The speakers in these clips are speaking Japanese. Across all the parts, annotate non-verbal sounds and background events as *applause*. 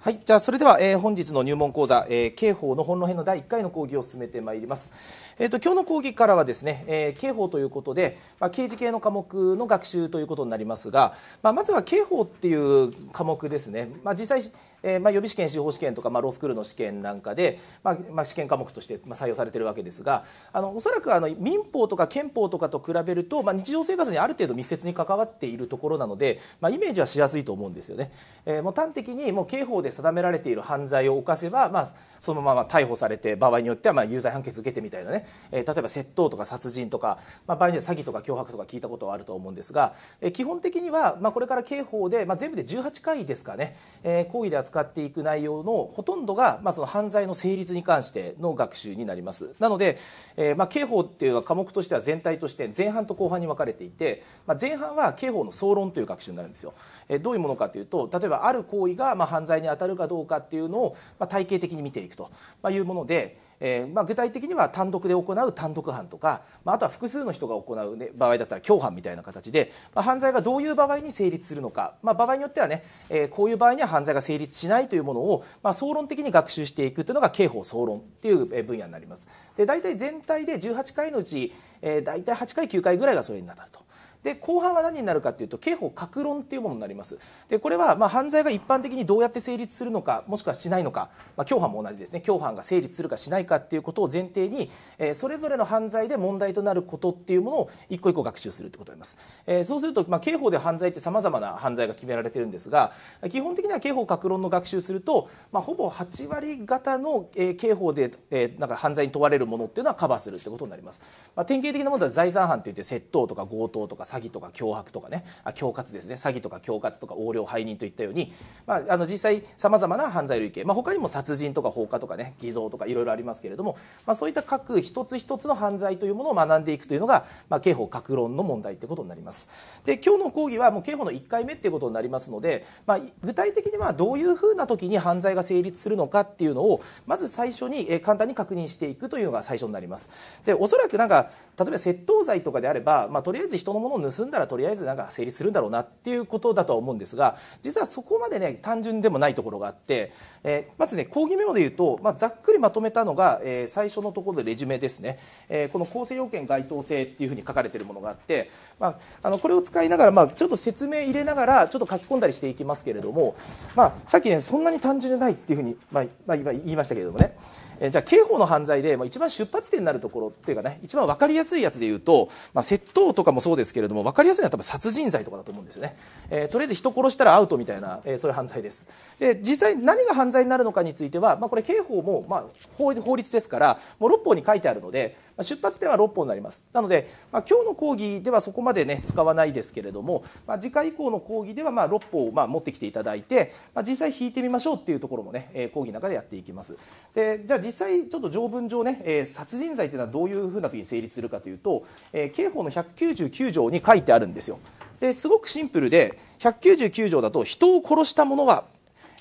はい、じゃあそれでは、えー、本日の入門講座、えー、刑法の本の編の第1回の講義を進めてまいります。えっ、ー、と今日の講義からはですね、えー、刑法ということで、まあ、刑事系の科目の学習ということになりますが、まあ、まずは刑法っていう科目ですね。まあ、実際えーまあ、予備試験、司法試験とか、まあ、ロースクールの試験なんかで、まあまあ、試験科目として、まあ、採用されてるわけですがあのおそらくあの民法とか憲法とかと比べると、まあ、日常生活にある程度密接に関わっているところなので、まあ、イメージはしやすいと思うんですよね。えー、もう端的にもう刑法で定められている犯罪を犯せば、まあ、そのまま逮捕されて場合によってはまあ有罪判決受けてみたいなね、えー、例えば窃盗とか殺人とか、まあ、場合によっては詐欺とか脅迫とか聞いたことはあると思うんですが、えー、基本的には、まあ、これから刑法で、まあ、全部で18回ですかね、えー、抗議で扱っていく内容のほとんどが、まあ、その犯罪の成立に関しての学習になりますなので、えー、まあ、刑法っていうのは科目としては全体として前半と後半に分かれていて、まあ、前半は刑法の総論という学習になるんですよ、えー、どういうものかというと例えばある行為がま犯罪に当たるかどうかっていうのをま体系的に見ていくというものでえー、まあ、具体的には単独で行う単独犯とか、まあ、あとは複数の人が行う、ね、場合だったら共犯みたいな形で、まあ、犯罪がどういう場合に成立するのか、まあ、場合によってはね、えー、こういう場合には犯罪が成立しないというものを、まあ、総論的に学習していくというのが刑法総論という分野になります。で大体全体で18回のうち、えー、大体8回9回ぐらいがそれになると。で後半は何になるかというと刑法格論というものになりますでこれはまあ犯罪が一般的にどうやって成立するのかもしくはしないのか、まあ、共犯も同じですね共犯が成立するかしないかということを前提に、えー、それぞれの犯罪で問題となることっていうものを一個一個学習するということになります、えー、そうすると、まあ、刑法で犯罪ってさまざまな犯罪が決められてるんですが基本的には刑法格論の学習すると、まあ、ほぼ8割方の、えー、刑法で、えー、なんか犯罪に問われるものっていうのはカバーするってことになります、まあ、典型的なものは財産犯といって窃盗とか強盗とか詐詐欺とか脅迫とかねあ恐喝ですね詐欺とか恐喝とか横領背任といったように、まあ、あの実際さまざまな犯罪類型、まあ、他にも殺人とか放火とかね偽造とかいろいろありますけれども、まあ、そういった各一つ一つの犯罪というものを学んでいくというのが、まあ、刑法各論の問題ということになりますで今日の講義はもう刑法の1回目ということになりますので、まあ、具体的にはどういうふうな時に犯罪が成立するのかっていうのをまず最初に簡単に確認していくというのが最初になりますでおそらくなんか例えば窃盗罪とかであれば、まあ、とりあえず人のもの盗んだらとりあえずなんか成立するんだろうなっていうことだとは思うんですが実はそこまでね単純でもないところがあって、えー、まずね講義メモで言うと、まあ、ざっくりまとめたのが、えー、最初のところでレジュメですね、えー、この構成要件該当性っていうふうに書かれてるものがあって、まあ、あのこれを使いながら、まあ、ちょっと説明入れながらちょっと書き込んだりしていきますけれども、まあ、さっきねそんなに単純じゃないっていうふうに、まあまあ、今言いましたけれどもね。えじゃあ刑法の犯罪で、まあ、一番出発点になるところっていうかね一番分かりやすいやつでいうと、まあ、窃盗とかもそうですけれども分かりやすいのは多分殺人罪とかだと思うんですよね、えー、とりあえず人殺したらアウトみたいな、えー、そういう犯罪ですで実際何が犯罪になるのかについては、まあ、これ刑法も、まあ、法律ですからもう6法に書いてあるのでま出発点は6本になりますなので、まあ、今日の講義ではそこまでね使わないですけれども、まあ、次回以降の講義ではま6本をま持ってきていただいて、まあ、実際引いてみましょうっていうところもね、え講義の中でやっていきますでじゃあ実際ちょっと条文上ね、え殺人罪というのはどういうふうな時に成立するかというと、え刑法の199条に書いてあるんですよですごくシンプルで199条だと人を殺した者は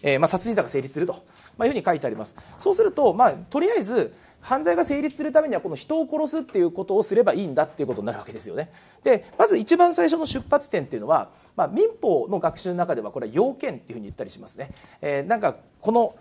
えー、まあ、殺人罪が成立すると、まあ、いうふうに書いてありますそうすると、まあ、とりあえず犯罪が成立するためにはこの人を殺すっていうことをすればいいんだっていうことになるわけですよね。でまず一番最初の出発点っていうのは、まあ、民法の学習の中ではこれは要件っていうふうに言ったりしますね。えー、なんかこの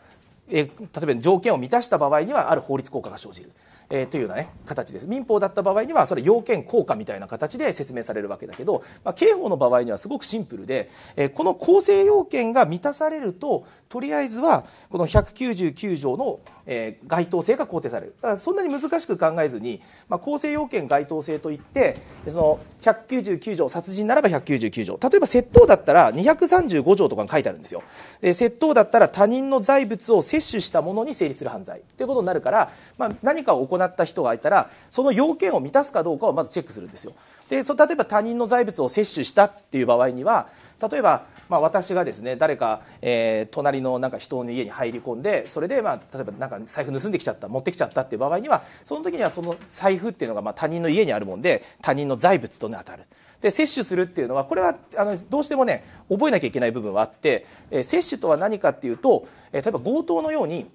え例えば条件を満たした場合にはある法律効果が生じるえー、というような、ね、形です民法だった場合にはそれ要件効果みたいな形で説明されるわけだけど、まあ、刑法の場合にはすごくシンプルで、えー、この構成要件が満たされるととりあえずはこの199条の、えー、該当性が肯定されるだからそんなに難しく考えずに、まあ、構成要件該当性といってその199条殺人ならば199条例えば窃盗だったら235条とかに書いてあるんですよ、えー、窃盗だったら他人の財物を摂取したものに成立する犯罪ということになるから、まあ、何かを行行った人がいたらその要件を満たすかどうかをまずチェックするんですよでそ例えば他人の財物を摂取したっていう場合には例えば、まあ、私がですね誰か、えー、隣のなんか人の家に入り込んでそれで、まあ、例えばなんか財布盗んできちゃった持ってきちゃったっていう場合にはその時にはその財布っていうのが、まあ、他人の家にあるもんで他人の財物と、ね、当たるで摂取するっていうのはこれはあのどうしてもね覚えなきゃいけない部分はあって、えー、摂取とは何かっていうと、えー、例えば強盗のように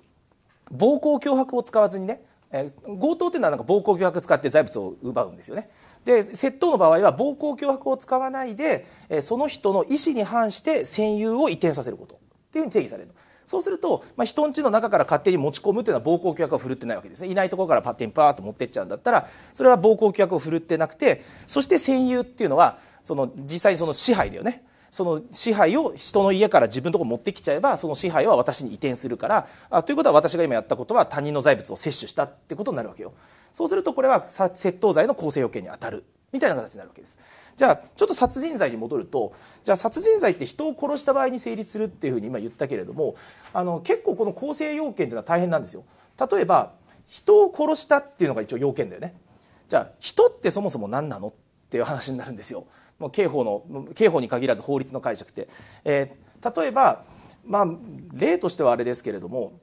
暴行脅迫を使わずにねえー、強盗っていうのはなんか暴行脅迫使って財物を奪うんですよねで窃盗の場合は暴行脅迫を使わないで、えー、その人の意思に反して占有を移転させることっていうふうに定義されるそうすると、まあ、人んちの中から勝手に持ち込むというのは暴行脅迫を振るってないわけですねいないところからパッテンパーッと持ってっちゃうんだったらそれは暴行脅迫を振るってなくてそして占有っていうのはその実際にその支配だよねその支配を人の家から自分のとこ持ってきちゃえばその支配は私に移転するからあということは私が今やったことは他人の財物を摂取したってことになるわけよそうするとこれは窃盗罪の構成要件に当たるみたいな形になるわけですじゃあちょっと殺人罪に戻るとじゃあ殺人罪って人を殺した場合に成立するっていうふうに今言ったけれどもあの結構この構成要件っていうのは大変なんですよ例えば人を殺したっていうのが一応要件だよねじゃあ人ってそもそも何なのっていう話になるんですよもう刑法の刑法に限らず法律の解釈って、えー、例えば、まあ、例としてはあれですけれども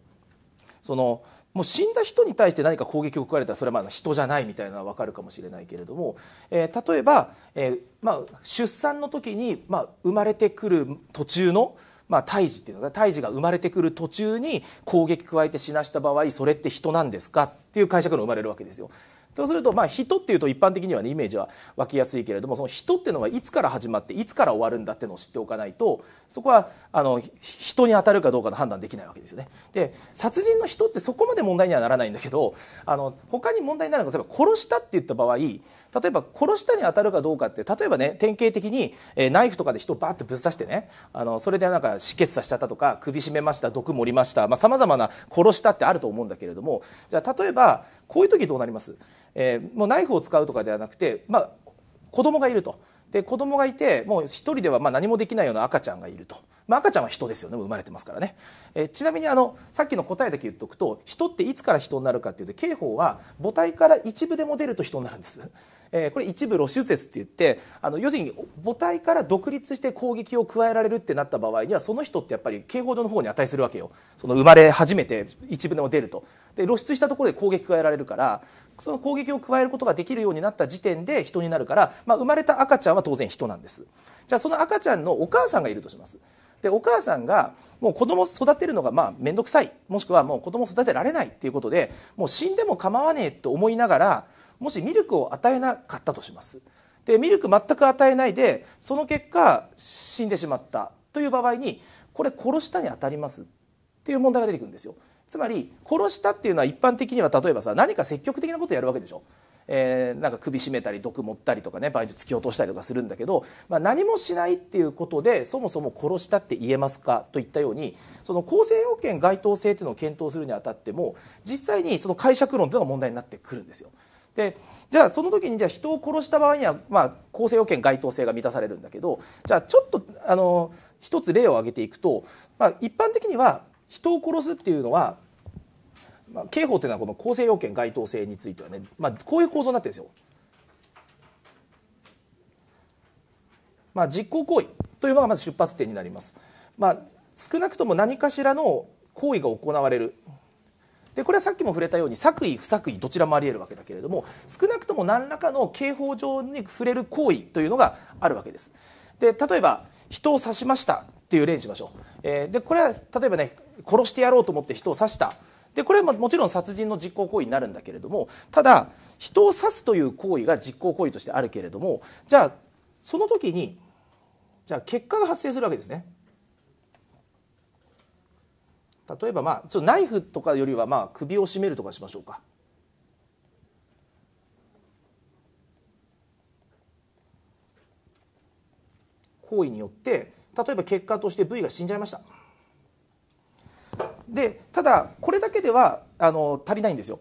そのもう死んだ人に対して何か攻撃を加えたらそれはま人じゃないみたいなのは分かるかもしれないけれども、えー、例えば、えーまあ、出産の時に、まあ、生まれてくる途中の、まあ、胎児っていうのが胎児が生まれてくる途中に攻撃加えて死なした場合それって人なんですかっていう解釈が生まれるわけですよ。そうするとまあ人っていうと一般的にはねイメージは湧きやすいけれどもその人っていうのはいつから始まっていつから終わるんだっていうのを知っておかないとそこはあの人に当たるかどうかの判断できないわけですよね。で殺人の人ってそこまで問題にはならないんだけどあの他に問題になるのが例えば殺したって言った場合例えば殺したに当たるかどうかって例えばね典型的に、えナイフとかで人をバーッとぶっ刺してねあのそれでなんか止血させちゃったとか首絞めました毒盛りましたさまざ、まな殺したってあると思うんだけれどもじゃあ例えばこういう時どうなります、えー、もうナイフを使うとかではなくて、まあ、子供がいるとで子供がいてもう一人ではまあ何もできないような赤ちゃんがいると。まあ、赤ちゃんは人ですよね生まれてますからね、えちなみにあのさっきの答えだけ言っとくと人っていつから人になるかっていうと刑法は母体から一部でも出ると人になるんです、えこれ一部露出説って言ってあの要するに母体から独立して攻撃を加えられるってなった場合にはその人ってやっぱり刑法上の方に値するわけよその生まれ始めて一部でも出るとで露出したところで攻撃加えられるからその攻撃を加えることができるようになった時点で人になるから、まあ、生まれた赤ちゃんは当然人なんですじゃあその赤ちゃんのお母さんがいるとしますでお母さんがもう子供育てるのがまあ面倒くさいもしくはもう子供育てられないっていうことでもう死んでも構わねえと思いながらもしミルクを与えなかったとします。でミルク全く与えないでその結果死んでしまったという場合にこれ殺したに当たりますっていう問題が出てくるんですよ。つまり殺したっていうのは一般的には例えばさ何か積極的なことをやるわけでしょえー、なんか首絞めたり毒持ったりとかね場合に突き落としたりとかするんだけど、まあ、何もしないっていうことでそもそも殺したって言えますかといったようにその構成要件該当性っていうのを検討するにあたっても実際にその解釈論ていうのが問題になってくるんですよ。でじゃあその時にじゃあ人を殺した場合には、まあ、構成要件該当性が満たされるんだけどじゃあちょっとあの一つ例を挙げていくと、まあ、一般的には人を殺すっていうのはまあ、刑法というのはこの構成要件該当性についてはね、まあ、こういう構造になってるんですよ。まあ、実行行為というのがまず出発点になります。まあ、少なくとも何かしらの行為が行われるでこれはさっきも触れたように作為不作為どちらもありえるわけだけれども少なくとも何らかの刑法上に触れる行為というのがあるわけですで例えば人を刺しましたっていう例にしましょう、えー、でこれは例えばね殺してやろうと思って人を刺したでこれはもちろん殺人の実行行為になるんだけれどもただ人を刺すという行為が実行行為としてあるけれどもじゃあその時にじゃあ結果が発生するわけですね。例えばまあちょっとナイフとかよりはまあ首を絞めるとかしましょうか。行為によって例えば結果として V が死んじゃいました。でただこれだけではあの足りないんですよ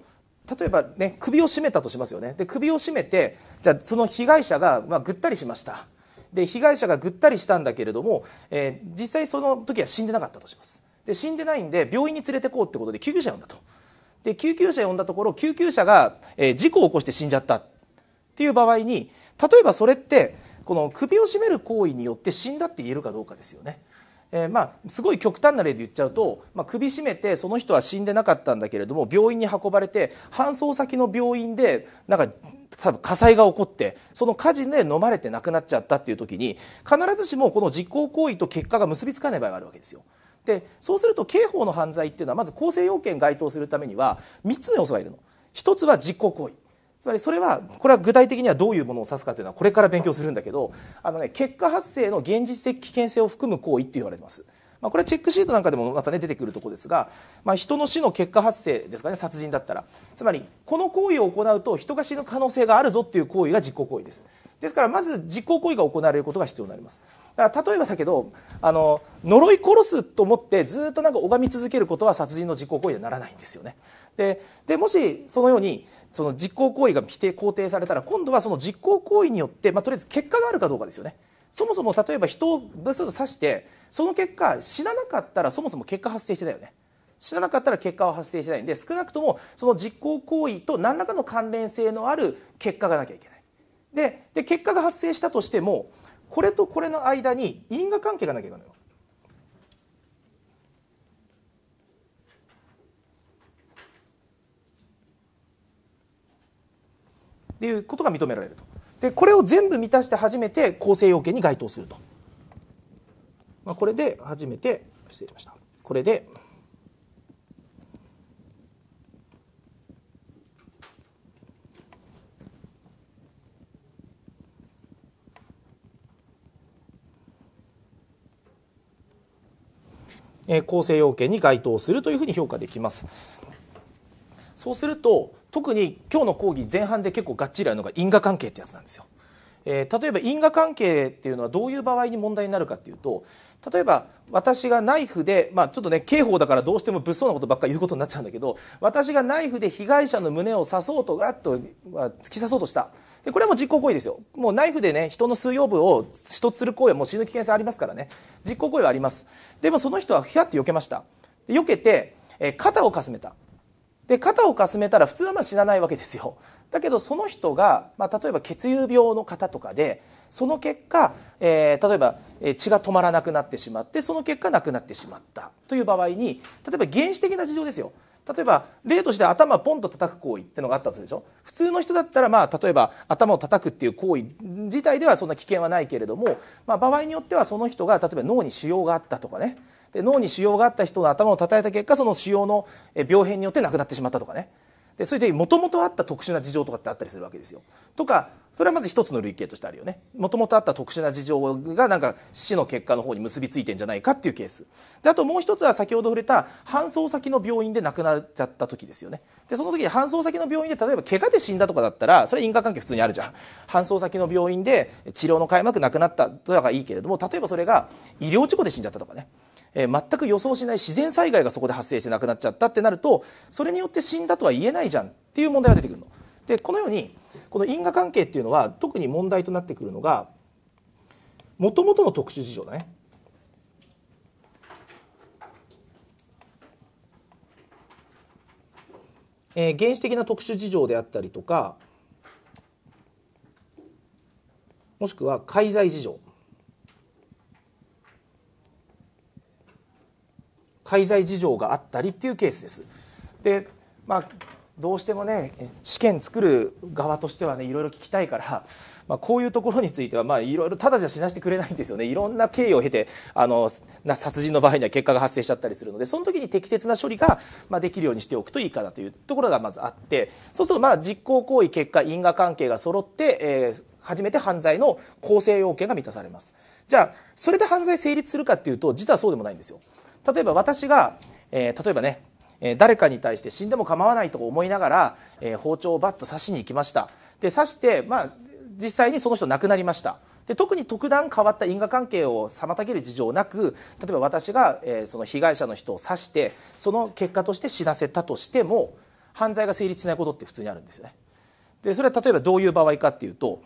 例えばね首を絞めたとしますよねで首を絞めてじゃあその被害者が、まあ、ぐったりしましたで被害者がぐったりしたんだけれども、えー、実際その時は死んでなかったとしますで死んでないんで病院に連れてこうってことで救急車呼んだとで救急車呼んだところ救急車が、えー、事故を起こして死んじゃったっていう場合に例えばそれってこの首を絞める行為によって死んだって言えるかどうかですよね。えー、まあ、すごい極端な例で言っちゃうと、まあ、首絞めてその人は死んでなかったんだけれども病院に運ばれて搬送先の病院でなんか多分火災が起こってその火事で飲まれて亡くなっちゃったっていう時に必ずしもこの実行行為と結果が結びつかない場合があるわけですよ。でそうすると刑法の犯罪っていうのはまず構成要件該当するためには3つの要素がいるの。1つは実行行為つまりそれはこれは具体的にはどういうものを指すかというのはこれから勉強するんだけどあの、ね、結果発生の現実的危険性を含む行為って言われてます。まあ、これはチェックシートなんかでもまた、ね、出てくるところですが、まあ、人の死の結果発生ですかね殺人だったらつまりこの行為を行うと人が死ぬ可能性があるぞという行為が実行行為ですですからまず実行行為が行われることが必要になりますだから例えばだけどあの呪い殺すと思ってずっとなんか拝み続けることは殺人の実行行為にはならないんですよねででもしそのようにその実行行為が否定肯定されたら今度はその実行行為によって、まあ、とりあえず結果があるかどうかですよねそもそも例えば人をブスッと刺してその結果死ななかったらそもそも結果発生してたよね死ななかったら結果は発生しないんで少なくともその実行行為と何らかの関連性のある結果がなきゃいけないでで結果が発生したとしてもこれとこれの間に因果関係がなきゃいけないのよ。っていうことが認められると。でこれを全部満たして初めて構成要件に該当すると。まあ、これで初めて失礼しました。これでえ構成要件に該当するというふうに評価できます。そうすると特に今日の講義前半で結構がっちりあるのが因果関係ってやつなんですよ。えー、例えば因果関係っていうのはどういう場合に問題になるかっていうと例えば私がナイフで、まあ、ちょっとね刑法だからどうしても物騒なことばっかり言うことになっちゃうんだけど私がナイフで被害者の胸を刺そうとガッと、まあ、突き刺そうとしたでこれはもう実行行為ですよもうナイフでね人の数曜部を取得する行為はもう死ぬ危険性ありますからね実行行為はありますでもその人はヒゃって避けましたで避けて、え肩をかすめたで肩をかすめたら普通はまあ死なないわけですよだけどその人が、まあ、例えば血友病の方とかでその結果、えー、例えば、え血が止まらなくなってしまってその結果亡くなってしまったという場合に例えば原始的な事情ですよ例えば例として頭ポンと叩く行為ってのがあったとするでしょ普通の人だったらまあ例えば頭を叩くっていう行為自体ではそんな危険はないけれども、まあ、場合によってはその人が例えば脳に腫瘍があったとかねで脳に腫瘍があった人の頭を叩いた結果その腫瘍の病変によって亡くなってしまったとかねでそれでもともとあった特殊な事情とかってあったりするわけですよ。とかそれはまず一つの類型としてあるよねもともとあった特殊な事情がなんか死の結果の方に結びついてんじゃないかっていうケースであともう一つは先ほど触れた搬送先の病院で亡くなっちゃった時ですよねでその時に搬送先の病院で例えば怪我で死んだとかだったらそれ因果関係普通にあるじゃん搬送先の病院で治療の開幕なくなったとかいいけれども例えばそれが医療事故で死んじゃったとかねえ全く予想しない自然災害がそこで発生してなくなっちゃったってなるとそれによって死んだとは言えないじゃんっていう問題が出てくるの。でこのようにこの因果関係っていうのは特に問題となってくるのがもともとの特殊事情だね。えー、原始的な特殊事情であったりとかもしくは介在事情介在事情があったりっていうケースです。でまあどうしてもね試験作る側としてはねいろいろ聞きたいから、まあ、こういうところについてはまあいろいろただじゃ死なせてくれないんですよねいろんな経緯を経てあのな殺人の場合には結果が発生しちゃったりするのでその時に適切な処理が、まあ、できるようにしておくといいかなというところがまずあってそうするとまあ実行行為結果因果関係が揃って、えー、初めて犯罪の構成要件が満たされます。じゃあそれで犯罪成立するかっていうと実はそうでもないんですよ。例えば私が、えー、例えばねえ誰かに対して死んでも構わないと思いながら、え包丁をバッと刺しに行きましたで刺して、まあ、実際にその人亡くなりましたで特に特段変わった因果関係を妨げる事情なく例えば私が、えその被害者の人を刺してその結果として死なせたとしても犯罪が成立しないことって普通にあるんですよねでそれは例えばどういう場合かっていうと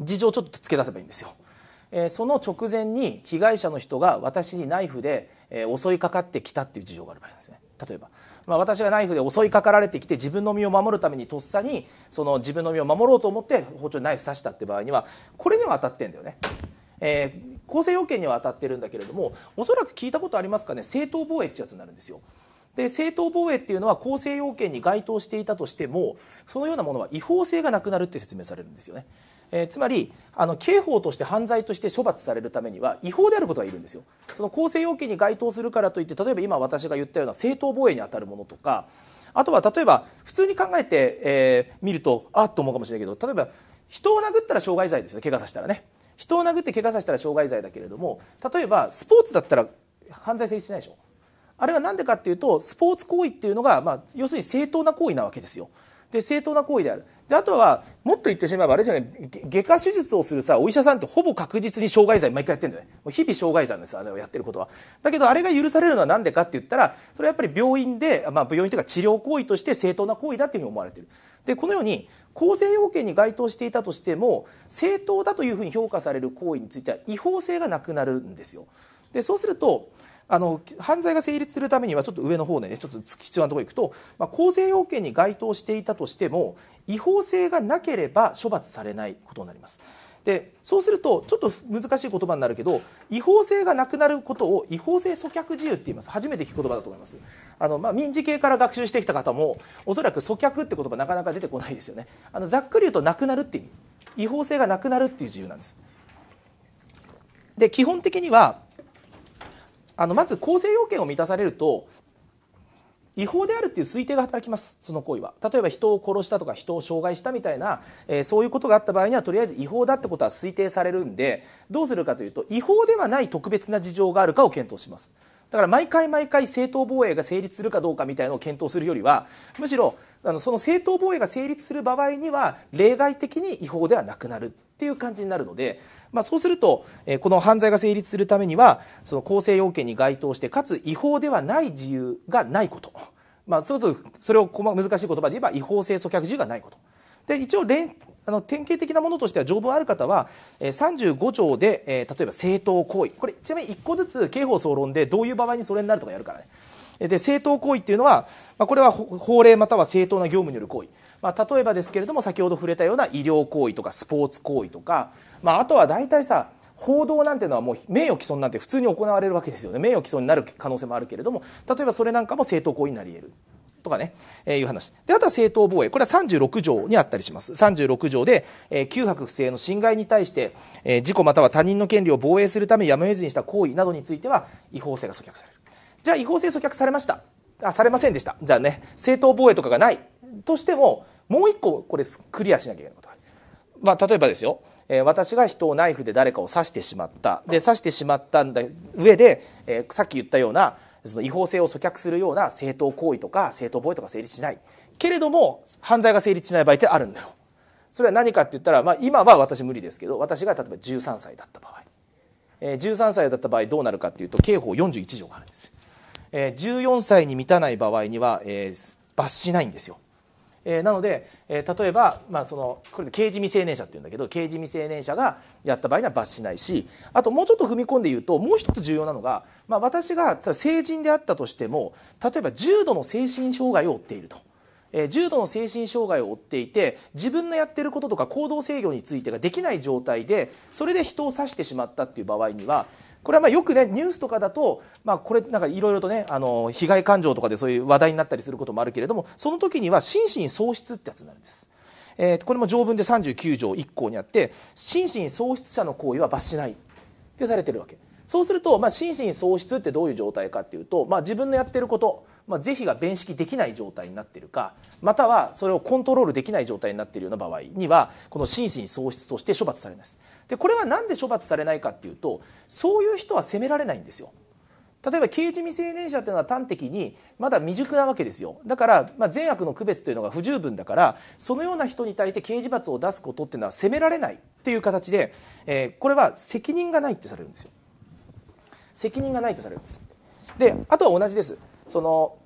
事情をちょっと付け出せばいいんですよえその直前に被害者の人が私にナイフで、え襲いかかってきたっていう事情がある場合なんですね例えば、まあ、私がナイフで襲いかかられてきて自分の身を守るためにとっさにその自分の身を守ろうと思って包丁でナイフ刺したって場合にはこれには当たってんだよね。えー、構成要件には当たってるんだけれどもおそらく聞いたことありますかね正当防衛ってやつになるんですよ。で正当防衛っていうのは構成要件に該当していたとしてもそのようなものは違法性がなくなるって説明されるんですよね。えー、つまりあの刑法として犯罪として処罰されるためには違法であることがいるんですよその構成要件に該当するからといって例えば今私が言ったような正当防衛に当たるものとかあとは例えば普通に考えて、えー、見るとあっと思うかもしれないけど例えば人を殴ったら傷害罪ですよ怪我させたらね人を殴って怪我させたら傷害罪だけれども例えばスポーツだったら犯罪成立しないでしょあれは何でかっていうとスポーツ行為っていうのが、まあ、要するに正当な行為なわけですよで、正当な行為である。で、あとは、もっと言ってしまえば、あれじゃない、外科手術をするさ、お医者さんってほぼ確実に障害罪毎回やってんだよね。もう日々障害罪なんです、あれをやってることは。だけど、あれが許されるのはなんでかって言ったら、それはやっぱり病院で、まあ、病院というか治療行為として正当な行為だっていうふうに思われてる。で、このように、構成要件に該当していたとしても、正当だというふうに評価される行為については、違法性がなくなるんですよ。で、そうすると、あの犯罪が成立するためにはちょっと上の方でねちょっと必要なところ行くと、まあ、構成要件に該当していたとしても違法性がなければ処罰されないことになります。でそうするとちょっと難しい言葉になるけど違法性がなくなることを違法性阻却自由って言います初めて聞く言葉だと思いますあの、まあ、民事系から学習してきた方もおそらく阻却って言葉なかなか出てこないですよねあのざっくり言うとなくなるって意味違法性がなくなるっていう自由なんですで基本的にはあのまず構成要件を満たされると違法であるっていう推定が働きますその行為は例えば人を殺したとか人を傷害したみたいな、えー、そういうことがあった場合にはとりあえず違法だってことは推定されるんでどうするかというと違法ではない特別な事情があるかを検討しますだから毎回毎回正当防衛が成立するかどうかみたいのを検討するよりはむしろあのその正当防衛が成立する場合には例外的に違法ではなくなるっていう感じになるので、まあ、そうすると、えー、この犯罪が成立するためにはその構成要件に該当してかつ違法ではない自由がないこと、まあ、それぞれそれを難しい言葉で言えば違法性阻却自由がないこと。で一応連あの典型的なものとしては条文ある方は、え35条で、え例えば正当行為これちなみに1個ずつ刑法総論でどういう場合にそれになるとかやるからねで正当行為っていうのは、まあ、これは法令または正当な業務による行為、まあ、例えばですけれども先ほど触れたような医療行為とかスポーツ行為とか、まあ、あとは大体さ報道なんていうのはもう名誉毀損なんて普通に行われるわけですよね名誉毀損になる可能性もあるけれども例えばそれなんかも正当行為になり得るとかね、えー、いう話。で、あとは正当防衛。これは36条にあったりします。36条で、えー、旧白不正の侵害に対して、えー、事故または他人の権利を防衛するためやむを得ずにした行為などについては、違法性が阻却される。じゃあ、違法性阻却されました。あ、されませんでした。じゃあね、正当防衛とかがない。としても、もう一個、これ、クリアしなきゃいけないことがある。まあ、例えばですよ。え私が人をナイフで誰かを刺してしまった。で、刺してしまったんだ、上で、えさっき言ったような、その違法性を阻却するような正当行為とか正当防衛とか成立しない。けれども、犯罪が成立しない場合ってあるんだよ。それは何かって言ったら、まあ今は私無理ですけど、私が例えば13歳だった場合。えー、13歳だった場合どうなるかっていうと、刑法41条があるんです。えー、14歳に満たない場合には、えー、罰しないんですよ。えー、なので、えー、例えば、まあ、そのこれ刑事未成年者っていうんだけど刑事未成年者がやった場合には罰しないしあともうちょっと踏み込んで言うともう一つ重要なのが、まあ、私が成人であったとしても例えば重度の精神障害を負っていると。え重度の精神障害を負っていて自分のやってることとか行動制御についてができない状態でそれで人を刺してしまったっていう場合にはこれはまあよくねニュースとかだと、まあ、これなんかいろいろとねあの被害感情とかでそういう話題になったりすることもあるけれどもその時には心身喪失ってやつになるんです。えー、これも条文で39条1項にあって心神喪失者の行為は罰しないってされてるわけそうすると、まあ、心神喪失ってどういう状態かっていうと、まあ、自分のやってることまあ、是非が弁識できない状態になっているかまたはそれをコントロールできない状態になっているような場合にはこの心神喪失として処罰されますでこれは何で処罰されないかっていうとそういう人は責められないんですよ例えば刑事未成年者というのは端的にまだ未熟なわけですよだから、まあ、善悪の区別というのが不十分だからそのような人に対して刑事罰を出すことっていうのは責められないっていう形で、えー、これは責任がないってされるんですよ責任がないとされるんですであとは同じですその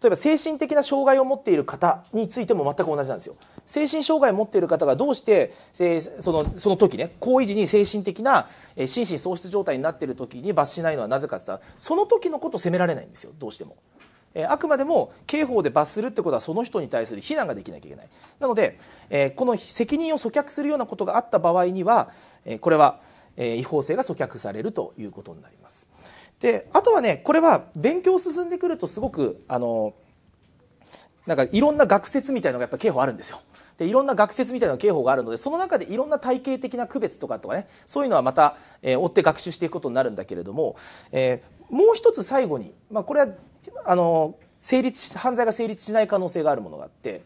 例えば精神的な障害を持っている方についても全く同じなんですよ。精神障害を持っている方がどうして、そのその時ね行為時に精神的な、え心神喪失状態になっている時に罰しないのはなぜかって言ったらその時のことを責められないんですよどうしても。えあくまでも刑法で罰するってことはその人に対する非難ができなきゃいけないなので、えこの責任を阻却するようなことがあった場合には、えこれは、え違法性が阻却されるということになります。であとはねこれは勉強進んでくるとすごくあのなんかいろんな学説みたいのがやっぱ刑法あるんですよ。でいろんな学説みたいな刑法があるのでその中でいろんな体系的な区別とかとかねそういうのはまた、えー、追って学習していくことになるんだけれども、えー、もう一つ最後に、まあ、これはあの成立犯罪が成立しない可能性があるものがあって。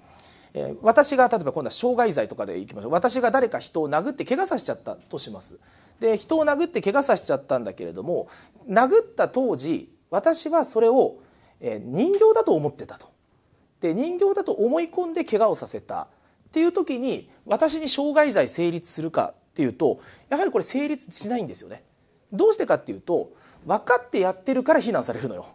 えー、私が例えば今度は傷害罪とかでいきましょう私が誰か人を殴って怪我させちゃったとしますで人を殴って怪我させちゃったんだけれども殴った当時私はそれを、えー、人形だと思ってたとで人形だと思い込んで怪我をさせたっていう時に私に傷害罪成立するかっていうとやはりこれ成立しないんですよねどうしてかっていうと分かってやってるから非難されるのよ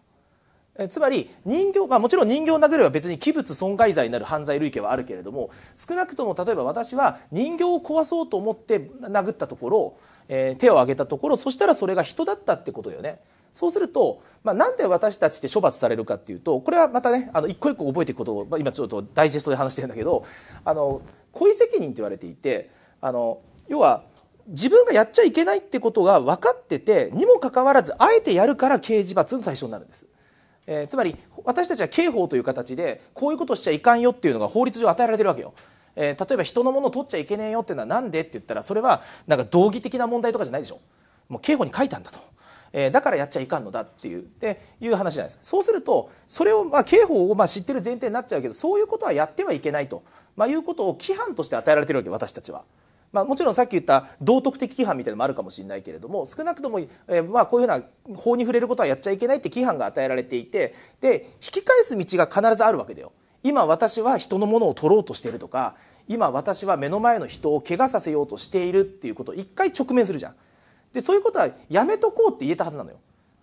えつまり人形、まあ、もちろん人形を殴れば別に器物損壊罪になる犯罪類型はあるけれども少なくとも例えば私は人形を壊そうと思って殴ったところ、えー、手を挙げたところそしたらそれが人だったってことよね。そうすると、まあ、なんで私たちって処罰されるかっていうとこれはまたねあの一個一個覚えていくことを、まあ、今ちょっとダイジェストで話してるんだけどあの故意責任と言われていてあの要は自分がやっちゃいけないってことが分かっててにもかかわらずあえてやるから刑事罰の対象になるんです。えー、つまり私たちは刑法という形でこういうことしちゃいかんよっていうのが法律上与えられてるわけよ。えー、例えば人のものを取っちゃいけねえよっていうのは何でって言ったらそれはなんか道義的な問題とかじゃないでしょ。もう刑法に書いたんだと。えー、だからやっちゃいかんのだっていうでいう話じゃないですそうするとそれを、まあ、刑法をまあ知ってる前提になっちゃうけどそういうことはやってはいけないと、まあ、いうことを規範として与えられてるわけ私たちは。まあ、もちろんさっき言った道徳的規範みたいなのもあるかもしれないけれども少なくとも、えまあ、こういうふうな法に触れることはやっちゃいけないって規範が与えられていてで引き返す道が必ずあるわけだよ。今私は人のものを取ろうとしてるとか今私は目の前の人を怪我させようとしているっていうことを一回直面するじゃん。でそういうことはやめとこうって言えたはずなのよ。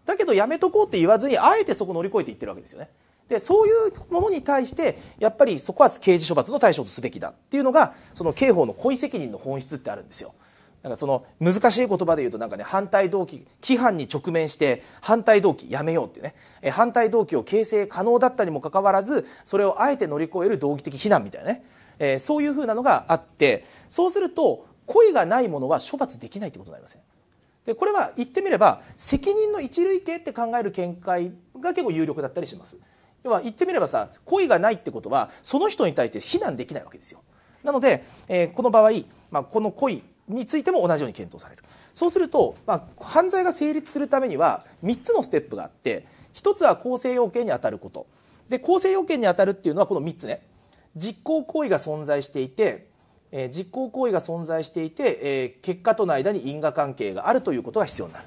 だけどやめとこうって言わずにあえてそこ乗り越えていってるわけですよね。でそういうものに対してやっぱりそこは刑事処罰の対象とすべきだっていうのがその刑法の故意責任の本質ってあるんですよ。なんかその難しい言葉で言うとなんかね反対動機規範に直面して反対動機やめようってねえ反対動機を形成可能だったにもかかわらずそれをあえて乗り越える道義的非難みたいなね、えそういうふうなのがあってそうすると故意がないものは処罰できないってことになりません、ね。でこれは言ってみれば責任の一類型って考える見解が結構有力だったりします。要は言ってみればさ故意がないってことはその人に対して非難できないわけですよなので、えー、この場合、まあ、この故意についても同じように検討されるそうすると、まあ、犯罪が成立するためには3つのステップがあって1つは構成要件に当たることで構成要件に当たるっていうのはこの3つね実行行為が存在していて、えー、実行行為が存在していて、えー、結果との間に因果関係があるということが必要になる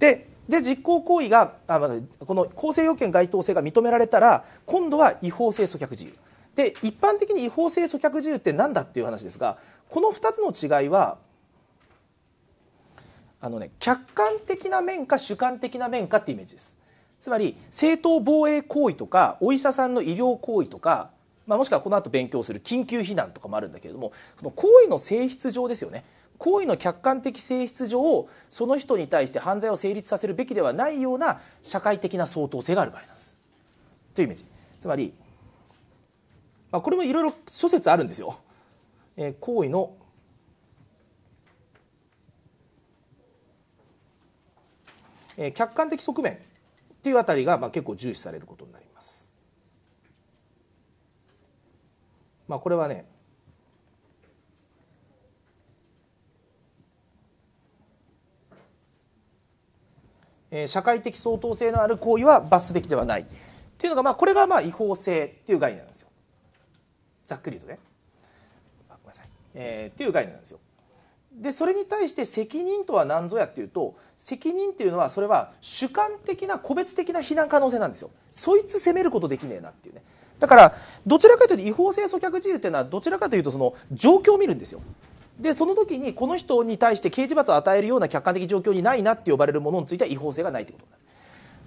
でで実行行為があこの構成要件該当性が認められたら今度は違法性阻却自由で一般的に違法性阻却自由って何だっていう話ですがこの2つの違いはあのね客観的な面か主観的な面かってイメージですつまり正当防衛行為とかお医者さんの医療行為とか、まあ、もしくはこの後勉強する緊急避難とかもあるんだけれどもその行為の性質上ですよね行為の客観的性質上その人に対して犯罪を成立させるべきではないような社会的な相当性がある場合なんです。というイメージつまり、まあ、これもいろいろ諸説あるんですよ。えー、行為のえ客観的側面っていうあたりがまあ結構重視されることになります。まあ、これはねえ社会的相当性のある行為は罰すべきではないっていうのが、まあ、これがまあ違法性っていう概念なんですよざっくり言うとねあごめんなさい、えー、っていう概念なんですよでそれに対して責任とは何ぞやっていうと責任っていうのはそれは主観的な個別的な非難可能性なんですよそいつ責めることできねえなっていうねだからどちらかというと違法性阻却事由っていうのはどちらかというとその状況を見るんですよでその時にこの人に対して刑事罰を与えるような客観的状況にないなって呼ばれるものについては違法性がないというこ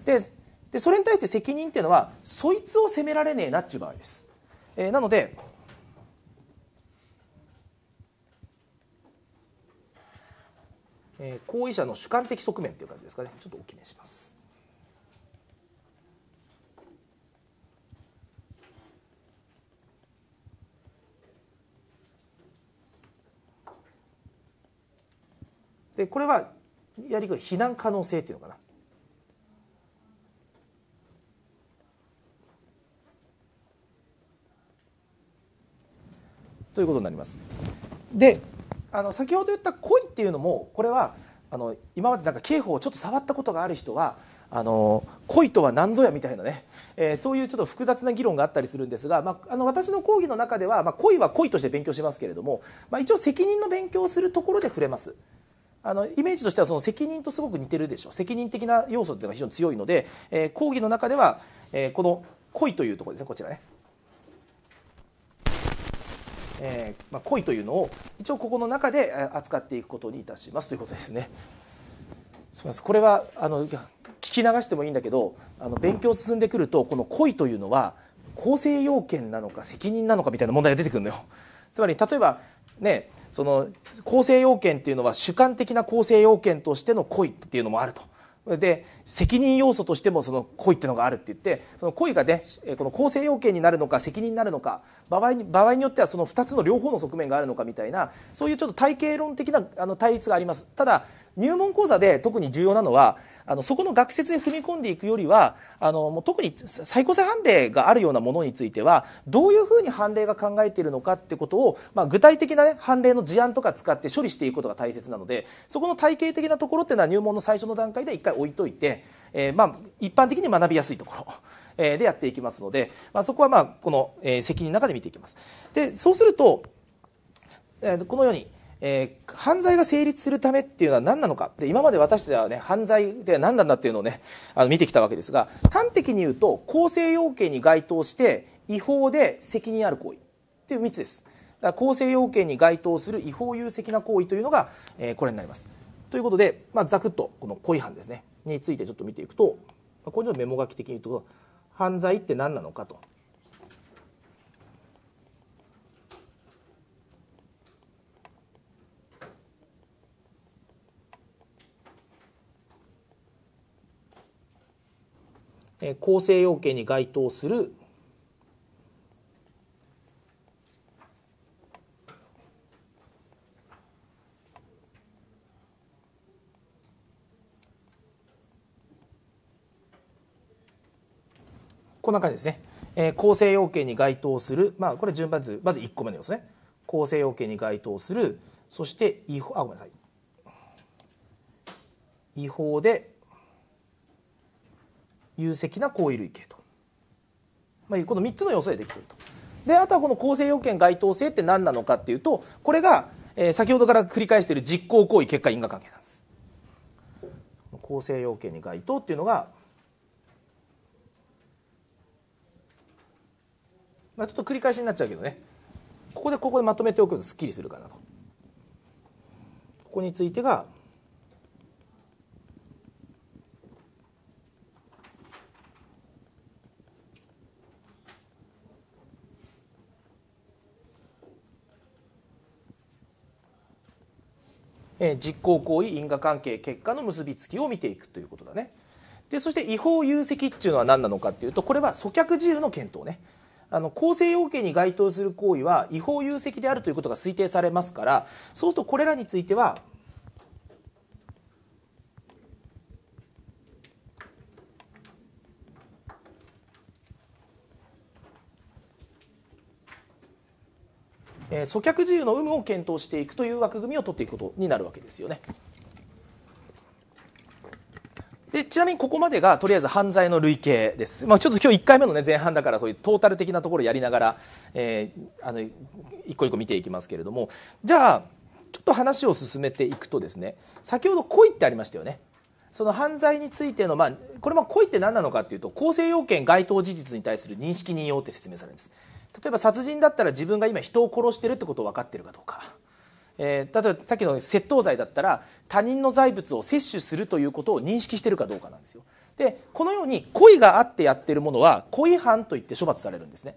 とになるでそれに対して責任っていうのはそいつを責められねえなっていう場合です、えー、なのでえー、行為者の主観的側面という感じですかねちょっと大きめにしますでこれはやりくり避難可能性っていうのかな。ということになります。であの先ほど言った恋っていうのもこれはあの今までなんか刑法をちょっと触ったことがある人はあの恋とは何ぞやみたいなね、えー、そういうちょっと複雑な議論があったりするんですが、まあ、あの私の講義の中では、まあ、恋は恋として勉強しますけれども、まあ、一応責任の勉強をするところで触れます。あのイメージとしてはその責任とすごく似てるでしょ責任的な要素っていうのが非常に強いので、えー、講義の中では、えー、この「恋」というところですねこちらね。えーまあ、恋というのを一応ここの中で扱っていくことにいたしますということですね。そうですこれはあの聞き流してもいいんだけどあの勉強進んでくるとこの恋というのは構成要件なのか責任なのかみたいな問題が出てくるのよ。つまり例えばね、その構成要件っていうのは主観的な構成要件としての恋っていうのもあると。で責任要素としてもその恋っていうのがあるって言ってその恋がねこの構成要件になるのか責任になるのか場合に場合によってはその2つの両方の側面があるのかみたいなそういうちょっと体系論的なあの対立がありますただ入門講座で特に重要なのは、あの、そこの学説に踏み込んでいくよりは、あの、もう特に最高裁判例があるようなものについては、どういうふうに判例が考えているのかってことを、まあ、具体的なね、判例の事案とか使って処理していくことが大切なので、そこの体系的なところっていうのは入門の最初の段階で一回置いといて、えー、まあ、一般的に学びやすいところ。えでやっていきますので、まあ、そこはまあこの、え責任の中で見ていきます。でそうすると、えこのようにえー、犯罪が成立するためっていうのは何なのかで今まで私たちは、ね、犯罪って何なんだっていうのを、ね、あの見てきたわけですが端的に言うと構成要件に該当して違法で責任ある行為っていう3つです。だから構成要件に該当する違法有責な行為というのが、えー、これになります。ということで、まあ、ざくっとこの故意犯ですねについてちょっと見ていくとこれちょっとメモ書き的に言うと犯罪って何なのかと構成要件に該当するこんな感じですね。構成要件に該当する、まあ、これ順番ずまず1個目の要素ね。構成要件に該当する、そして違法、あ、ごめんなさい。違法で有責な行為類型と、まあ、この3つの要素でできていると。であとはこの構成要件該当性って何なのかっていうとこれが、え先ほどから繰り返している実行行為結果因果関係なんです。構成要件に該当っていうのが、まあ、ちょっと繰り返しになっちゃうけどねここでここでまとめておくとすっきりするかなと。ここについてがえ実行行為因果関係結果の結びつきを見ていくということだねでそして違法有責っていうのは何なのかっていうとこれは阻却自由の検討ねあの構成要件に該当する行為は違法有責であるということが推定されますからそうするとこれらについてはえー、租客自由の有無を検討していくという枠組みを取っていくことになるわけですよね。でちなみにここまでがとりあえず犯罪の類型です、まあ、ちょっと今日1回目の、ね、前半だからそういうトータル的なところをやりながら、えー、あの一個一個見ていきますけれどもじゃあちょっと話を進めていくとですね先ほど故意ってありましたよねその犯罪についての、まあ、これも故意って何なのかっていうと構成要件該当事実に対する認識によって説明されるんです例えば殺人だったら自分が今人を殺してるってことを分かってるかどうか、えー、例えばさっきの窃盗罪だったら他人の財物を摂取するということを認識してるかどうかなんですよでこのように故意があってやってるものは故意犯といって処罰されるんですね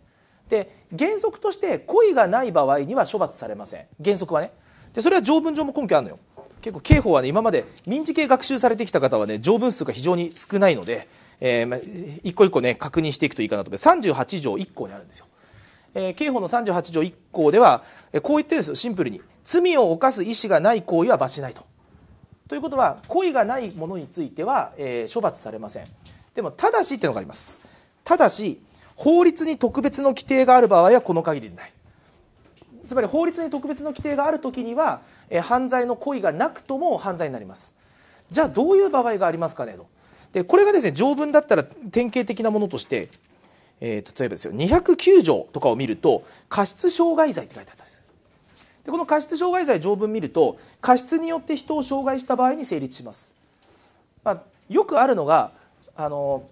で原則として故意がない場合には処罰されません原則はねでそれは条文上も根拠あるのよ結構刑法はね今まで民事系学習されてきた方はね条文数が非常に少ないので、えー、一個一個ね確認していくといいかなと思って38条1項にあるんですよえー、刑法の38条1項では、えー、こう言ってるんですよシンプルに罪を犯す意思がない行為は罰しないと。ということは故意がないものについては、えー、処罰されませんでもただしっていうのがありますただし法律に特別の規定がある場合はこの限りでないつまり法律に特別の規定があるときには、えー、犯罪の故意がなくとも犯罪になりますじゃあどういう場合がありますかねとでこれがですね条文だったら典型的なものとしてえー、例えばですよ209条とかを見ると過失傷害罪って書いてあったんですでこの過失傷害罪条文見ると過失によって人を傷害した場合に成立します、まあ、よくあるのがあの、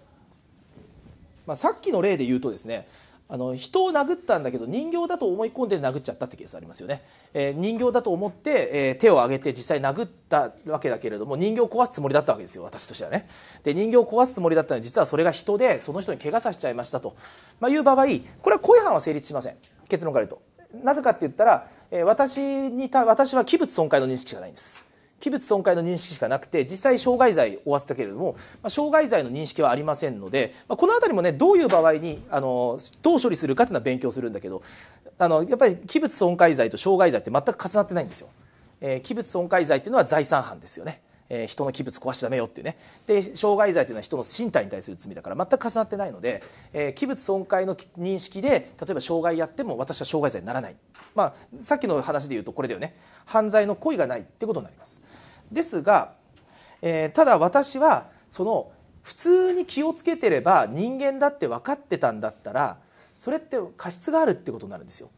まあ、さっきの例で言うとですねあの人を殴ったんだけど人形だと思い込んで殴っちゃったってケースありますよね、えー、人形だと思って、えー、手を上げて実際殴ったわけだけれども人形を壊すつもりだったわけですよ私としてはねで人形を壊すつもりだったのに実はそれが人でその人に怪我させちゃいましたと、まあ、いう場合これは故意犯は成立しません結論から言うとなぜかって言ったら、えー、私にた私は器物損壊の認識しかないんです器物損壊の認識しかなくて実際傷害罪を負わせたけれども、まあ、傷害罪の認識はありませんので、まあ、この辺りもねどういう場合にあのどう処理するかっていうのは勉強するんだけどあのやっぱり器物損壊罪と傷害罪って全く重なってないんですよ。えー、器物損壊罪っていうのは財産犯ですよね。え人の器物壊しちゃだめよってねで傷害罪というのは人の身体に対する罪だから全く重なってないので、えー、器物損壊の認識で例えば傷害やっても私は傷害罪にならないまあ、さっきの話で言うとこれだよね犯罪の故意がないってことになりますですが、えー、ただ私はその普通に気をつけてれば人間だって分かってたんだったらそれって過失があるってことになるんですよ、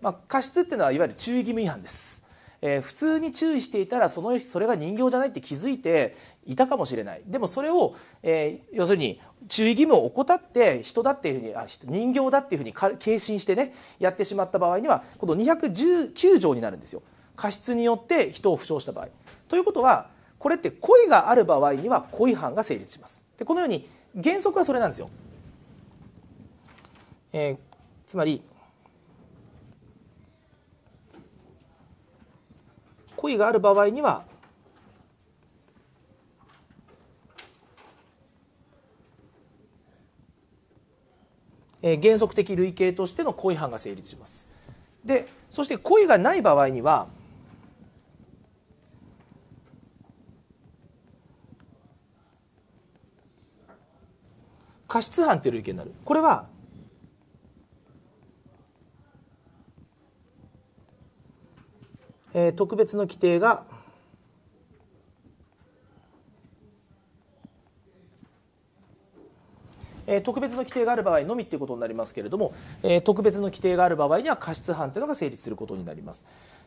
まあ、過失っていうのはいわゆる注意義務違反ですえー、普通に注意していたらそのそれが人形じゃないって気づいていたかもしれないでもそれを、えー、要するに注意義務を怠って人だっていうふうにあ人形だっていうふうに軽心してねやってしまった場合にはこの219条になるんですよ過失によって人を負傷した場合。ということはこれって故意がある場合には故意犯が成立します。でこのように原則はそれなんですよ。えー、つまり故意がある場合には原則的類型としての故意犯が成立します。でそして故意がない場合には過失犯という類型になるこれはえー、特別の規定がえ特別の規定がある場合のみということになりますけれども、え特別の規定がある場合には過失犯というのが成立することになります。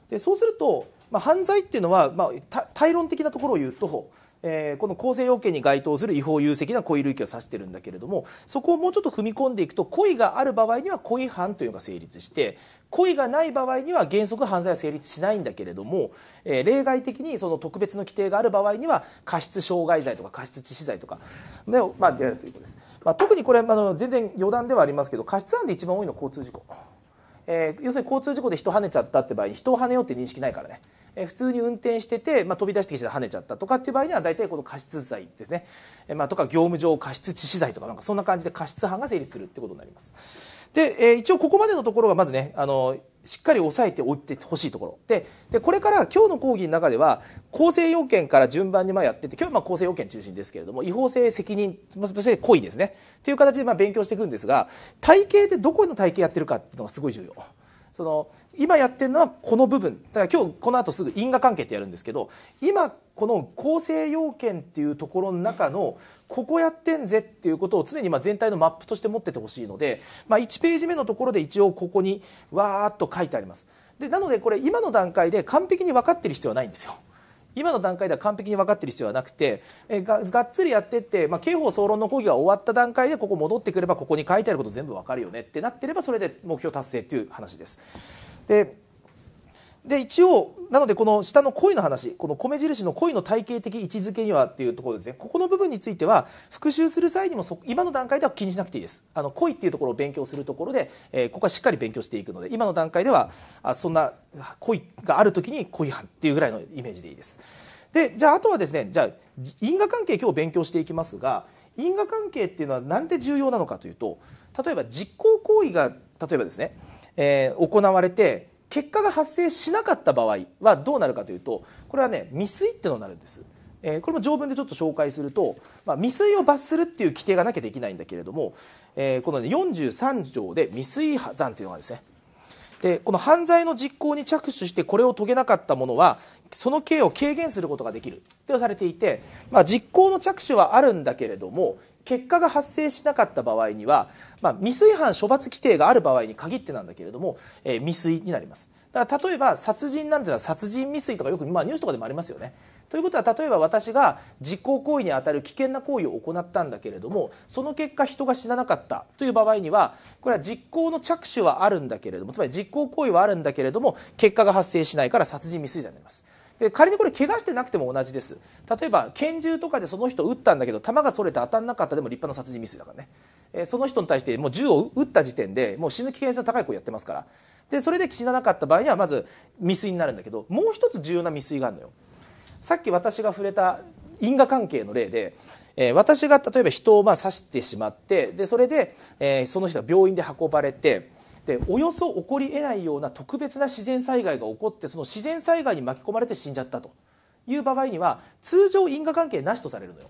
でそうすると、まあ、犯罪っていうのは、まあ、対論的なところを言うと、えー、この構成要件に該当する違法有責な故意類型を指しているんだけれどもそこをもうちょっと踏み込んでいくと故意がある場合には故意犯というのが成立して故意がない場合には原則犯罪は成立しないんだけれども、えー、例外的にその特別の規定がある場合には過失傷害罪とか過失致死罪とかで、まあ、出るということです。まあ、特にこれあの全然余談ではありますけど過失案で一番多いのは交通事故。えー、要するに交通事故で人跳ねちゃったって場合に人を跳ねようって認識ないからねえ普通に運転してて、まあ、飛び出してきて跳ねちゃったとかっていう場合には大体この過失罪ですね、えまあ、とか業務上過失致死罪とかなんかそんな感じで過失犯が成立するってことになります。で、え一応ここまでのところはまずねあのしっかり押さえておいてほしいところででこれから今日の講義の中では構成要件から順番にまやってて今日はま構成要件中心ですけれども違法性責任そして故意ですねっていう形でま勉強していくんですが体系でどこの体系やってるかっていうのがすごい重要。その今やってるのはこの部分だから今日この後すぐ因果関係ってやるんですけど今この構成要件っていうところの中のここやってんぜっていうことを常にま全体のマップとして持っててほしいので、まあ、1ページ目のところで一応ここにわーっと書いてありますでなのでこれ今の段階で完璧に分かってる必要はないんですよ今の段階では完璧に分かってる必要はなくてえががっつりやってって、まあ、刑法総論の講義が終わった段階でここ戻ってくればここに書いてあること全部分かるよねってなってればそれで目標達成っていう話ですでで一応なのでこの下の恋の話この米印の恋の体系的位置づけにはっていうところですねここの部分については復習する際にも今の段階では気にしなくていいですあの恋っていうところを勉強するところで、えー、ここはしっかり勉強していくので今の段階ではあそんな恋がある時に恋犯っていうぐらいのイメージでいいですでじゃああとはですねじゃあ因果関係今日勉強していきますが因果関係っていうのは何で重要なのかというと例えば実行行為が例えばですねえー、行われて結果が発生しなかった場合はどうなるかというとこれはね未遂ってのになるんです。えー、これも条文でちょっと紹介すると、まあ、未遂を罰するっていう規定がなきゃできないんだけれども、えー、この、ね、43条で未遂犯罪というのがですねでこの犯罪の実行に着手してこれを遂げなかった者はその刑を軽減することができるとされていて、まあ、実行の着手はあるんだけれども結果が発生しなかった場合には、まあ、未遂犯処罰規定がある場合に限ってなんだけれども、えー、未遂になります。だから例えば殺人なんていうのは殺人未遂とかよく、まあ、ニュースとかでもありますよね。ということは例えば私が実行行為にあたる危険な行為を行ったんだけれどもその結果人が死ななかったという場合にはこれは実行の着手はあるんだけれどもつまり実行行為はあるんだけれども結果が発生しないから殺人未遂罪になります。で仮にこれ怪我してなくても同じです例えば拳銃とかでその人撃ったんだけど弾がそれて当たんなかったでも立派な殺人未遂だからね、えー、その人に対してもう銃を撃った時点でもう死ぬ危険性の高い子やってますからでそれで死ななかった場合にはまず未遂になるんだけどもう一つ重要な未遂があるのよさっき私が触れた因果関係の例で、えー、私が例えば人をまあ刺してしまってでそれで、えー、その人は病院で運ばれてでおよそ起こりえないような特別な自然災害が起こってその自然災害に巻き込まれて死んじゃったという場合には通常因果関係なしとされるのよ。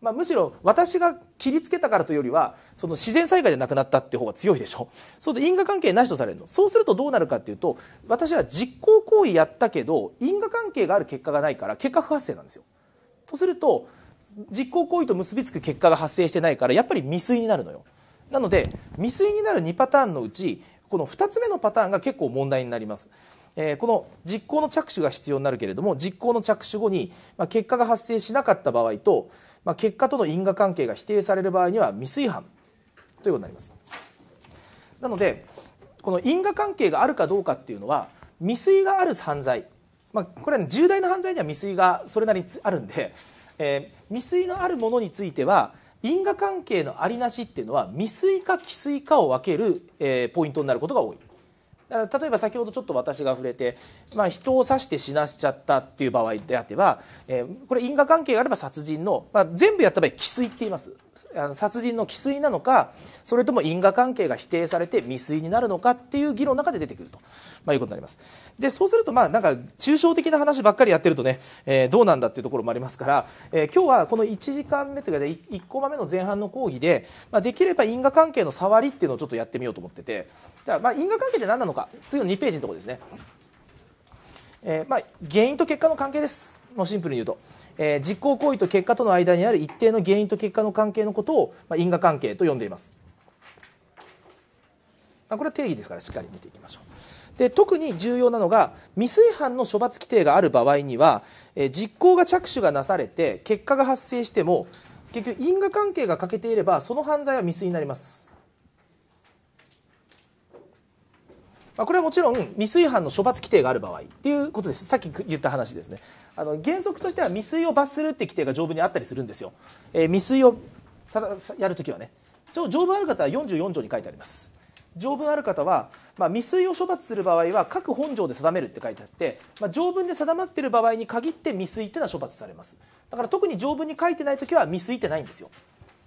まあ、むしろ私が切りつけたからというよりはその自然災害で亡くなったって方が強いでしょそうすると因果関係なしとされるのそうするとどうなるかっていうと私は実行行為やったけど因果関係がある結果がないから結果不発生なんですよとすると実行行為と結びつく結果が発生してないからやっぱり未遂になるのよなので未遂になる2パターンのうちこの2つ目のパターンが結構問題になります。えー、この実行の着手が必要になるけれども実行の着手後に、まあ、結果が発生しなかった場合と、まあ、結果との因果関係が否定される場合には未遂犯ということになります。なのでこの因果関係があるかどうかっていうのは未遂がある犯罪、まあ、これは、重大な犯罪には未遂がそれなりにあるんで、えー、未遂のあるものについては因果関係のありなしっていうのは未遂か既遂かを分ける、えー、ポイントになることが多い。だ例えば先ほどちょっと私が触れて、まあ、人を刺して死なせちゃったっていう場合であっては、えー、これ因果関係があれば殺人の、まあ、全部やった場合既遂って言います。殺人の既遂なのかそれとも因果関係が否定されて未遂になるのかっていう議論の中で出てくると、まあ、いうことになりますでそうするとまあなんか抽象的な話ばっかりやってるとね、えー、どうなんだっていうところもありますから、えー、今日はこの1時間目というか、ね、1個目の前半の講義で、まあ、できれば因果関係の触りっていうのをちょっとやってみようと思っててだまあ因果関係って何なのか次の2ページのところですね、えー、まあ、原因と結果の関係ですもうシンプルに言うと。えー、実行行為と結果との間にある一定の原因と結果の関係のことを、まあ、因果関係と呼んでいます、まあ、これは定義ですからしっかり見ていきましょうで特に重要なのが未遂犯の処罰規定がある場合には、えー、実行が着手がなされて結果が発生しても結局因果関係が欠けていればその犯罪は未遂になりますまあ、これはもちろん未遂犯の処罰規定がある場合っていうことですさっき言った話ですねあの原則としては未遂を罰するって規定が条文にあったりするんですよ、えー、未遂をやるときはね条文ある方は44条に書いてあります条文ある方は、まあ、未遂を処罰する場合は各本条で定めるって書いてあって、まあ、条文で定まっている場合に限って未遂っていうのは処罰されますだから特に条文に書いてないときは未遂ってないんですよ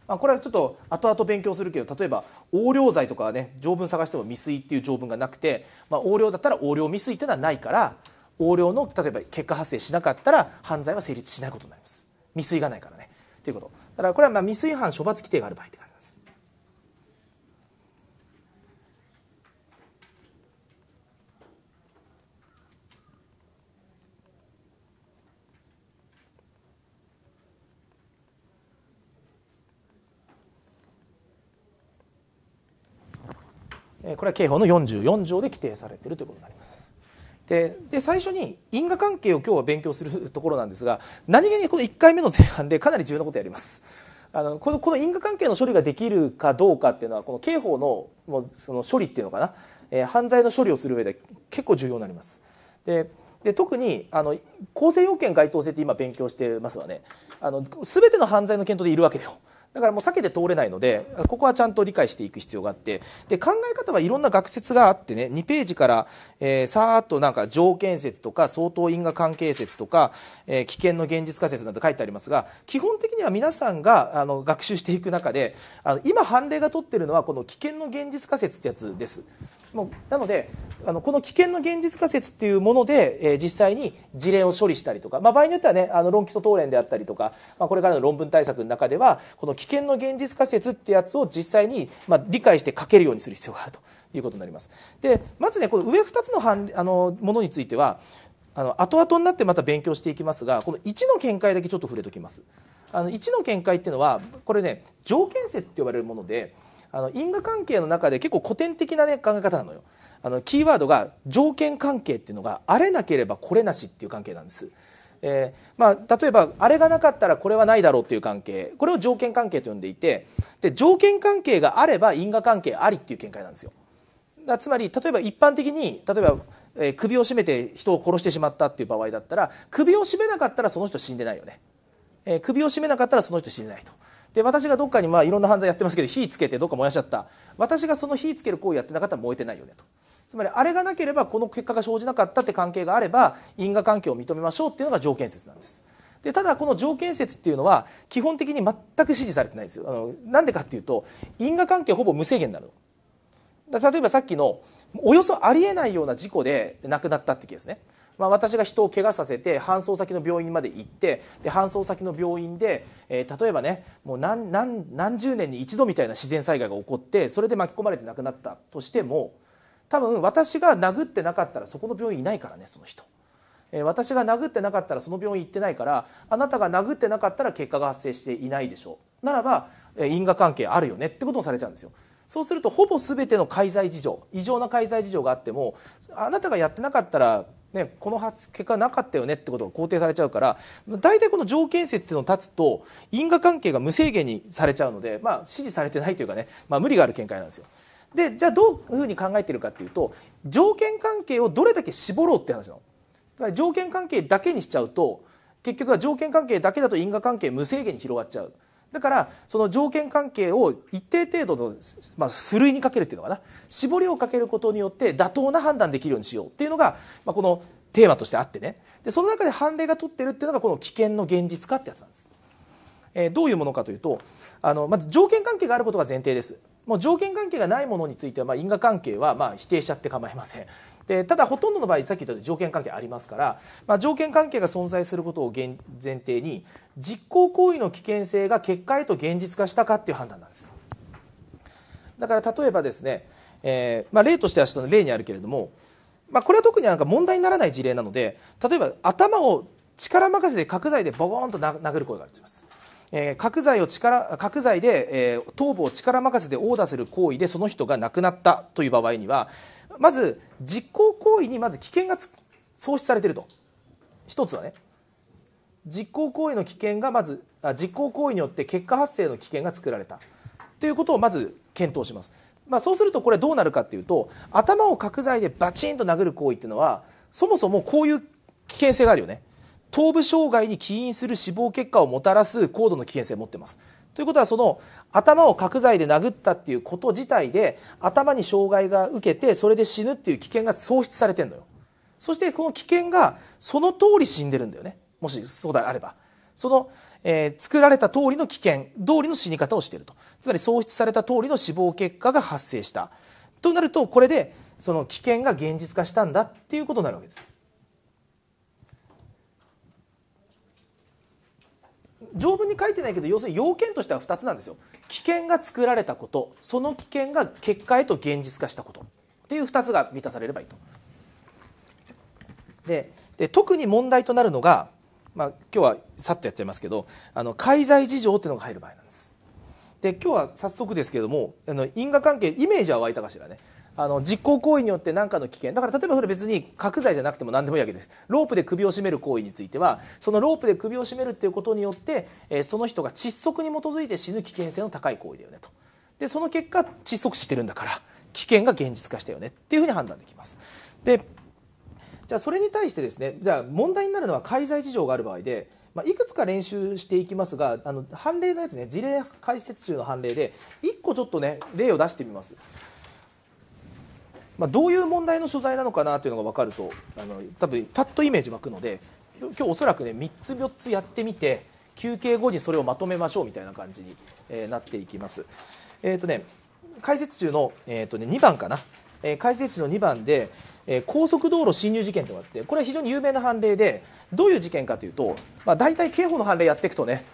まあ、これはちょっと後々勉強するけど例えば横領罪とかはね条文探しても未遂っていう条文がなくて、まあ、横領だったら横領未遂っていうのはないから横領の例えば結果発生しなかったら犯罪は成立しないことになります未遂がないからねということだからこれはまあ未遂犯処罰規定がある場合ってこれは刑法の44条で規定されているということになりますで最初に因果関係を今日は勉強するところなんですが何気にこの1回目の前半でかなり重要なことやりますあのこのこの因果関係の処理ができるかどうかっていうのはこの刑法のもうその処理っていうのかな、えー、犯罪の処理をする上で結構重要になりますでで特にあの構成要件該当性って今勉強してますわねあの全ての犯罪の検討でいるわけよだからもう避けて通れないのでここはちゃんと理解していく必要があってで考え方はいろんな学説があってね2ページから、えー、さーっとなんか条件説とか相当因果関係説とか、えー、危険の現実仮説など書いてありますが基本的には皆さんがあの学習していく中であの今判例が取ってるのはこの危険の現実仮説ってやつです。もうなのであのこの危険の現実仮説っていうもので、えー、実際に事例を処理したりとか、まあ、場合によってはねあの論基礎答練であったりとか、まあ、これからの論文対策の中ではこの危険の現実仮説ってやつを実際に、まあ、理解して書けるようにする必要があるということになります。でまずねこの上2つのあのものについてはあの後々になってまた勉強していきますがこの1の見解だけちょっと触れときます。あの1の見解っていうのはこれね条件説って呼ばれるもので。あの因果関係の中で結構古典的な、ね、考え方なのよあのキーワードが条件関係っていうのがあれなければこれなしっていう関係なんです、えー、まあ、例えばあれがなかったらこれはないだろうっていう関係これを条件関係と呼んでいてで条件関係があれば因果関係ありっていう見解なんですよだつまり例えば一般的に例えばえ首を絞めて人を殺してしまったっていう場合だったら首を絞めなかったらその人死んでないよね、え首を絞めなかったらその人死んでないとで私がどっかにまあいろんな犯罪やってますけど火つけてどっか燃やしちゃった私がその火つける行為やってなかったら燃えてないよねとつまりあれがなければこの結果が生じなかったって関係があれば因果関係を認めましょうっていうのが条件説なんです。でただこの条件説っていうのは基本的に全く支持されてないですよ。あのなんでかっていうと因果関係ほぼ無制限なの。例えばさっきのおよそありえないような事故で亡くなったってケースね。まあ、私が人を怪我させて搬送先の病院まで行ってで搬送先の病院で、えー、例えばねもう何何何十年に一度みたいな自然災害が起こってそれで巻き込まれて亡くなったとしても多分私が殴ってなかったらそこの病院いないからねその人。えー、私が殴ってなかったらその病院行ってないからあなたが殴ってなかったら結果が発生していないでしょうならば、えー、因果関係あるよねってこともされちゃうんですよそうするとほぼ全ての介在事情異常な介在事情があってもあなたがやってなかったらね、この発結果なかったよねってことが肯定されちゃうから大体この条件説っていうのを立つと因果関係が無制限にされちゃうので、まあ、支持されてないというかね、まあ、無理がある見解なんですよ。でじゃあどういうふうに考えてるかっていうと条件関係をどれだけ絞ろうって話なの。つまり条件関係だけにしちゃうと結局は条件関係だけだと因果関係無制限に広がっちゃう。だからその条件関係を一定程度の、まあ、ふるいにかけるっていうのかな絞りをかけることによって妥当な判断できるようにしようっていうのが、まあ、このテーマとしてあってねでその中で判例が取ってるっていうのがこの危険の現実化ってやつなんです。えどういうものかというとあのまず条件関係があることが前提です。もう条件関係がないものについては、まあ、因果関係はまあ否定しちゃって構いません。でただほとんどの場合さっき言った条件関係ありますから、まあ、条件関係が存在することを前提に実行行為の危険性が結果へと現実化したかっていう判断なんです。だから例えばですね、えーまあ、例としてはその例にあるけれども、まあ、これは特になんか問題にならない事例なので例えば頭を力任せで角材でボコーンと殴る声があります。えー、角材を力角材で、えー、頭部を力任せで殴打する行為でその人が亡くなったという場合にはまず実行行為にまず危険が創出されていると一つはね実行行為の危険がまず実行行為によって結果発生の危険が作られたということをまず検討します、まあ、そうするとこれどうなるかというと頭を角材でバチンと殴る行為というのはそもそもこういう危険性があるよね。頭部障害に起因する死亡結果をもたらす高度の危険性を持ってます。ということはその頭を角材で殴ったっていうこと自体で頭に障害が受けてそれで死ぬっていう危険が創出されてんのよ。そしてこの危険がその通り死んでるんだよね。もしそうであれば。その、えー、作られた通りの危険、通りの死に方をしていると。つまり創出された通りの死亡結果が発生した。となると、これで、その危険が現実化したんだっていうことになるわけです。条文に書いてないけど要するに要件としては2つなんですよ危険が作られたことその危険が結果へと現実化したことっていう2つが満たされればいいと。でで特に問題となるのが、まあ、今日はさっとやっちゃいますけどあの介在事情っていうのが入る場合なんです。で今日は早速ですけどもあの因果関係イメージは湧いたかしらねあの実行行為によって何かの危険だから例えばそれ別に覚材じゃなくても何でもいいわけですロープで首を絞める行為についてはそのロープで首を絞めるっていうことによって、えー、その人が窒息に基づいて死ぬ危険性の高い行為だよねとでその結果窒息してるんだから危険が現実化したよねっていうふうに判断できますでじゃあそれに対してですねじゃあ問題になるのは介在事情がある場合でまあ、いくつか練習していきますがあの判例のやつね事例解説集の判例で1個ちょっとね例を出してみますまあ、どういう問題の所在なのかなというのが分かるとあの多分パッとイメージ湧くので今日おそらくね3つ4つやってみて休憩後にそれをまとめましょうみたいな感じに、えー、なっていきます。えーとね、解説中の、えーとね、2番かな、えー、解説中の2番で、えー、高速道路侵入事件とかあってこれは非常に有名な判例でどういう事件かというと、まあ、大体刑法の判例やっていくとね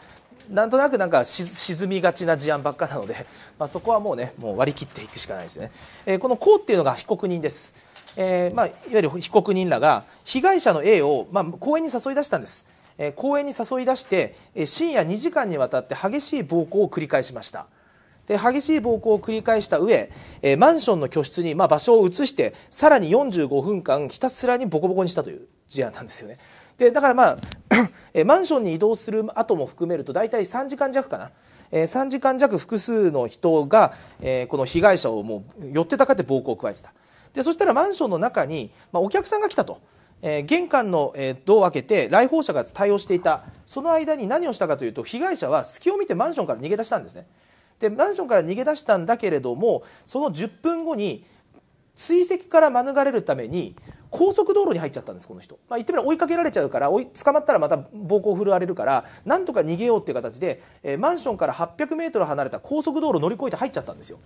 なんとなくなんか沈みがちな事案ばっかなので、*laughs* まあ、そこはもうねもう割り切っていくしかないですね、えー、この「こう」っていうのが被告人です、えーまあ、いわゆる被告人らが被害者の A を、まあ、公園に誘い出したんです、えー、公園に誘い出して、え深夜2時間にわたって激しい暴行を繰り返しましたで激しい暴行を繰り返した上、えー、マンションの居室に、まあ、場所を移してさらに45分間ひたすらにボコボコにしたという事案なんですよねでだからまあ *clears throat* えマンションに移動する後も含めると大体3時間弱かな、えー、3時間弱複数の人が、えー、この被害者をもう寄ってたかって暴行を加えてたでそしたらマンションの中に、まあ、お客さんが来たと、えー、玄関の、えドを開けて来訪者が対応していたその間に何をしたかというと被害者は隙を見てマンションから逃げ出したんですねでマンションから逃げ出したんだけれどもその10分後に追跡から免れるために高速道路に入っちゃったんですこの人、まあ、言ってみれば追いかけられちゃうから追い捕まったらまた暴行を振るわれるからなんとか逃げようっていう形で、えー、マンションから 800m 離れた高速道路乗り越えて入っちゃったんですよ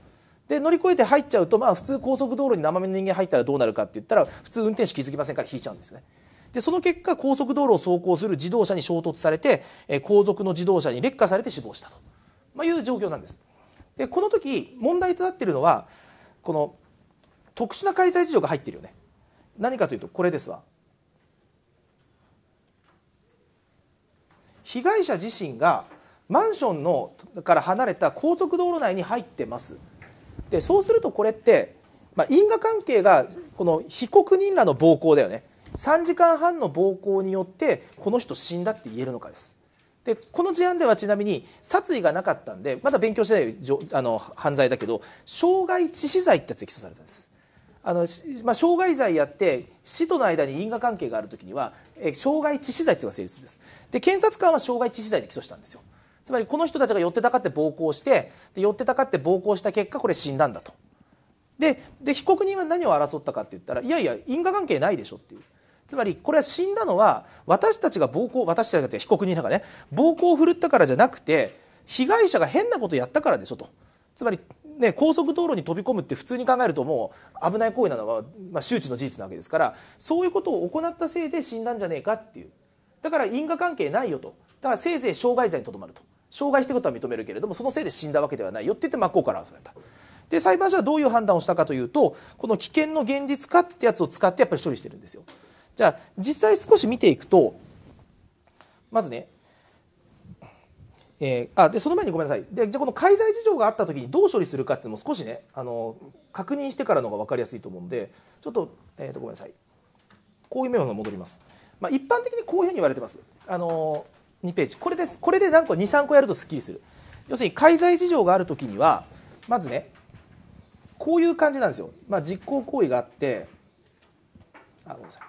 で乗り越えて入っちゃうと、まあ、普通高速道路に生身の人間入ったらどうなるかって言ったら普通運転手気づきませんから引いちゃうんですよねでその結果高速道路を走行する自動車に衝突されて、えー、後続の自動車に劣化されて死亡したと、まあ、いう状況なんですでこの時問題となっているのはこの特殊な開催事情が入ってるよね何かというとこれですわ被害者自身がマンションのから離れた高速道路内に入ってますでそうするとこれって、まあ、因果関係がこの被告人らの暴行だよね3時間半の暴行によってこの人死んだって言えるのかですでこの事案ではちなみに殺意がなかったんでまだ勉強してないあの犯罪だけど傷害致死罪ってやつで起訴されたんですあの、まあ、傷害罪やって死との間に因果関係がある時には、え傷害致死罪というのが成立ですで検察官は傷害致死罪で起訴したんですよつまりこの人たちが寄ってたかって暴行してで寄ってたかって暴行した結果これ死んだんだとでで被告人は何を争ったかって言ったらいやいや因果関係ないでしょっていうつまりこれは死んだのは私たちが暴行私たちが被告人なんかね暴行を振るったからじゃなくて被害者が変なことをやったからでしょとつまりね、高速道路に飛び込むって普通に考えるともう危ない行為なのは、まあ、周知の事実なわけですからそういうことを行ったせいで死んだんじゃねえかっていうだから因果関係ないよとだからせいぜい傷害罪にとどまると傷害してことは認めるけれどもそのせいで死んだわけではないよって言って真っ向から争われたで裁判所はどういう判断をしたかというとこの危険の現実化ってやつを使ってやっぱり処理してるんですよじゃあ実際少し見ていくとまずねえー、あでその前にごめんなさいでじゃこの介在事情があった時にどう処理するかっていうのも少しねあの確認してからのが分かりやすいと思うんでちょっと,、えー、とごめんなさいこういうメモ戻ります、まあ、一般的にこういうふうに言われてます、あの2ページこれですこれで何個23個やるとすっきりする要するに介在事情がある時にはまずねこういう感じなんですよ、まあ、実行行為があってあごめんなさい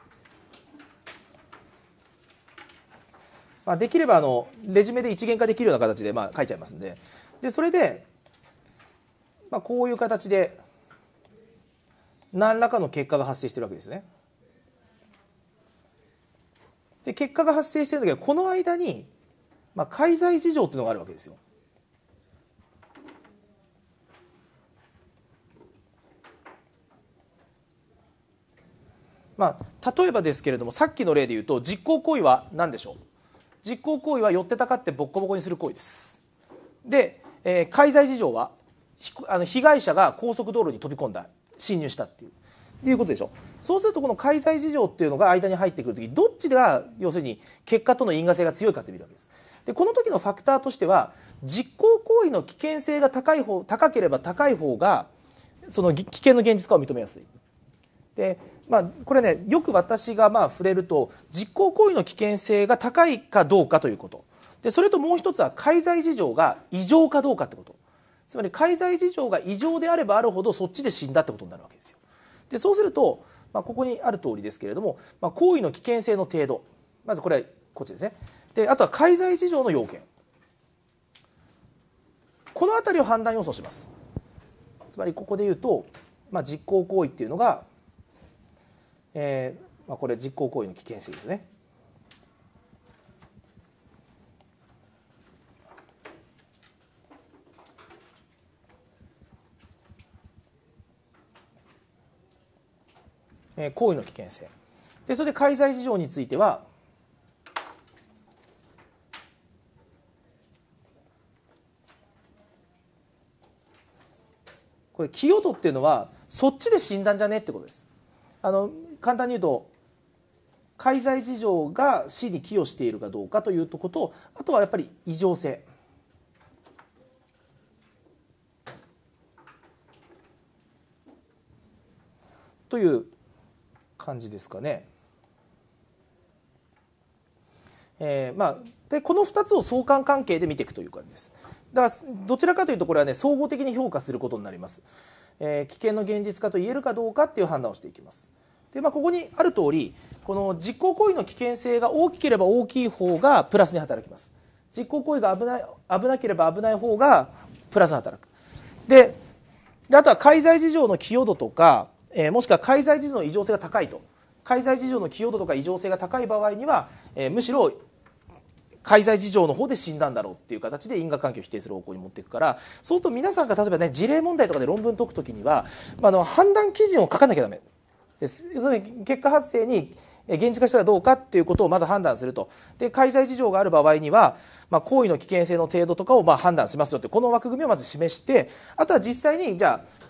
まあ、できればあのレジュメで一元化できるような形でまあ書いちゃいますんででそれで、まあ、こういう形で何らかの結果が発生してるわけですね。で結果が発生してるんだけどこの間に、まあ、介在事情っていうのがあるわけですよ。まあ、例えばですけれどもさっきの例で言うと実行行為は何でしょう実行行為は寄ってたかってボッコボコにする行為ですで、えー、介在事情はあの被害者が高速道路に飛び込んだ侵入したっていうっていうことでしょそうするとこの介在事情っていうのが間に入ってくる時どっちが要するに結果との因果性が強いかって見るわけですでこの時のファクターとしては実行行為の危険性が高い方高ければ高い方がその危険の現実化を認めやすいでまあ、これねよく私がまあ触れると実行行為の危険性が高いかどうかということでそれともう一つは介在事情が異常かどうかってことつまり介在事情が異常であればあるほどそっちで死んだってことになるわけですよ。でそうすると、まあ、ここにある通りですけれども、まあ、行為の危険性の程度まずこれはこっちですねであとは介在事情の要件この辺りを判断要素しますつまりここで言うと、まあ、実行行為っていうのがえー、まあ、これ実行行為の危険性ですね。えー、行為の危険性でそれで介在事情についてはこれ清とっていうのはそっちで死んだんじゃねってことですあの簡単に言うと介在事情が死に寄与しているかどうかというとこととあとはやっぱり異常性。という感じですかね。えーまあ、でこの2つを相関関係で見ていくという感じです。だからどちらかというとこれはね総合的に評価することになります。えー、危険の現実化と言えるかどうかっていう判断をしていきます。で、まあ、ここにある通り、この実行行為の危険性が大きければ大きい方がプラスに働きます。実行行為が危ない、危なければ危ない方がプラスに働く。で、であとは介在事情の寄与度とか、えー、もしくは介在事情の異常性が高いと。介在事情の寄与度とか異常性が高い場合には、えー、むしろ介在事情の方で死んだんだろうっていう形で因果関係を否定する方向に持っていくからそうすると皆さんが例えばね事例問題とかで論文解く時には、まあ、の判断基準を書かなきゃダメですその結果発生に現実化したらどうかっていうことをまず判断するとで介在事情がある場合には、まあ、行為の危険性の程度とかをまあ判断しますよってこの枠組みをまず示してあとは実際にじゃあ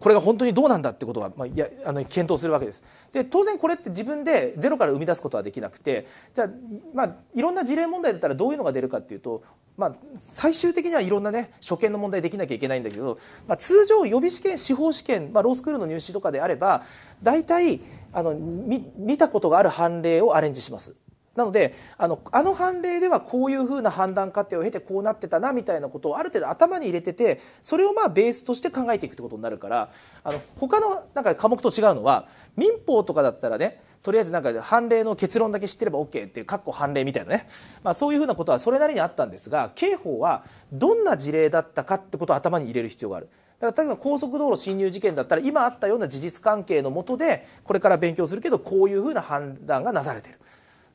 これが本当にどうなんだってことは、まあ、やあの検討するわけですで当然これって自分でゼロから生み出すことはできなくてじゃあ、まあ、いろんな事例問題だったらどういうのが出るかっていうと、まあ、最終的にはいろんなね初見の問題できなきゃいけないんだけど、まあ、通常予備試験司法試験、まあ、ロースクールの入試とかであれば大体あの見見たことがある判例をアレンジします。なのであのあの判例ではこういうふうな判断過程を経てこうなってたなみたいなことをある程度頭に入れててそれをまあベースとして考えていくってことになるからあの他のなんか科目と違うのは民法とかだったらねとりあえずなんか判例の結論だけ知ってれば OK っていうっこ判例みたいなね、まあ、そういうふうなことはそれなりにあったんですが刑法はどんな事例だったかってことを頭に入れる必要がある。だから例えば高速道路侵入事件だったら今あったような事実関係のもとでこれから勉強するけどこういうふうな判断がなされてる。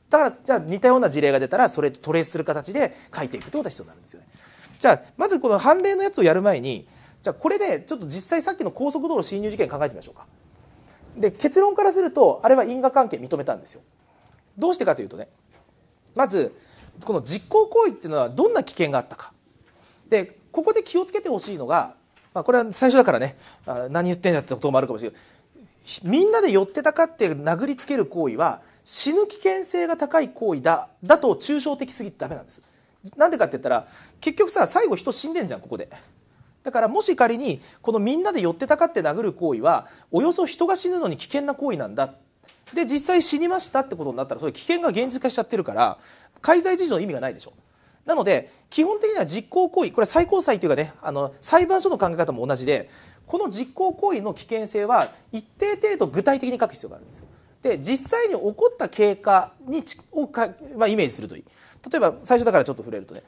だからじゃあ似たような事例が出たらそれトレースする形で書いていくいうことが必要になるんですよねじゃあまずこの判例のやつをやる前にじゃあこれでちょっと実際さっきの高速道路侵入事件考えてみましょうかで結論からするとあれは因果関係認めたんですよどうしてかというとねまずこの実行行為っていうのはどんな危険があったかでここで気をつけてほしいのが、まあ、これは最初だからねあ何言ってんだってこともあるかもしれないみんなで寄ってたかって殴りつける行為は死ぬ危険性が高い行為だだと抽象的すぎてダメなんですなんでかって言ったら結局さ最後人死んでんじゃんここでだからもし仮にこのみんなで寄ってたかって殴る行為はおよそ人が死ぬのに危険な行為なんだで実際死にましたってことになったらそれ危険が現実化しちゃってるから介在事情の意味がないでしょなので基本的には実行行為これ最高裁というかねあの裁判所の考え方も同じでこの実行行為の危険性は一定程度具体的に書く必要があるんですよで実際に起こった経過にをか、まあ、イメージするといい例えば最初だからちょっと触れるとね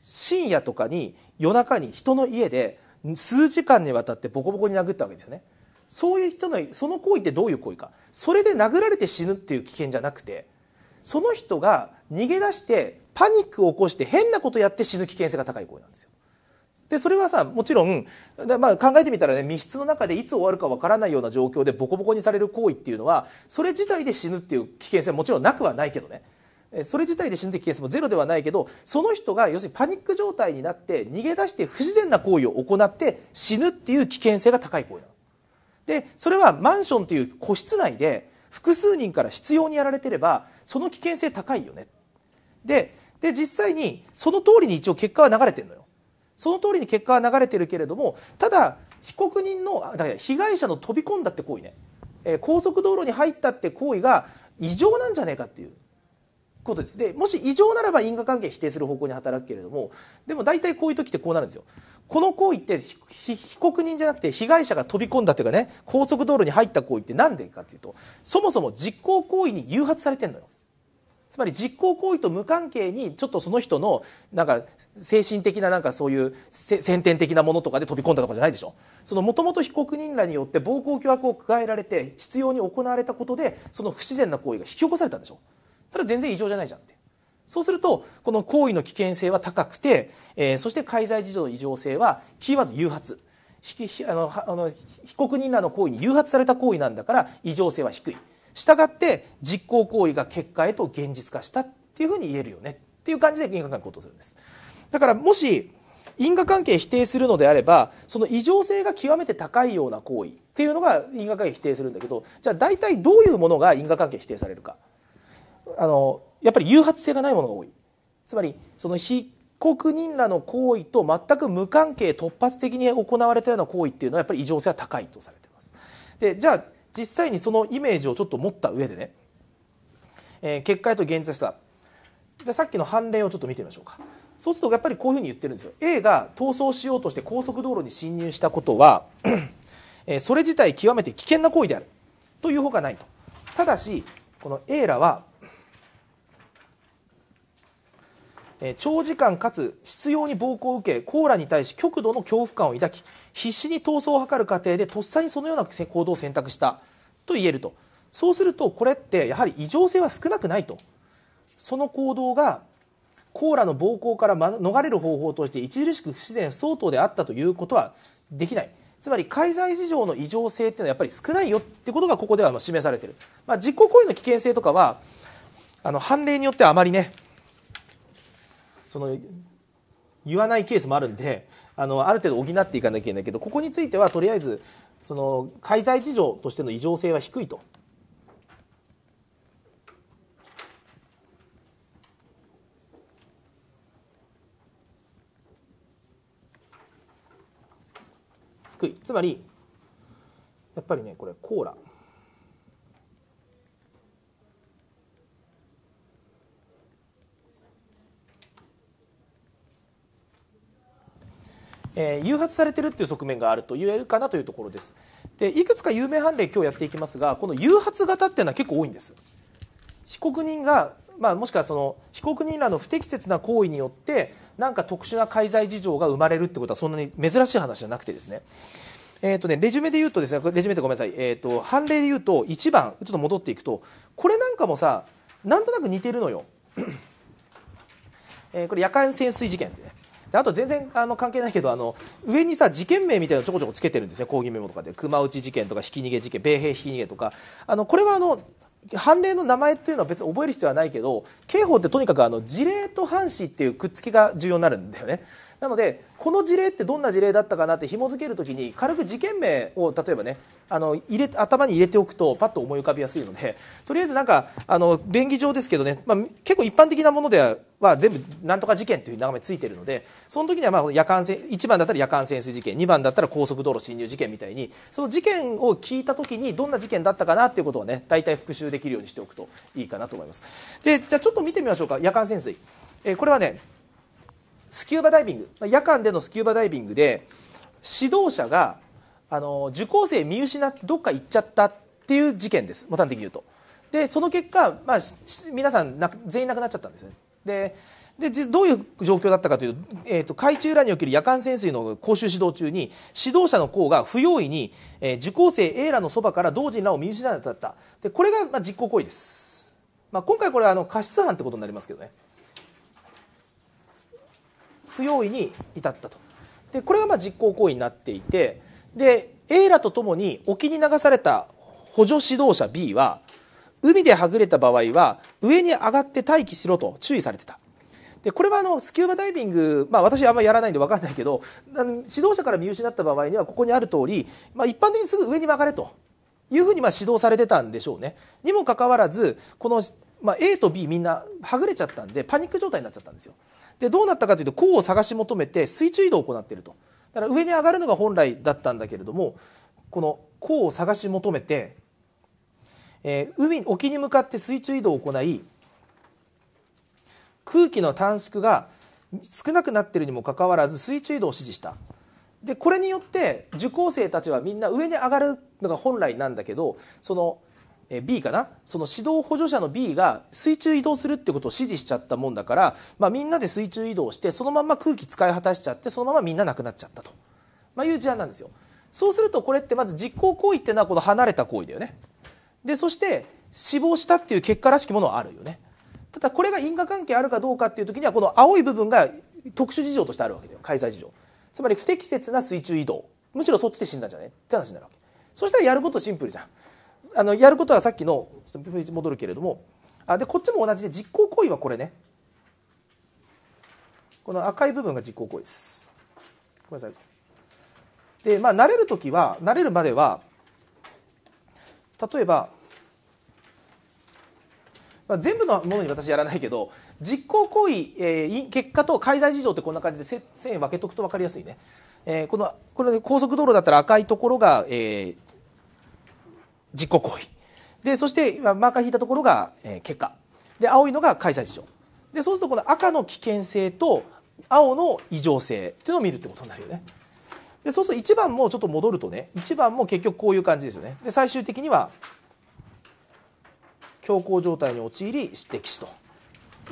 深夜とかに夜中に人の家で数時間にわたってボコボコに殴ったわけですよねそういう人のその行為ってどういう行為かそれで殴られて死ぬっていう危険じゃなくてその人が逃げ出してパニックを起こして変なことやって死ぬ危険性が高い行為なんですよでそれはさもちろん、まあ、考えてみたらね密室の中でいつ終わるかわからないような状況でボコボコにされる行為っていうのはそれ自体で死ぬっていう危険性もちろんなくはないけどねそれ自体で死ぬって危険性もゼロではないけどその人が要するにパニック状態になって逃げ出して不自然な行為を行って死ぬっていう危険性が高い行為なの。でそれはマンションという個室内で複数人から執拗にやられてればその危険性高いよね。でで実際にその通りに一応結果は流れてるのよ。その通りに結果は流れてるけれどもただ被告人のだ被害者の飛び込んだって行為ね、えー、高速道路に入ったって行為が異常なんじゃねえかっていうことですでもし異常ならば因果関係否定する方向に働くけれどもでも大体こういう時ってこうなるんですよこの行為って被告人じゃなくて被害者が飛び込んだというかね高速道路に入った行為って何でかっていうとそもそも実行行為に誘発されてんのよつまり実行行為と無関係にちょっとその人のなんか精神的ななんかそういう先天的なものとかで飛び込んだとかじゃないでしょそのもともと被告人らによって暴行脅迫を加えられて執拗に行われたことでその不自然な行為が引き起こされたんでしょただ全然異常じゃないじゃんってそうするとこの行為の危険性は高くて、えー、そして介在事情の異常性はキーワード誘発あのあの被告人らの行為に誘発された行為なんだから異常性は低いしたがって実行行為が結果へと現実化したっていうふうに言えるよねっていう感じで因果関係をとするんですだからもし因果関係否定するのであればその異常性が極めて高いような行為っていうのが因果関係否定するんだけどじゃあ大体どういうものが因果関係否定されるかあのやっぱり誘発性がないものが多いつまりその被告人らの行為と全く無関係突発的に行われたような行為っていうのはやっぱり異常性は高いとされてますでじゃあ実際にそのイメージをちょっと持った上でね、えー、結界と現実さじゃさっきの判例をちょっと見てみましょうかそうするとやっぱりこういうふうに言ってるんですよ A が逃走しようとして高速道路に侵入したことは、えそれ自体極めて危険な行為であるというほかないとただしこの A らは長時間かつ執拗に暴行を受けコーラに対し極度の恐怖感を抱き必死に逃走を図る過程でとっさにそのような行動を選択したと言えるとそうするとこれってやはり異常性は少なくないとその行動がコーラの暴行から逃れる方法として著しく不自然不相当であったということはできないつまり介在事情の異常性っていうのはやっぱり少ないよってことがここでは示されている、まあ、実行行為の危険性とかはあの判例によってはあまりねその言わないケースもあるんであのある程度補っていかなきゃいけないけどここについてはとりあえずその介在事情としての異常性は低いと。低いつまりやっぱりねこれコーラえー、誘発されてるっていう側面があると言えるかなというところですでいくつか有名判例今日やっていきますがこの誘発型っていうのは結構多いんです被告人がまあ、もしくはその被告人らの不適切な行為によってなんか特殊な介在事情が生まれるってことはそんなに珍しい話じゃなくてですね,、えーとねレジュメで言うとですねレジュメでごめんなさい、えーと、判例で言うと1番ちょっと戻っていくとこれなんかもさなんとなく似てるのよ、*coughs* えー、これ夜間潜水事件でねあと全然あの関係ないけどあの上にさ事件名みたいなのちょこちょこつけてるんですね抗議メモとかで熊内事件とかひき逃げ事件米兵ひき逃げとかあのこれはあの判例の名前っていうのは別に覚える必要はないけど刑法ってとにかくあの事例と判死っていうくっつきが重要になるんだよね。なのでこの事例ってどんな事例だったかなって紐付けるときに軽く事件名を例えばねあの入れ頭に入れておくとパッと思い浮かびやすいのでとりあえずなんかあの便宜上ですけどね、まあ、結構一般的なものではは全部なんとか事件という名前ついてるのでその時にはまあ夜間せ1番だったら夜間潜水事件2番だったら高速道路侵入事件みたいにその事件を聞いた時にどんな事件だったかなっていうことをね大体復習できるようにしておくといいかなと思いますでじゃあちょっと見てみましょうか夜間潜水、えー、これはねスキューバダイビング夜間でのスキューバダイビングで指導者があの受講生見失ってどっか行っちゃったっていう事件です端的に言うとでその結果、まあ、皆さん全員亡くなっちゃったんですねででどういう状況だったかというと,、えーと、海中裏における夜間潜水の講習指導中に指導者の校が不用意に、えー、受講生 A らのそばから同人らを見失ったでこれが、まあ、実行行為です、まあ、今回これはあの過失犯ってことになりますけどね不用意に至ったとでこれがまあ実行行為になっていてで A らとともに沖に流された補助指導者 B は海ではぐれた場合は上に上がって待機しろと注意されてた。でこれはあのスキューバダイビング、まあ、私あんまりやらないんで分かんないけど指導者から見失った場合にはここにある通り、まあ、一般的にすぐ上に曲がれというふうにまあ指導されてたんでしょうね。にもかかわらずこの、まあ、A と B みんなはぐれちゃったんでパニック状態になっちゃったんですよ。でどうなったかというと項を探し求めて水中移動を行っているとだから上に上がるのが本来だったんだけれどもこの項を探し求めて、えー、海沖に向かって水中移動を行い空気の短縮が少なくなっているにもかかわらず水中移動を指示したでこれによって受講生たちはみんな上に上がるのが本来なんだけどそのえ B かなその指導補助者の B が水中移動するってことを指示しちゃったもんだから、まあ、みんなで水中移動してそのまま空気使い果たしちゃってそのままみんな亡くなっちゃったと、まあ、いう事案なんですよそうするとこれってまず実行行為っていうのはこの離れた行為だよねでそして死亡したっていう結果らしきものはあるよねただこれが因果関係あるかどうかっていう時にはこの青い部分が特殊事情としてあるわけだよ開催事情つまり不適切な水中移動むしろそっちで死んだんじゃねって話になるわけそしたらやることシンプルじゃんあのやることはさっきのちょっとページ戻るけれどもあでこっちも同じで実行行為はこれねこの赤い部分が実行行為ですごめんなさいでまあ慣れる時は慣れるまでは例えば、まあ、全部のものに私やらないけど実行行為、えー、結果と介在事情ってこんな感じで線分けとくと分かりやすいね、えー、このこれ、高速道路だったら赤いところが、えー、実行行為でそして今マーカー引いたところが、え結果で青いのが開催事情でそうするとこの赤の危険性と青の異常性っていうのを見るってことになるよねでそうすると1番もちょっと戻るとね1番も結局こういう感じですよねで最終的には強行状態に陥り失敵死と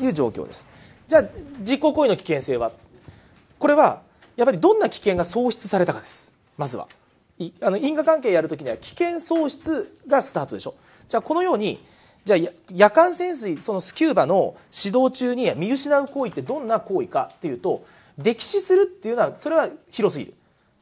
いう状況ですじゃあ実行行為の危険性はこれはやっぱりどんな危険が喪失されたかですまずは。あの因果関係やるときには危険喪失がスタートでしょじゃあこのようにじゃあ夜間潜水そのスキューバの指導中に見失う行為ってどんな行為かっていうと溺死するっていうのはそれは広すぎる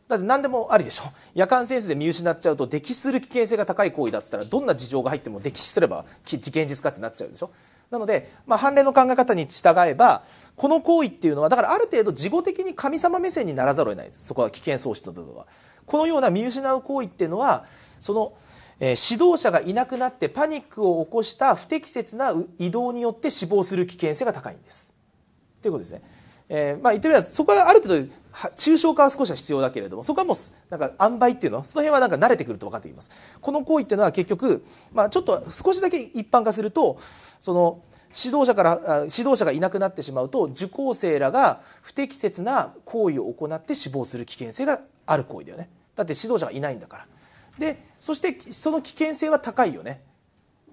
だって何でもありでしょ夜間潜水で見失っちゃうと溺死する危険性が高い行為だっ言ったらどんな事情が入っても溺死すれば事件実化ってなっちゃうでしょなので、まあ、判例の考え方に従えばこの行為っていうのはだからある程度事後的に神様目線にならざるを得ないですそこは危険喪失の部分は。このような見失う行為っていうのはその、指導者がいなくなってパニックを起こした不適切な移動によって死亡する危険性が高いんです。ということですね。えー、まあ、言ってみればそこはある程度抽象化は少しは必要だけれどもそこはもうなんか塩梅っていうのはその辺はなんか慣れてくると分かっていますこの行為っていうのは結局、まあ、ちょっと少しだけ一般化するとその指導者から指導者がいなくなってしまうと受講生らが不適切な行為を行って死亡する危険性がある行為だよねだって指導者がいないんだからでそしてその危険性は高いよね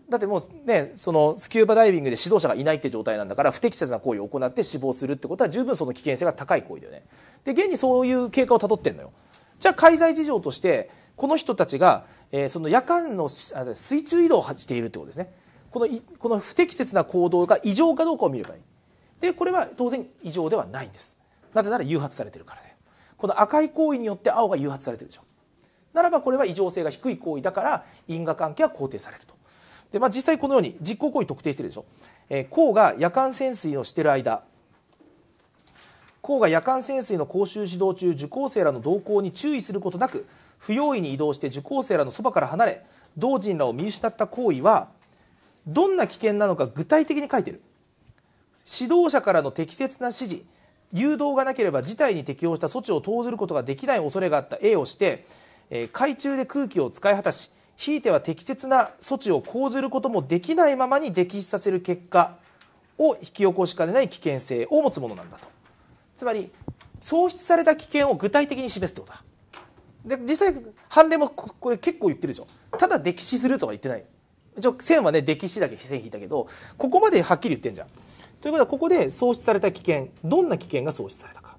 だってもうねそのスキューバダイビングで指導者がいないって状態なんだから不適切な行為を行って死亡するってことは十分その危険性が高い行為だよねで現にそういう経過をたどってんのよじゃあ介在事情としてこの人たちが、えー、その夜間の水中移動をしているってことですねこのこの不適切な行動が異常かどうかを見ればいいでこれは当然異常ではないんですなぜなら誘発されてるからねこの赤い行為によって青が誘発されてるでしょならばこれは異常性が低い行為だから因果関係は肯定されるとで、まあ、実際このように実行行為特定してるでしょ、えー、甲が夜間潜水をしてる間甲が夜間潜水の講習指導中受講生らの動向に注意することなく不用意に移動して受講生らのそばから離れ同人らを見失った行為はどんな危険なのか具体的に書いてる指導者からの適切な指示誘導がなければ事態に適応した措置を投ずることができない恐れがあった A をして、え海中で空気を使い果たしひいては適切な措置を講ずることもできないままに溺死させる結果を引き起こしかねない危険性を持つものなんだとつまり喪失された危険を具体的に示すってことだで実際判例もこれ結構言ってるでしょただ溺死するとは言ってない一応線はね溺死だけ線引いたけどここまではっきり言ってんじゃんということはここで創出された危険どんな危険が創出されたか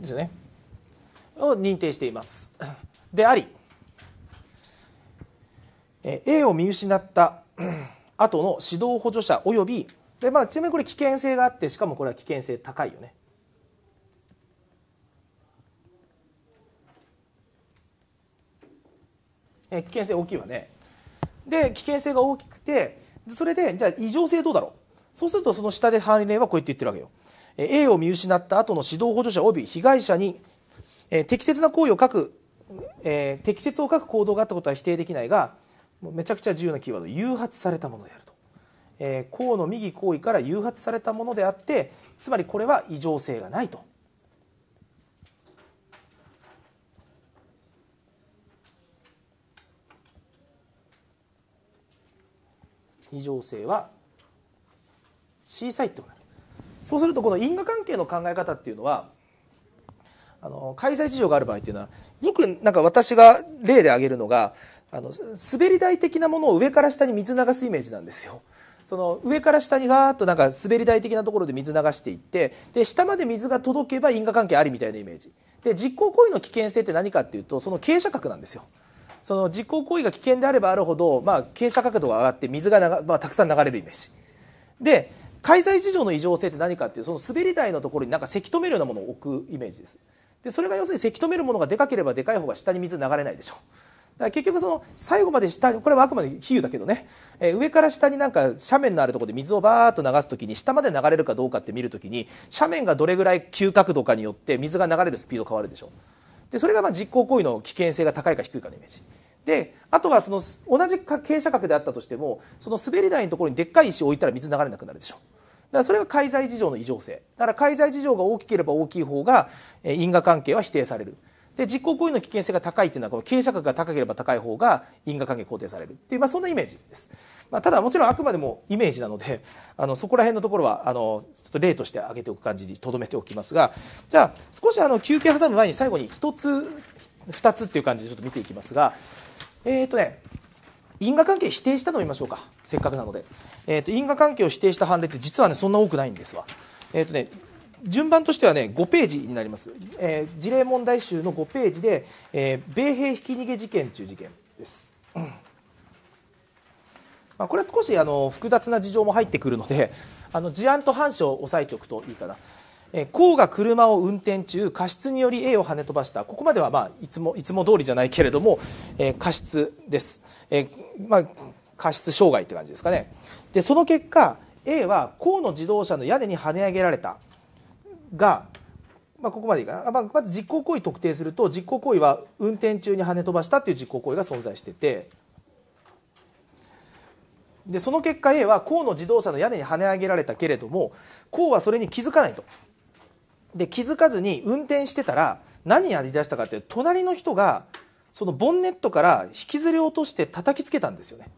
ですねを認定していますであり A を見失った後の指導補助者及びでまあちなみにこれ危険性があってしかもこれは危険性高いよね。え危険性大きいわね。で危険性が大きくてそれでじゃあ異常性どうだろうそうするとその下でハ例リネンはこう言って言ってるわけよ。A を見失った後の指導補助者及び被害者に、え適切な行為を書く、え適切を書く行動があったことは否定できないがめちゃくちゃ重要なキーワード誘発されたものである。えー、項の右行為から誘発されたものであってつまりこれは異常性がないと。異常性は小さいってことになるそうするとこの因果関係の考え方っていうのはあの開催事情がある場合っていうのはよくなんか私が例で挙げるのがあの滑り台的なものを上から下に水流すイメージなんですよ。その上から下にガーッとなんか滑り台的なところで水流していってで下まで水が届けば因果関係ありみたいなイメージで実行行為の危険性って何かっていうとその傾斜角なんですよその実行行為が危険であればあるほど、まあ、傾斜角度が上がって水がまあ、たくさん流れるイメージで介在事情の異常性って何かっていうその滑り台のところになんかせき止めるようなものを置くイメージですでそれが要するにせき止めるものがでかければでかい方が下に水流れないでしょだから結局その最後まで下これはあくまで比喩だけどね、えー、上から下になんか斜面のあるところで水をバーッと流す時に下まで流れるかどうかって見る時に斜面がどれぐらい急角度かによって水が流れるスピード変わるでしょでそれがまあ実行行為の危険性が高いか低いかのイメージであとはその同じ傾斜角であったとしてもその滑り台のところにでっかい石を置いたら水流れなくなるでしょだからそれが介在事情の異常性だから介在事情が大きければ大きい方が因果関係は否定される。で実行行為の危険性が高いっていうのはこの傾斜角が高ければ高い方が因果関係肯定されるっていう、まあ、そんなイメージです、まあ、ただもちろんあくまでもイメージなので *laughs* あのそこら辺のところはあのちょっと例として挙げておく感じにとどめておきますがじゃあ少しあの休憩挟む前に最後に1つ2つっていう感じでちょっと見ていきますがえっ、ー、とね因果関係否定したの見ましょうかせっかくなので、えーと、と因果関係を否定した判例って実はねそんな多くないんですわえーとね、順番としてはね5ページになります、えー、事例問題集の5ページで、えー、米兵ひき逃げ事件という事件です、まあ、これは少しあの複雑な事情も入ってくるのであの事案と反証を押さえておくといいかなえ甲が車を運転中過失により A を跳ね飛ばしたここまでは、まあ、いつもいつも通りじゃないけれども、えー、過失です、えー、まあ、過失傷害って感じですかねでその結果 A は甲の自動車の屋根に跳ね上げられたが、まあ、ここまでいいかな、まあ、まず実行行為特定すると実行行為は運転中に跳ね飛ばしたという実行行為が存在しててでその結果 A は甲の自動車の屋根に跳ね上げられたけれども甲はそれに気づかないと。で気づかずに運転してたら何やりだしたかって隣の人がそのボンネットから引きずり落として叩きつけたんですよね。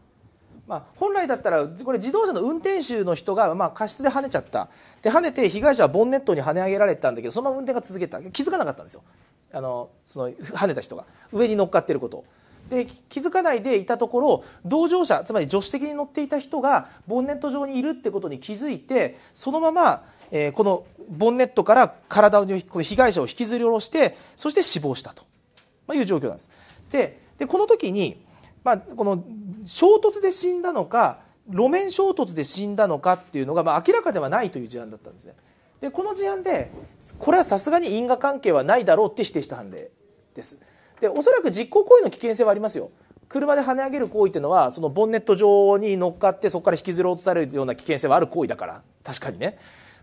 まあ、本来だったらこれ自動車の運転手の人が、まあ、過失で跳ねちゃったで跳ねて被害者はボンネットに跳ね上げられたんだけどそのまま運転が続けた気づかなかったんですよあのその跳ねた人が上に乗っかっていることで気づかないでいたところ同乗者つまり助手席に乗っていた人がボンネット上にいるってことに気づいてそのまま、えー、このボンネットから体のこの被害者を引きずり下ろしてそして死亡したと、まあ、いう状況なんです。ででこの時にまあ、この衝突で死んだのか路面衝突で死んだのかっていうのが、まあ、明らかではないという事案だったんですねでこの事案でこれはさすがに因果関係はないだろうって指定した判例ですでおそらく実行行為の危険性はありますよ車で跳ね上げる行為っていうのはそのボンネット上に乗っかってそこから引きずり落とされるような危険性はある行為だから確かにね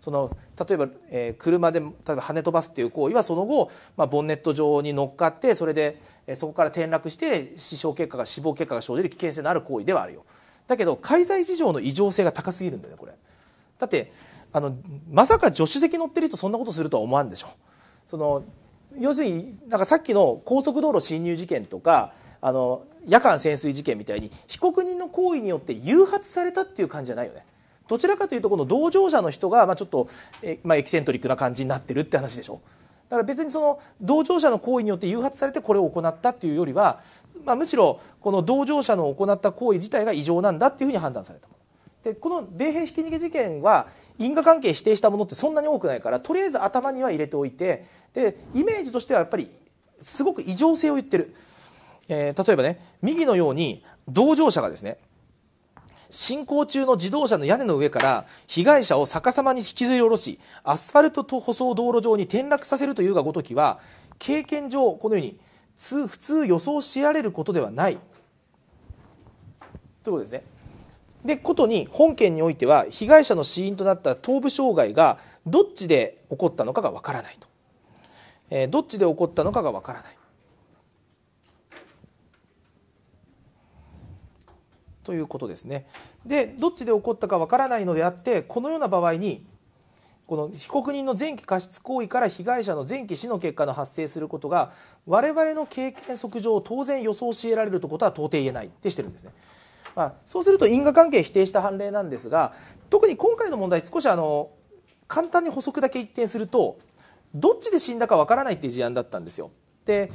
その例えば、えー、車で例えば跳ね飛ばすっていう行為はその後、まあ、ボンネット上に乗っかってそれで、えー、そこから転落して死傷結果が死亡結果が生じる危険性のある行為ではあるよだけど介在事情の異常性が高すぎるんだよねこれだってあのまさか助手席乗ってる人そんなことするとは思わんでしょその要するになんかさっきの高速道路侵入事件とかあの夜間潜水事件みたいに被告人の行為によって誘発されたっていう感じじゃないよねどちらかというとこの同乗者の人が、まあ、ちょっと、えまあ、エキセントリックな感じになってるって話でしょだから別にその同乗者の行為によって誘発されてこれを行ったっていうよりは、まあ、むしろこの同乗者の行った行為自体が異常なんだっていうふうに判断されたでこの米兵ひき逃げ事件は因果関係指定したものってそんなに多くないからとりあえず頭には入れておいてでイメージとしてはやっぱりすごく異常性を言ってる、えー、例えばね右のように同乗者がですね進行中の自動車の屋根の上から被害者を逆さまに引きずり下ろしアスファルトと舗装道路上に転落させるというがごときは経験上このように普通予想しられることではないということですね。でことに本件においては被害者の死因となった頭部障害がどっちで起こったのかがわからないと、えー、どっちで起こったのかがわからないということですね。でどっちで起こったかわからないのであってこのような場合にこの被告人の前期過失行為から被害者の前期死の結果の発生することが我々の経験則上当然予想し得られるということは到底言えないってしてるんですね。まあ、そうすると因果関係否定した判例なんですが特に今回の問題少しあの簡単に補足だけ一転するとどっちで死んだかわからないっていう事案だったんですよ。で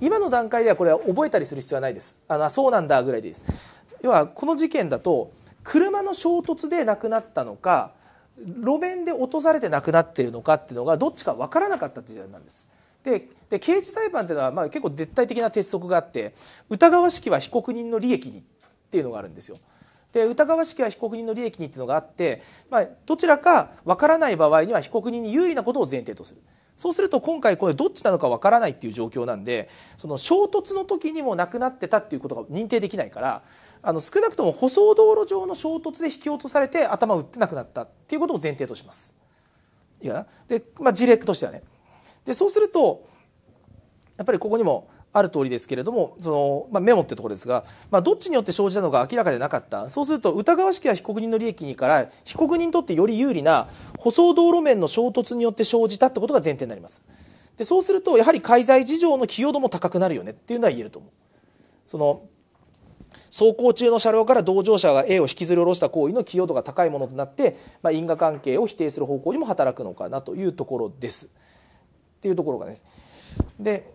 今の段階ではこれは覚えたりする必要はないですあのそうなんだぐらいでいいです要はこの事件だと車の衝突で亡くなったのか路面で落とされて亡くなっているのかっていうのがどっちか分からなかった時代なんです。でで刑事裁判っていうのはまあ結構絶対的な鉄則があって疑わしきは被告人の利益にっていうのがあるんですよ。で疑わしきは被告人の利益にっていうのがあって、まあ、どちらか分からない場合には被告人に有利なことを前提とする。そうすると今回これどっちなのかわからないっていう状況なんでその衝突の時にも亡くなってたっていうことが認定できないからあの少なくとも舗装道路上の衝突で引き落とされて頭を打ってなくなったっていうことを前提とします。いやで、まあ、事例としてはね。でそうするとやっぱりここにもある通りですけれどもその、まあ、メモってところですが、まあ、どっちによって生じたのか明らかでなかったそうすると疑わしきは被告人の利益にから被告人にとってより有利な舗装道路面の衝突によって生じたってことが前提になりますでそうするとやはり介在事情の寄与度も高くなるよねっていうのは言えると思うその走行中の車両から同乗者が A を引きずり下ろした行為の寄与度が高いものとなって、まあ、因果関係を否定する方向にも働くのかなというところです。っていうところがね。で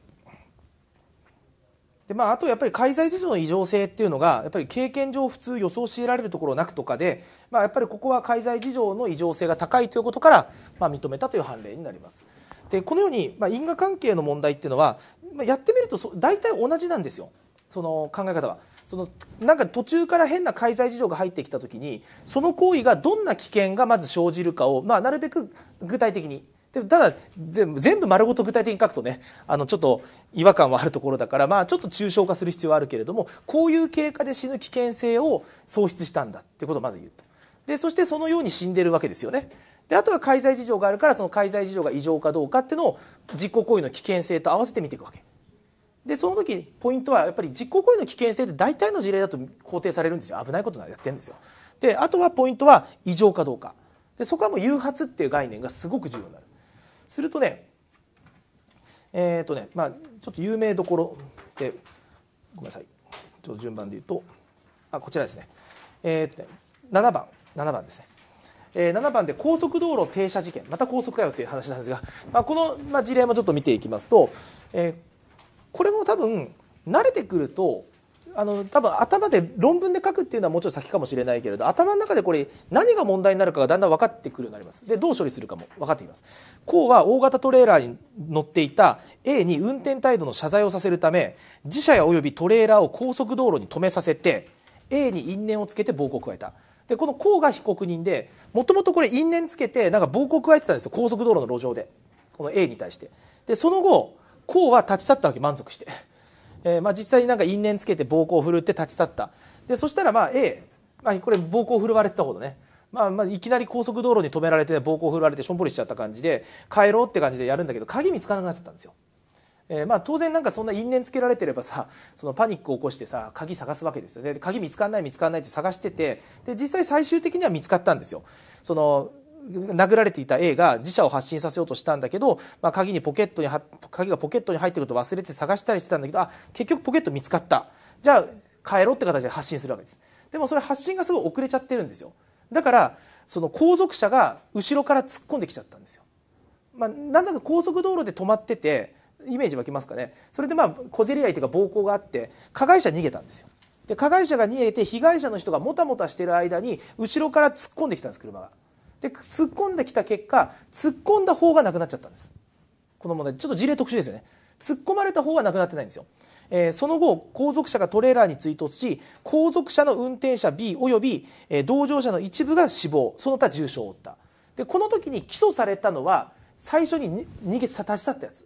でまあ、あとやっぱり介在事情の異常性っていうのがやっぱり経験上普通予想し得られるところなくとかで、まあ、やっぱりここは介在事情の異常性が高いということから、まあ、認めたという判例になります。でこのように、まあ、因果関係の問題っていうのは、まあ、やってみると大体同じなんですよ。その考え方はそのなんか途中から変な介在事情が入ってきた時にその行為がどんな危険がまず生じるかを、まあ、なるべく具体的にでただ全部丸ごと具体的に書くとねあのちょっと違和感はあるところだから、まあ、ちょっと抽象化する必要はあるけれどもこういう経過で死ぬ危険性を喪失したんだってことをまず言うとでそしてそのように死んでるわけですよねであとは介在事情があるからその介在事情が異常かどうかっていうのを実行行為の危険性と合わせて見ていくわけでその時ポイントはやっぱり実行行為の危険性って大体の事例だと肯定されるんですよ危ないことならやってるんですよであとはポイントは異常かどうかでそこはもう誘発っていう概念がすごく重要になるするとねえっ、ー、とねまあちょっと有名どころでごめんなさいちょっと順番で言うとあこちらですねえっ、ー、と7番7番ですねえー、7番で高速道路停車事件また高速かよという話なんですが、まあ、この、まあ、事例もちょっと見ていきますと、えー、これも多分慣れてくるとあの多分頭で論文で書くっていうのはもちろん先かもしれないけれど頭の中でこれ何が問題になるかがだんだん分かってくるようになりますでどう処理するかも分かってきますこうは大型トレーラーに乗っていた A に運転態度の謝罪をさせるため自社やおよびトレーラーを高速道路に止めさせて A に因縁をつけて暴行を加えたでこのこうが被告人でもともとこれ因縁つけてなんか暴行を加えてたんですよ高速道路の路上でこの A に対してでその後こうは立ち去ったわけ、満足して。えー、まあ実際になんか因縁つけて暴行を振るって立ち去った。で、そしたらまあ A、まあこれ暴行を振るわれてたほどね。まあまあいきなり高速道路に止められて暴行を振られてしょんぼりしちゃった感じで、帰ろうって感じでやるんだけど、鍵見つからなくなっちゃったんですよ。えー、まあ当然なんかそんな因縁つけられてればさそのパニックを起こしてさ鍵探すわけですよね鍵見つかんない見つかんないって探しててで実際最終的には見つかったんですよその殴られていた A が自社を発信させようとしたんだけど、まあ、鍵にポケットに鍵がポケットに入ってると忘れて探したりしてたんだけどあ結局ポケット見つかったじゃあ帰ろうって形で発信するわけですでもそれ発信がすごい遅れちゃってるんですよだからその後続車が後ろから突っ込んできちゃったんですよ、まあ、なんだか高速道路で止まっててイメージ湧きますかねそれでまあ小競り合いというか暴行があって加害者逃げたんですよで加害者が逃げて被害者の人がもたもたしてる間に後ろから突っ込んできたんです車がで突っ込んできた結果突っ込んだ方がなくなっちゃったんですこの問題ちょっと事例特殊ですよね突っ込まれた方はなくなってないんですよ、えー、その後後続車がトレーラーに追突し後続車の運転者 B および、えー、同乗者の一部が死亡その他重傷を負ったでこの時に起訴されたのは最初に逃げ立ち去ったやつ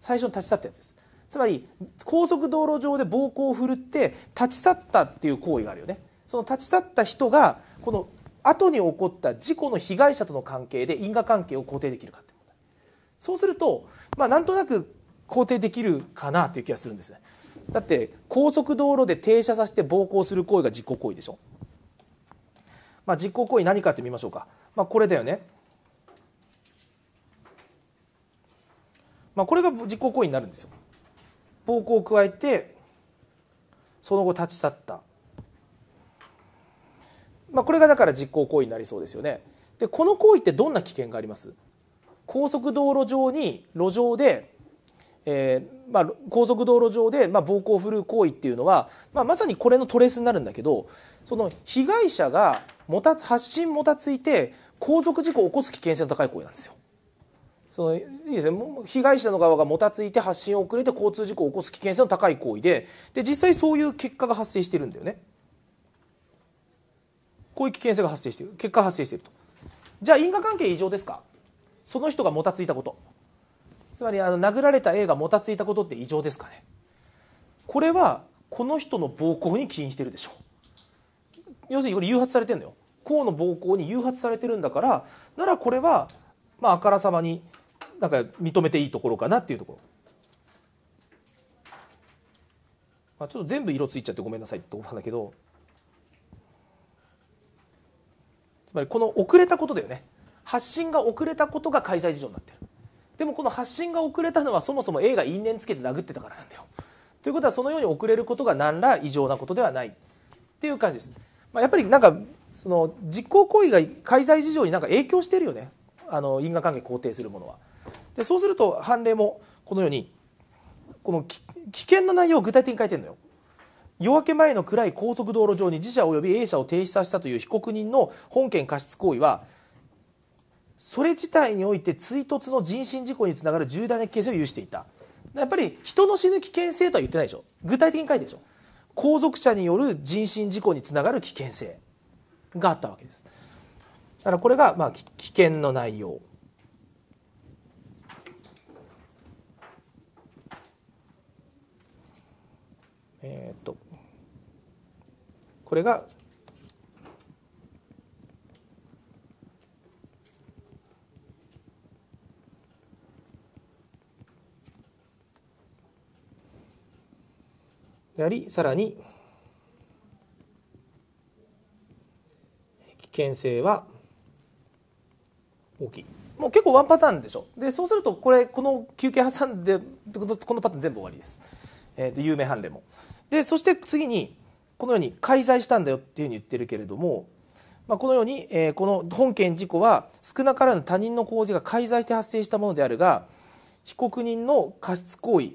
最初に立ち去ったやつですつまり高速道路上で暴行を振るって立ち去ったっていう行為があるよねその立ち去った人がこの後に起こった事故の被害者との関係で因果関係を肯定できるかって問題そうすると、まあ、なんとなく肯定できるかなという気がするんですねだって高速道路で停車させて暴行する行為が実行行為でしょ、まあ、実行行為何かって見ましょうか、まあ、これだよね、まあ、これが実行行為になるんですよ暴行を加えてその後立ち去ったまあ、これがだから実行行為になりそうですよね。でこの行為ってどんな危険があります高速道路上に路上でえーまあ、高速道路上で、まあ、暴行を振るう行為っていうのは、まあ、まさにこれのトレースになるんだけどその被害者がもた発信もたついて後続事故を起こす危険性の高い行為なんですよ。そのいいですね、被害者の側がもたついて発信を遅れて交通事故を起こす危険性の高い行為でで実際そういう結果が発生してるんだよね。こういう危険性が発生している結果発生しているとじゃあ因果関係異常ですかその人がもたついたことつまりあの殴られた A がもたついたことって異常ですかねこれはこの人の暴行に起因してるでしょ要するにこれ誘発されてるのよこの暴行に誘発されてるんだからならこれは、まあ、あからさまになんか認めていいところかなっていうところ、まあ、ちょっと全部色ついちゃってごめんなさいって思うんだけどつまりこの遅れたことだよね発信が遅れたことが開催事情になってるでもこの発信が遅れたのはそもそも A が因縁つけて殴ってたからなんだよということはそのように遅れることが何ら異常なことではないっていう感じです、まあ、やっぱりなんかその実行行為が介在事情になんか影響してるよねあの因果関係肯定するものはでそうすると判例もこのようにこの危険な内容を具体的に書いてるのよ夜明け前の暗い高速道路上に自社及び A 社を停止させたという被告人の本件過失行為はそれ自体において追突の人身事故につながる重大な危険性を有していたやっぱり人の死ぬ危険性とは言ってないでしょ具体的に書いてるでしょ後続者による人身事故につながる危険性があったわけですだからこれがまあ危険の内容えー、っとこれがやはりさらに危険性は大きいもう結構ワンパターンでしょでそうするとこれこの休憩挟んでこのパターン全部終わりです、えーと有名判例もでそして次にこのように介在したんだよっていうふうに言ってるけれども、まあ、このように、えー、この本件事故は少なからぬ他人の工事が介在して発生したものであるが被告人の過失行為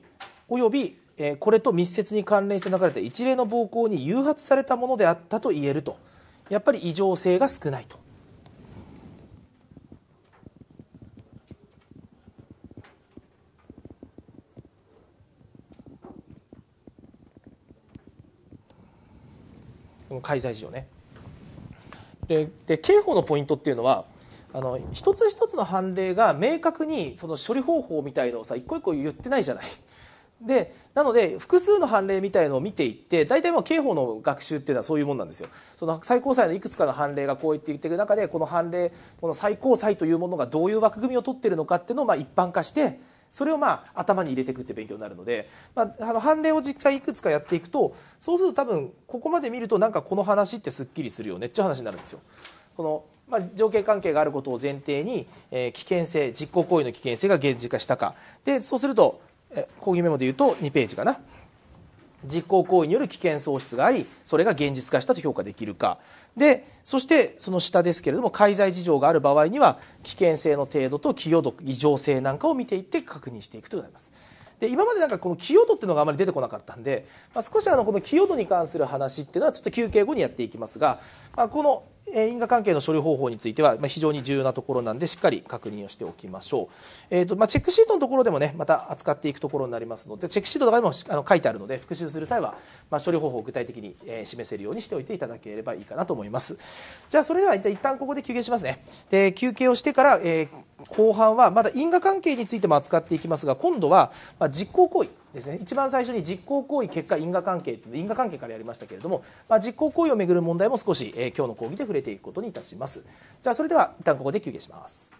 及び、えー、これと密接に関連して流れた一例の暴行に誘発されたものであったと言えるとやっぱり異常性が少ないと。この開催事情ね。でで刑法のポイントっていうのはあの一つ一つの判例が明確にその処理方法みたいのをさ一個一個言ってないじゃない。でなので複数の判例みたいのを見ていって大体もう刑法の学習っていうのはそういうもんなんですよその最高裁のいくつかの判例がこう言って言ってる中でこの判例この最高裁というものがどういう枠組みを取ってるのかっていうのをまあ一般化してそれをまあ頭に入れていくって勉強になるので、まあ、あの判例を実際いくつかやっていくとそうすると多分ここまで見るとなんかこの話ってすっきりするよねっいう話になるんですよ。このまあ、条件関係があることを前提に、えー、危険性実行行為の危険性が現実化したかでそうすると講義メモで言うと2ページかな実行行為による危険喪失がありそれが現実化したと評価できるかでそしてその下ですけれども介在事情がある場合には危険性の程度と寄与度異常性なんかを見ていって確認していくとなります。で今までなんかこの寄与度っていうのがあまり出てこなかったんで、まあ、少しあのこの寄与度に関する話っていうのはちょっと休憩後にやっていきますが、まあ、このえ因果関係の処理方法についてはま非常に重要なところなんでしっかり確認をしておきましょう、えーとまあ、チェックシートのところでもねまた扱っていくところになりますのでチェックシートとかでもあの書いてあるので復習する際は、まあ、処理方法を具体的に、え示せるようにしておいていただければいいかなと思いますじゃあそれでは一旦ここで休憩しますねで休憩をしてから、えー、後半はまだ因果関係についても扱っていきますが今度は、ま実行行為ですね一番最初に実行行為結果因果関係とい因果関係からやりましたけれども、まあ、実行行為をめぐる問題も少し、えー、今日の講義で触れていくことにいたしますじゃあそれでは一旦ここで休憩します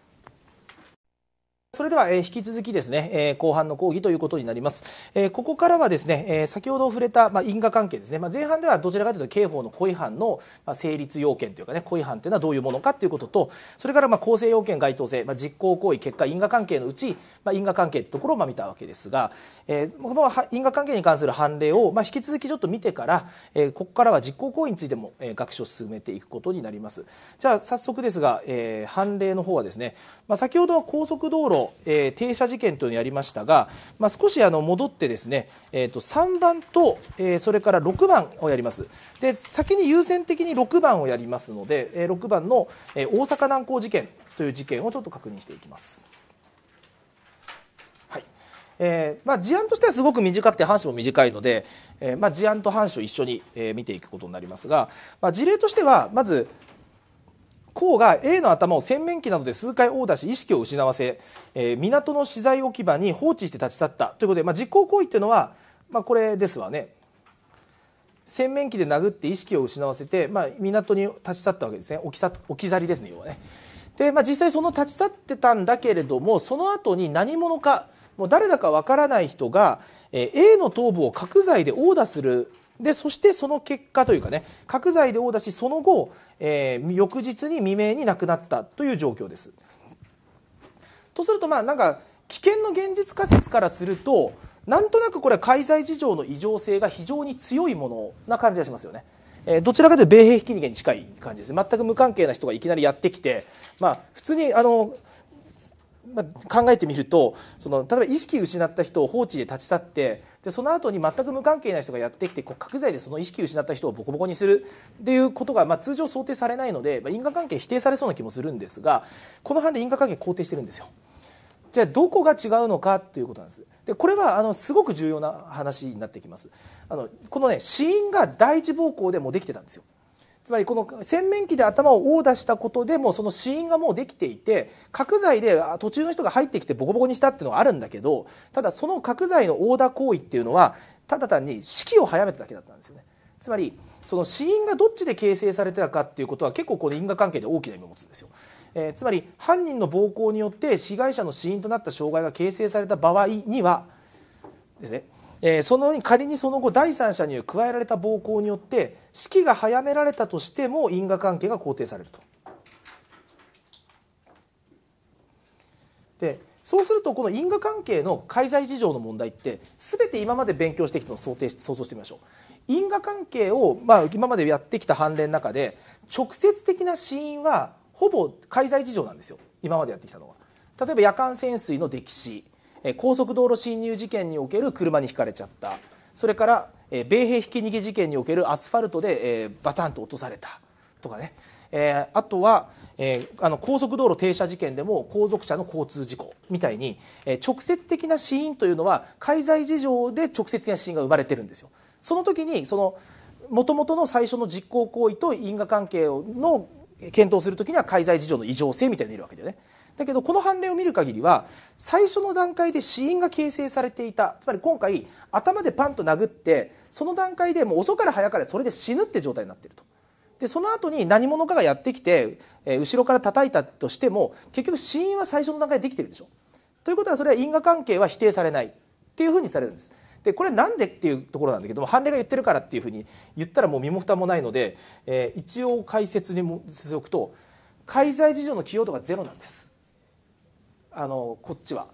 それでは、え引き続きですね、え後半の講義ということになります。えここからはですね、え先ほど触れた、ま因果関係ですね、ま前半ではどちらかというと刑法の故意犯の、ま成立要件というかね、故意犯というのはどういうものかということと、それから、ま構成要件、該当性、ま実行行為、結果、因果関係のうち、ま因果関係というところを、ま見たわけですが、えこの因果関係に関する判例を、ま引き続きちょっと見てから、えここからは実行行為についても、え学習を進めていくことになります。じゃあ、早速ですが、え判例の方はですね、ま先ほどは高速道路の、えー、停車事件というのをやりましたが、まあ、少しあの戻ってですね、えー、と3番と、えー、それから6番をやりますで先に優先的に6番をやりますので、えー、6番の、えー、大阪難航事件という事件をちょっと確認していきます。えーまあ、事案としてはすごく短くて半紙も短いので、えーまあ、事案と半紙を一緒に、えー、見ていくことになりますが、まあ、事例としてはまず項が A の頭を洗面器などで数回殴打し意識を失わせ、えー、港の資材置き場に放置して立ち去ったということで、まあ、実行行為というのは、まあ、これですわね洗面器で殴って意識を失わせて、まあ、港に立ち去ったわけですね置きさ置き去りですね要はねで、まあ、実際その立ち去ってたんだけれどもその後に何者かもう誰だかわからない人が、えー、A の頭部を角材で殴打するで、そしてその結果というかね、角材で殴打し、その後、えー、翌日に未明に亡くなったという状況です。とすると、まあ、なんか、危険の現実仮説からすると、なんとなくこれは介在事情の異常性が非常に強いものな感じがしますよね。えどちらかというと米兵ひき逃げに近い感じです全く無関係な人がいきなりやってきて、まあ、普通にあの、まあ、考えてみるとその例えば意識失った人を放置で立ち去ってでその後に全く無関係な人がやってきて覚格罪でその意識を失った人をボコボコにするっていうことが、まあ、通常想定されないので、まあ、因果関係否定されそうな気もするんですがこの判例因果関係肯定してるんですよ。じゃあどこが違うのかということなんです。でこれはあのすごく重要な話になってきます。あのこのね死因が第一暴行でもできてたんですよ。つまりこの洗面器で頭を殴打したことでもその死因がもうできていて角材で途中の人が入ってきてボコボコにしたっていうのはあるんだけどただその角材の殴打行為っていうのはただ単に死期を早めただけだったんですよね。つまりその死因がどっちで形成されてたかっていうことは結構この因果関係で大きな意味を持つんですよ、えー、つまり犯人の暴行によって被害者の死因となった障害が形成された場合にはですねえー、その仮にその後第三者に加えられた暴行によって死期が早められたとしても因果関係が肯定されると。でそうするとこの因果関係の介在事情の問題って全て今まで勉強してきたのを想定し想像してみましょう。因果関係を、まあ、今までやってきた判例の中で直接的な死因はほぼ介在事情なんですよ今までやってきたのは。例えば夜間潜水の溺死高速道路侵入事件における車にひかれちゃったそれから米兵ひき逃げ事件におけるアスファルトでバタンと落とされたとかねえあとは、えあの高速道路停車事件でも後続車の交通事故みたいに、え直接的な死因というのは介在事情で直接的な死因が生まれてるんですよ。その時にその元々の最初の実行行為と因果関係の検討する時には介在事情の異常性みたいなのがいるわけだよね。だけどこの判例を見る限りは最初の段階で死因が形成されていたつまり今回頭でパンと殴ってその段階でもう遅から早からそれで死ぬって状態になってると。でその後に何者かがやってきて、えー、後ろから叩いたとしても結局死因は最初の段階でできてるでしょ。ということはそれは因果関係は否定されないっていうふうにされるんです。でこれなんでっていうところなんだけども判例が言ってるからっていうふうに言ったらもう身も蓋もないので、えー、一応解説にもしておくと介在事情の起用度がゼロなんです。あのこっちは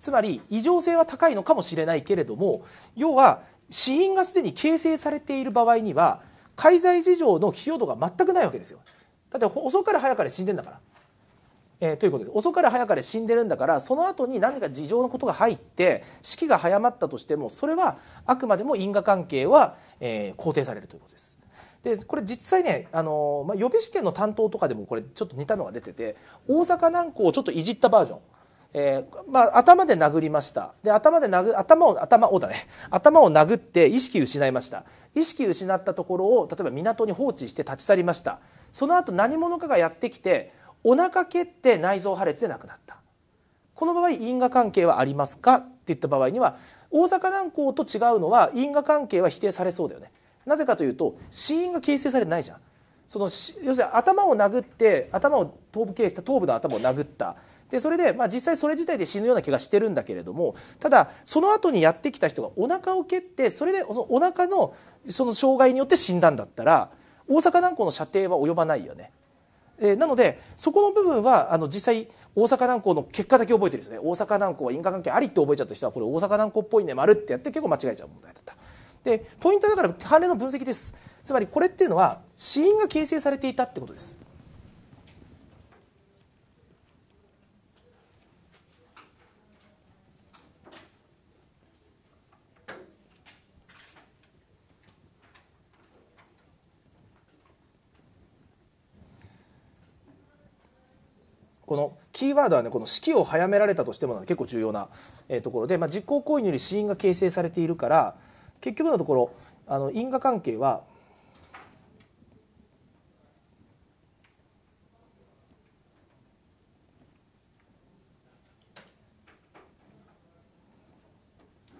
つまり異常性は高いのかもしれないけれども要は死因がすでに形成されている場合には介在事情の費用度が全くないわけですよだって遅かれ早かれ死んでんだから、えー、ということで遅かれ早かれ死んでるんだからその後に何か事情のことが入って死期が早まったとしてもそれはあくまでも因果関係は、えー、肯定されるということですでこれ実際ねあの、まあ、予備試験の担当とかでもこれちょっと似たのが出てて大阪南港をちょっといじったバージョン。えー、まあ、頭で殴りました。で、頭で殴、頭を、頭をだね。頭を殴って意識失いました。意識失ったところを、例えば港に放置して立ち去りました。その後何者かがやってきて、お腹蹴って内臓破裂で亡くなった。この場合、因果関係はありますかって言った場合には、大阪南港と違うのは因果関係は否定されそうだよね。なぜかというと死因が形成されてないじゃんその要するに頭を殴って頭を頭部形頭部の頭を殴ったでそれで、まあ、実際それ自体で死ぬような気がしてるんだけれどもただその後にやってきた人がお腹を蹴ってそれでそのお腹のその障害によって死んだんだったら大阪南港の射程は及ばないよね。えなのでそこの部分はあの実際大阪南港の結果だけ覚えてるんですね大阪南港は因果関係ありって覚えちゃった人はこれ大阪南港っぽいね丸ってやって結構間違えちゃう問題だった。でポイントはだから関連の分析ですつまりこれっていうのは死因が形成されていたってことですこのキーワードはねこの式を早められたとしても結構重要なところで、まあ、実行行為により死因が形成されているから結局のところあの因果関係は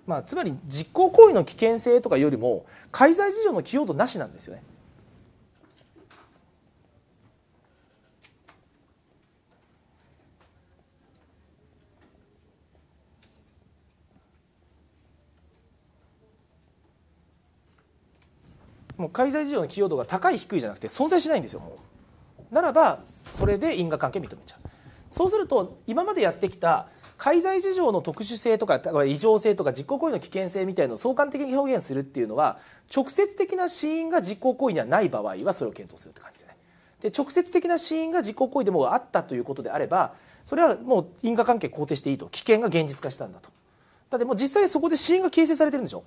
まあ、つまり実行行為の危険性とかよりも介在事情の起用度なしなんですよね。もう介在事情の寄与度が高い低いじゃなくて存在しないんですよもうならばそれで因果関係認めちゃうそうすると今までやってきた介在事情の特殊性とか異常性とか実行行為の危険性みたいのを相関的に表現するっていうのは直接的な死因が実行行為にはない場合はそれを検討するって感じですね。で直接的な死因が実行行為でもあったということであればそれはもう因果関係肯定していいと危険が現実化したんだとだってもう実際そこで死因が形成されてるんでしょ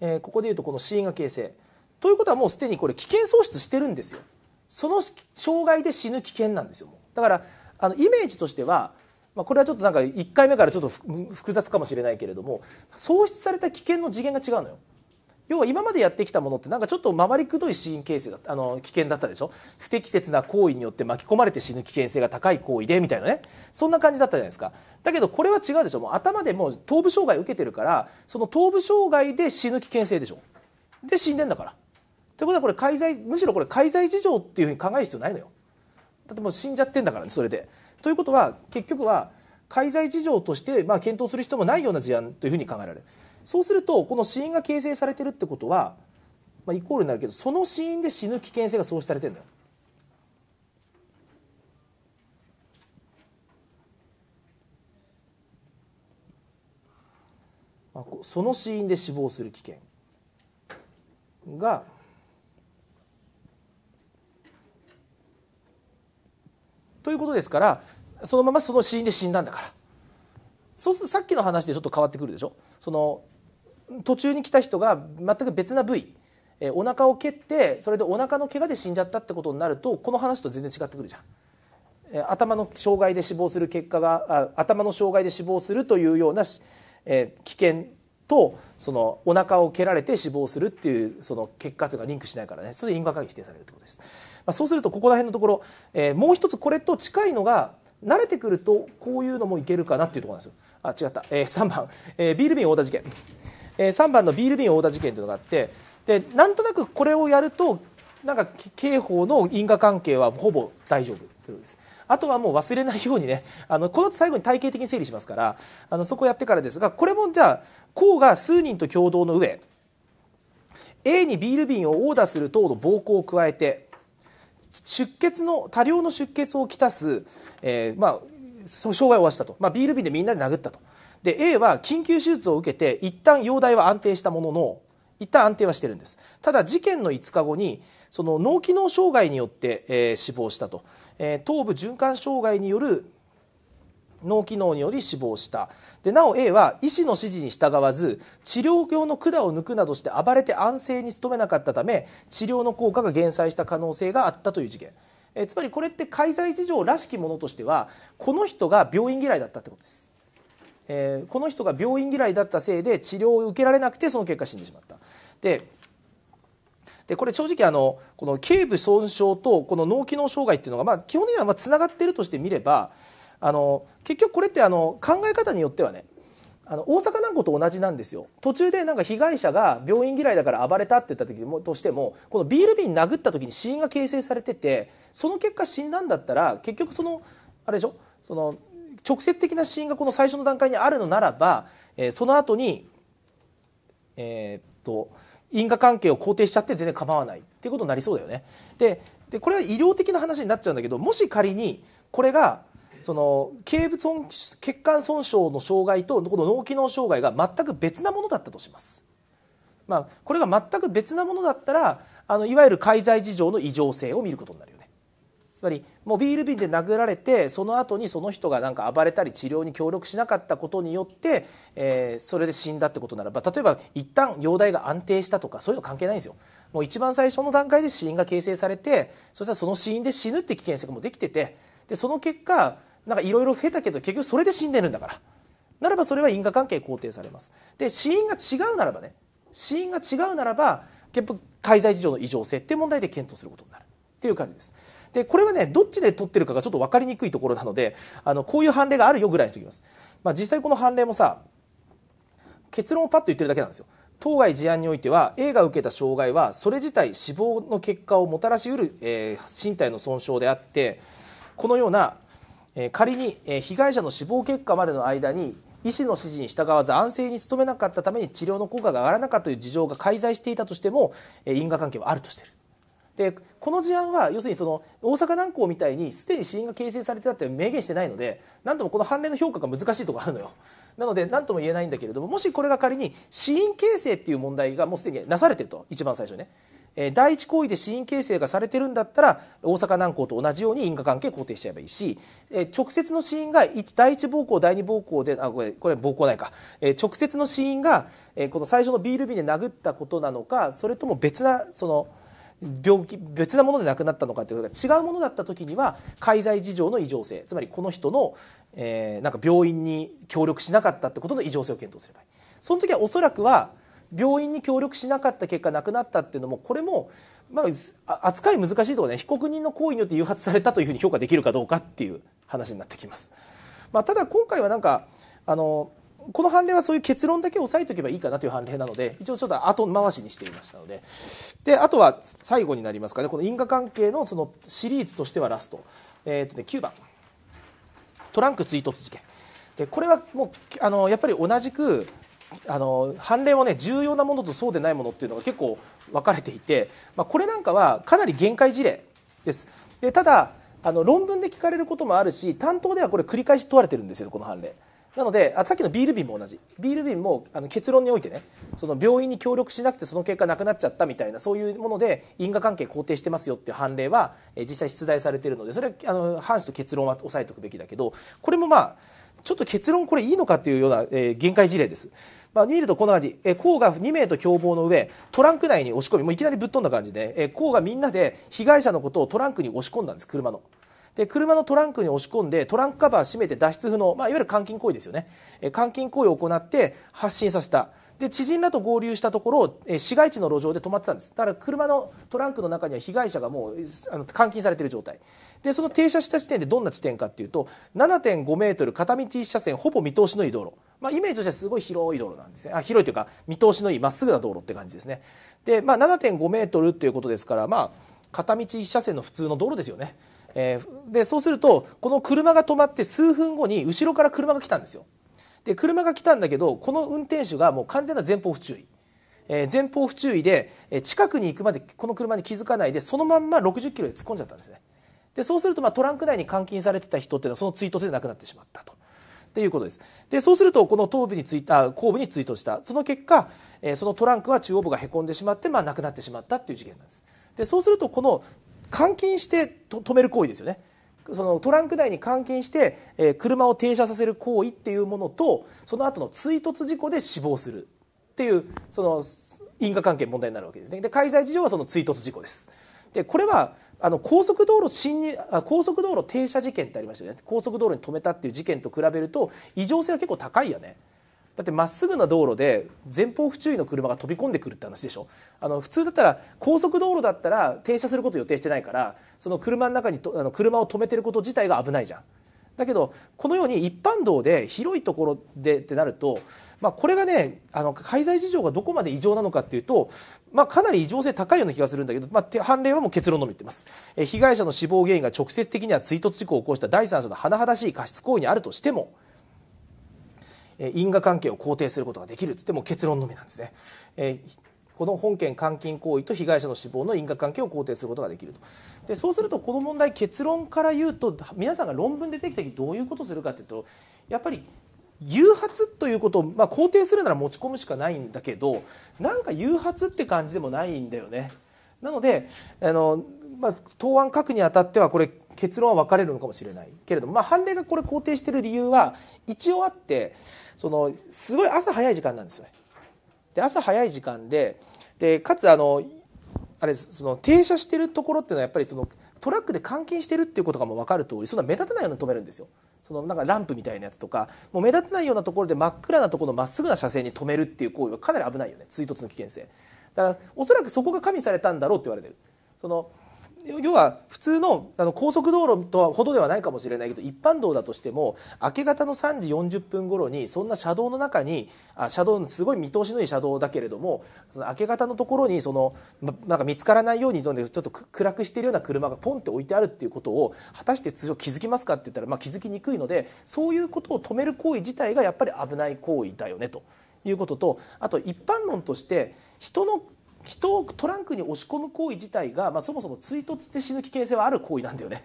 えー、ここでいうとこの死因が形成ということはもうすでにこれ危険喪失してるんですよその障害で死ぬ危険なんですよだからあのイメージとしては、まあ、これはちょっとなんか1回目からちょっと複雑かもしれないけれども喪失された危険の次元が違うのよ要は今までやってきたものってなんかちょっと回りくどい死因形成だあの危険だったでしょ不適切な行為によって巻き込まれて死ぬ危険性が高い行為でみたいなねそんな感じだったじゃないですかだけどこれは違うでしょもう頭でもう頭部障害受けてるからその頭部障害で死ぬ危険性でしょで死んでんだからということはこれ介在むしろこれ介在事情っていうふうに考える必要ないのよだってもう死んじゃってんだからねそれでということは結局は介在事情としてまあ検討する必要もないような事案というふうに考えられるそうするとこの死因が形成されてるってことは、まあ、イコールになるけどその死因で死ぬ危険性が創出されてるんだよ。まあ、その死因で死亡する危険がということですからそのままその死因で死んだんだからそうするとさっきの話でちょっと変わってくるでしょその途中に来た人が全く別な部位、えー、お腹を蹴ってそれでお腹の怪我で死んじゃったってことになるとこの話と全然違ってくるじゃん。え頭の障害で死亡する結果があ頭の障害で死亡するというような、えー、危険とそのお腹を蹴られて死亡するっていうその結果というのがリンクしないからねそれで因果関係否定されるってことです、まあ、そうするとここら辺のところ、えー、もう一つこれと近いのが慣れてくるとこういうのもいけるかなっていうところなんですよあ違った、えー、3番、えー、ビール瓶太田事件えー、3番のビール瓶を覆事件というのがあってでなんとなくこれをやるとなんか刑法の因果関係はほぼ大丈夫ということです。あとはもう忘れないようにね、あの、この最後に体系的に整理しますから、あの、そこやってからですが、これもじゃあ、公が数人と共同の上、A にビール瓶を殴打する等の暴行を加えて、出血の、多量の出血をきたす、えー、まあ、障害を負わしたと。まあ、ビール瓶でみんなで殴ったと。で A は緊急手術を受けて一旦容体は安定したものの一旦安定はしてるんですただ事件の5日後にその脳機能障害によって、えー、死亡したと、えー、頭部循環障害による脳機能により死亡したでなお A は医師の指示に従わず治療用の管を抜くなどして暴れて安静に努めなかったため治療の効果が減災した可能性があったという事件えつまりこれって介在事情らしきものとしてはこの人が病院嫌いだったってことですえー、この人が病院嫌いだったせいで治療を受けられなくてその結果死んでしまった。ででこれ正直あのこの頸部損傷とこの脳機能障害っていうのがまあ基本的にはまあつながっているとしてみればあの結局これってあの考え方によってはねあの大阪南港と同じなんですよ途中でなんか被害者が病院嫌いだから暴れたって言った時もとしてもこのビール瓶殴った時に死因が形成されててその結果死んだんだったら結局そのあれでしょその直接的な死因がこの最初の段階にあるのならば、えー、その後に、えー、っと、因果関係を肯定しちゃって全然構わないっていうことになりそうだよね。で、でこれは医療的な話になっちゃうんだけど、もし仮にこれが、その頸部損血管損傷の障害とこの脳機能障害が全く別なものだったとします。まあ、これが全く別なものだったらあのいわゆる介在事情の異常性を見ることになるよね。つまりもうビール瓶で殴られてその後にその人がなんか暴れたり治療に協力しなかったことによって、えー、それで死んだってことならば例えば一旦容体が安定したとかそういうの関係ないんですよ。もう一番最初の段階で死因が形成されてそしたらその死因で死ぬって危険性もできててでその結果なんかいろいろ増えたけど結局それで死んでるんだからならばそれは因果関係肯定されますで死因が違うならばね死因が違うならば結局介在事情の異常性って問題で検討することになるっていう感じですで、これはね、どっちで取ってるかがちょっと分かりにくいところなので、あの、こういう判例があるよぐらいにしておきます。まあ、実際この判例もさ、結論をパッと言ってるだけなんですよ。当該事案においては A が受けた障害はそれ自体死亡の結果をもたらしうる、えー、身体の損傷であってこのような、えー、仮に、えー、被害者の死亡結果までの間に医師の指示に従わず安静に努めなかったために治療の効果が上がらなかったという事情が介在していたとしても因果関係はあるとしている。でこの事案は要するにその大阪南港みたいにすでに死因が形成されてたって明言してないので何ともこの判例の評価が難しいところあるのよなので何とも言えないんだけれどももしこれが仮に死因形成っていう問題がもうすでになされてると一番最初ね、えー、第一行為で死因形成がされてるんだったら大阪南港と同じように因果関係肯定しちゃえばいいし、えー、直接の死因が第一暴行第二暴行であこれこれ暴行ないか、えー、直接の死因が、えこの最初のビール瓶で殴ったことなのかそれとも別なその。病気別なもので亡くなったのかということが違うものだった時には介在事情の異常性つまりこの人の、えー、なんか病院に協力しなかったってことの異常性を検討すればいい。その時はおそらくは病院に協力しなかった結果亡くなったっていうのもこれも、まあ、扱い難しいところね被告人の行為によって誘発されたというふうに評価できるかどうかっていう話になってきます。まあ、ただ今回はなんかあのこの判例はそういう結論だけ押さえておけばいいかなという判例なので、一応ちょっと後回しにしていましたので。で、あとは最後になりますかね、この因果関係のそのシリーズとしてはラスト。えっ、ー、とね、9番。トランク追突事件。で、これはもう、あの、やっぱり同じく、あの判例はね重要なものとそうでないものっていうのが結構分かれていて、まあ、これなんかはかなり限界事例です。でただあの論文で聞かれることもあるし担当ではこれ繰り返し問われてるんですよこの判例なのであさっきのビール瓶も同じビール瓶もあの結論においてねその病院に協力しなくてその結果なくなっちゃったみたいなそういうもので因果関係肯定してますよっていう判例は、えー、実際出題されてるのでそれはあの反しと結論は押さえておくべきだけどこれもまあちょっと結論これいいのかっていうような、えー、限界事例です。まあ、見るとこんな感じ。えー、甲が2名と共謀の上、トランク内に押し込み、もういきなりぶっ飛んだ感じで、えー、甲がみんなで被害者のことをトランクに押し込んだんです、車の。で車のトランクに押し込んでトランクカバー閉めて脱出不能、まあ、いわゆる監禁行為ですよね、え監禁行為を行って発進させたで知人らと合流したところ、え市街地の路上で止まってたんですだから車のトランクの中には被害者がもうあの監禁されている状態でその停車した地点でどんな地点かっていうと7.5メートル片道1車線ほぼ見通しのいい道路、まあ、イメージとしてはすごい広い道路なんですねあ広いというか見通しのいいまっすぐな道路って感じですねで、まあ、7.5メートルっていうことですからまあ片道1車線の普通の道路ですよねえー、でそうするとこの車が止まって数分後に後ろから車が来たんですよで車が来たんだけどこの運転手がもう完全な前方不注意、えー、前方不注意で、え近くに行くまでこの車に気づかないでそのまんま60キロで突っ込んじゃったんですねでそうするとまあトランク内に監禁されてた人っていうのはその追突で亡くなってしまったと。っていうことですでそうするとこの頭部についた後部に追突したその結果、えー、そのトランクは中央部がへこんでしまって、まあ、亡くなってしまったっていう事件なんですでそうするとこの監禁して止める行為ですよねそのトランク内に監禁して、えー、車を停車させる行為っていうものとその後の追突事故で死亡するっていうその因果関係問題になるわけですねで介在事情はその追突事故ですでこれはあの高速道路侵入あ高速道路停車事件ってありましたよね高速道路に止めたっていう事件と比べると異常性は結構高いよねだってまっすぐな道路で前方不注意の車が飛び込んでくるって話でしょあの普通だったら高速道路だったら停車すること予定してないからその車の中にとあの車を止めてること自体が危ないじゃんだけどこのように一般道で広いところでってなると、まあ、これがねあの介在事情がどこまで異常なのかっていうと、まあ、かなり異常性高いような気がするんだけど、まあ、判例はもう結論のみ言ってますえ被害者の死亡原因が直接的には追突事故を起こした第三者の甚だしい過失行為にあるとしても因果関係を肯定することができるっつっても結論のみなんですね。えこの本件監禁行為と被害者の死亡の因果関係を肯定することができるとでそうするとこの問題結論から言うと皆さんが論文でできた時どういうことをするかっていうとやっぱり誘発ということを、まあ、肯定するなら持ち込むしかないんだけどなんか誘発って感じでもないんだよね。なのであの、まあ、答案書くにあたってはこれ結論は分かれるのかもしれないけれども、まあ、判例がこれ肯定してる理由は一応あって。そのすごい朝早い時間なんですよね。で朝早い時間ででかつあのあれその停車してるところっていうのはやっぱりそのトラックで監禁してるっていうことがもう分かる通りそんな目立たないように止めるんですよ。そのなんかランプみたいなやつとかもう目立たないようなところで真っ暗なところのまっすぐな車線に止めるっていう行為はかなり危ないよね追突の危険性だからおそらくそこが加味されたんだろうって言われてるその要は普通のあの高速道路とはほどではないかもしれないけど一般道だとしても明け方の3時40分頃にそんな車道の中にあ車道のすごい見通しのいい車道だけれどもその明け方のところにその、ま、なんか見つからないようにちょっと暗くしているような車がポンって置いてあるっていうことを果たして通常気づきますかって言ったら、まあ、気づきにくいのでそういうことを止める行為自体がやっぱり危ない行為だよねということとあと一般論として人の人をトランクに押し込む行為自体が、まあ、そもそも追突して死ぬ危険性はある行為なんだよね。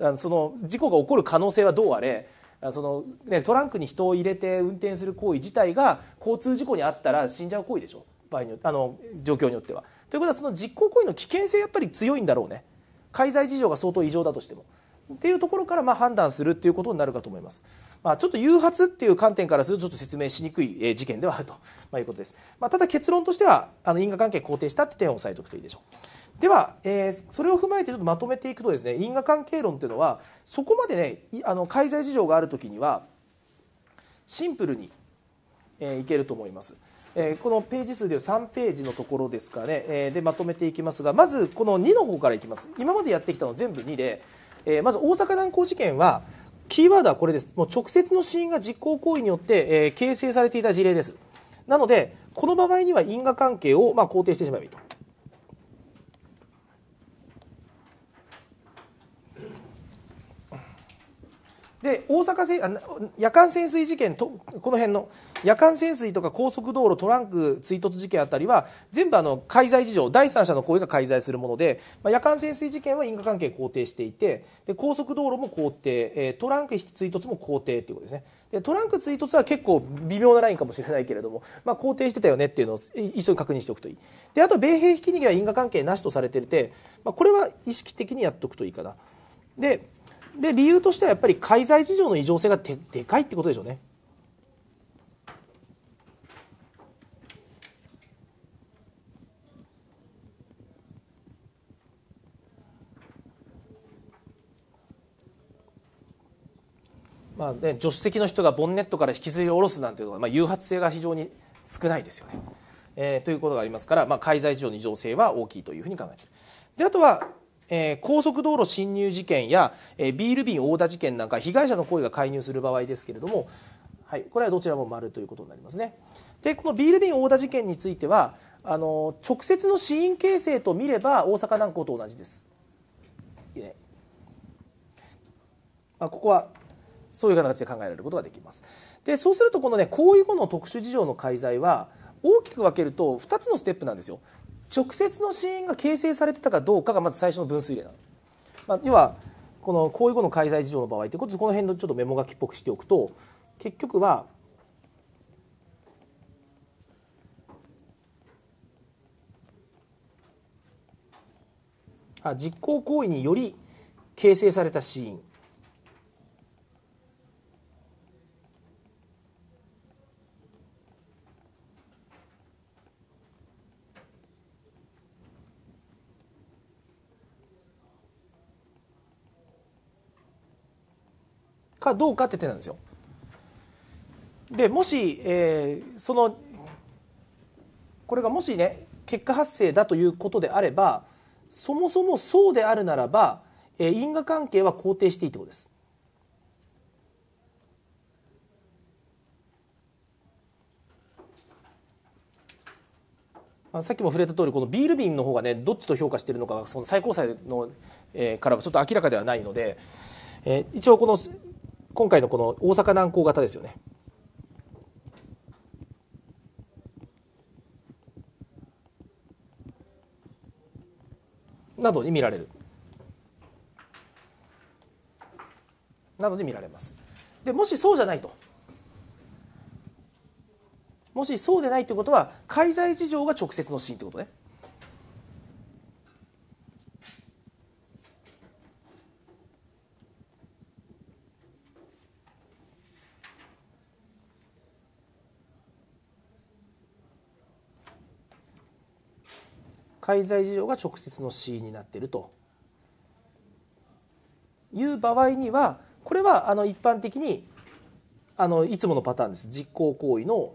あのその事故が起こる可能性はどうあれその、ね、トランクに人を入れて運転する行為自体が交通事故にあったら死んじゃう行為でしょ場合にあの状況によっては。ということはその実行行為の危険性やっぱり強いんだろうね介在事情が相当異常だとしても。っていうところからま判断するっていうことになるかと思います。まあ、ちょっと誘発っていう観点からするとちょっと説明しにくい事件ではあると、まいうことです、まあ、ただ結論としてはあの因果関係肯定したって点を押さえておくといいでしょうでは、えー、それを踏まえてちょっとまとめていくとですね因果関係論っていうのはそこまでねあの介在事情があるときにはシンプルに、えー、いけると思います。えー、このページ数でいう3ページのところですかね、えー、でまとめていきますがまずこの2の方からいきます今までやってきたの全部2で、えー、まず大阪南港事件はキーワードはこれです。もう直接の死因が実行行為によって、えー、形成されていた事例です。なので、この場合には因果関係を、まあ、肯定してしまえばいいと。で大阪せあ夜間潜水事件とこの辺の夜間潜水とか高速道路トランク追突事件あたりは全部あの介在事情第三者の行為が介在するもので、まあ、夜間潜水事件は因果関係肯定していてで高速道路も肯定、えー、トランク追突も肯定ということですねでトランク追突は結構微妙なラインかもしれないけれども、まあ、肯定してたよねっていうのを一緒に確認しておくといいであと米兵ひき逃げは因果関係なしとされていて、まあ、これは意識的にやっておくといいかなでで理由としてはやっぱり介在事情の異常性がででかいってことでしょうね。まあね、助手席の人がボンネットから引きずり下ろすなんていうのは、まあ、誘発性が非常に少ないですよね。えー、ということがありますから、まあ、介在事情の異常性は大きいというふうに考えている。であとはえー、高速道路侵入事件や、えー、ビール瓶殴打事件なんか被害者の行為が介入する場合ですけれども、はい、これはどちらも丸ということになりますね。でこのビール瓶殴打事件についてはあの直接の死因形成と見れば大阪南港と同じです。まあ、ここはそういう形で考えられることができます。でそうするとこのね行為後の特殊事情の介在は大きく分けると2つのステップなんですよ。直接の死因が形成されてたかどうかがまず最初の分水嶺なの。まあ、要はこの行為後の開催事情の場合ということこの辺のちょっとメモ書きっぽくしておくと結局は実行行為により形成された死因かどうかって点なんですよ。でもし、えー、そのこれがもしね結果発生だということであればそもそもそうであるならば、えー、因果関係は肯定していいってことです。さっきも触れた通りこのビール瓶の方がねどっちと評価しているのかその最高裁の、えー、からはちょっと明らかではないので、えー、一応この今回のこの大阪南港型ですよね。などに見られる。などに見られます。でもしそうじゃないと。もしそうでないということは介在事情が直接の死因ということね。介在事情が直接の死因になっているという場合にはこれはあの一般的にあのいつものパターンです実行行為の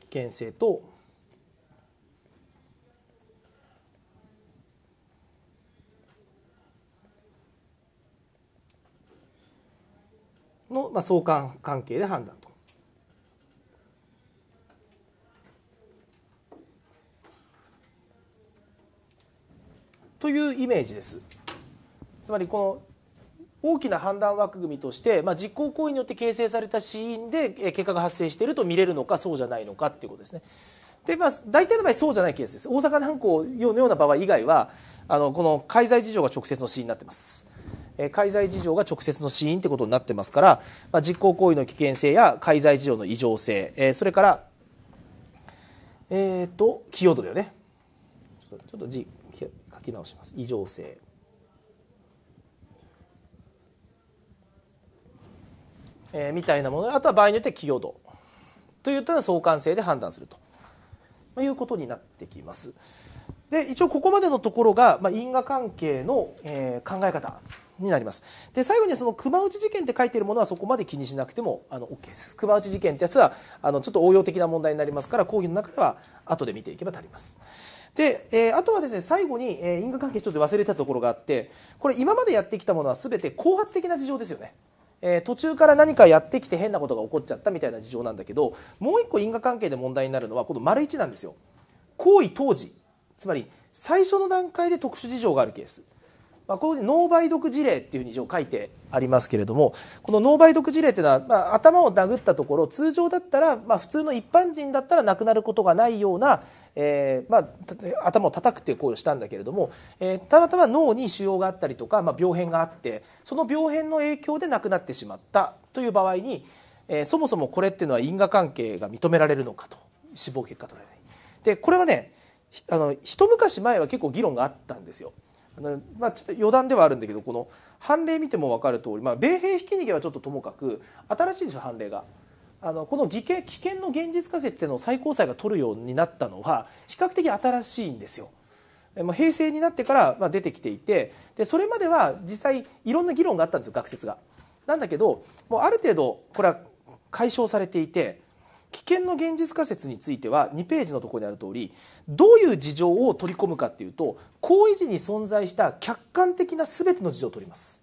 危険性との、まあ、相関関係で判断と。というイメージです。つまりこの大きな判断枠組みとして、まあ、実行行為によって形成された死因で結果が発生していると見れるのかそうじゃないのかっていうことですね。でまあ、大体の場合そうじゃないケースです大阪南港のような場合以外はあのこの介在事情が直接の死因になってます、え介在事情が直接の死因ってことになってますから、まあ、実行行為の危険性や介在事情の異常性、えー、それからえっ、ー、と寄与度だよねちょっとちょっと字き直します異常性えみたいなものあとは場合によっては寄与度といったら相関性で判断すると、まいうことになってきます。で一応ここまでのところが、ま因果関係の、え考え方になりますで最後にその熊内事件って書いてるものはそこまで気にしなくてもあの OK です熊内事件ってやつはあのちょっと応用的な問題になりますから講義の中では後で見ていけば足ります。で、えー、あとはですね、最後に、えー、因果関係ちょっと忘れたところがあって、これ今までやってきたものは全て後発的な事情ですよね。えー、途中から何かやってきて変なことが起こっちゃったみたいな事情なんだけど、もう一個因果関係で問題になるのは、この丸1なんですよ。行為当時。つまり、最初の段階で特殊事情があるケース。まあ、ここで脳梅毒事例っていうふうに一応書いてありますけれどもこの脳梅毒事例っていうのは、まあ、頭を殴ったところ通常だったら、まあ、普通の一般人だったら亡くなることがないような、えーまあ、頭を叩くっていう行為をしたんだけれども、えー、たまたま脳に腫瘍があったりとか、まあ、病変があってその病変の影響で亡くなってしまったという場合に、えー、そもそもこれっていうのは因果関係が認められるのかと死亡結果とれない。でこれはねあの一昔前は結構議論があったんですよ。まあ、ちょっと余談ではあるんだけどこの判例見ても分かる通り、まあ、米兵ひき逃げはちょっとともかく新しいです判例が。あのこの危険危険の現実化説っていうのを最高裁が取るようになったのは比較的新しいんですよ。まあ、平成になってから出てきていてでそれまでは実際いろんな議論があったんですよ学説が。なんだけどもうある程度これは解消されていて危険の現実仮説については2ページのところにある通りどういう事情を取り込むかっていうと行為時に存在した客観的な全ての事情を取ります。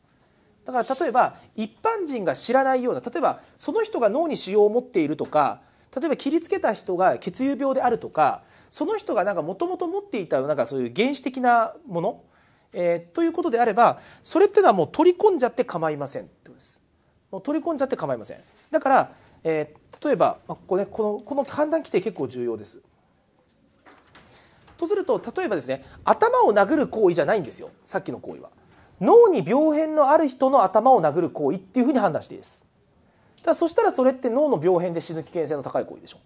だから例えば一般人が知らないような例えばその人が脳に腫瘍を持っているとか例えば切りつけた人が血友病であるとかその人がなんかもともと持っていたなんかそういう原始的なもの、えー、ということであればそれってのはもう取り込んじゃって構いませんってことです。もう取り込んじゃって構いません。だからえー、例えば、まあ、ここね、このこの判断規定結構重要です。とすると例えばですね頭を殴る行為じゃないんですよさっきの行為は。脳に病変のある人の頭を殴る行為っていうふうに判断していいです。ただそしたらそれって脳の病変で死ぬ危険性の高い行為でしょ。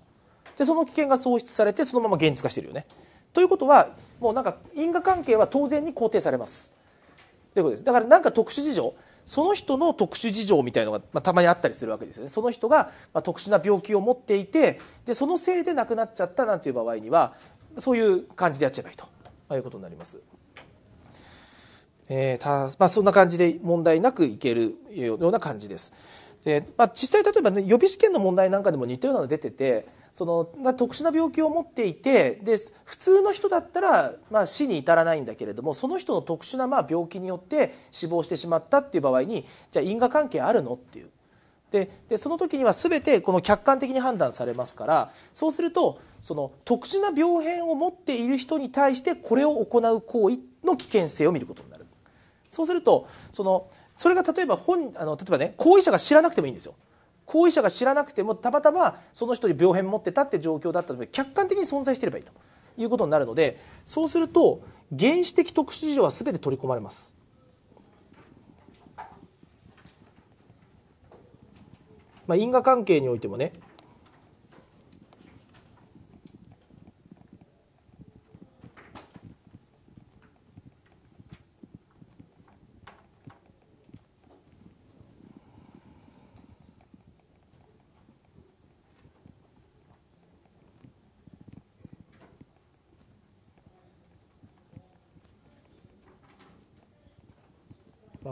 でその危険が喪失されてそのまま現実化してるよね。ということはもうなんか因果関係は当然に肯定されます。ということです。だからなんか特殊事情その人の特殊事情みたいのが、まあ、たまにあったりするわけですよねその人が、まあ、特殊な病気を持っていてでそのせいで亡くなっちゃったなんていう場合にはそういう感じでやっちゃえばいいと、まあ、いうことになります。えーたまあ、そんな感じで問題なくいけるような感じです。でまあ、実際例えばね予備試験の問題なんかでも似たようなの出ててその特殊な病気を持っていてで普通の人だったら、まあ、死に至らないんだけれどもその人の特殊なまあ病気によって死亡してしまったっていう場合にじゃあ因果関係あるのっていう。ででその時には全てこの客観的に判断されますからそうするとその特殊な病変を持っている人に対してこれを行う行為の危険性を見ることになるそうするとそのそれが例えば本あの例えばね行為者が知らなくてもいいんですよ後遺者が知らなくてもたまたまその人に病変持ってたって状況だったので客観的に存在してればいいということになるのでそうすると原始的特殊事情は全て取り込まれます。まあ、因果関係においてもね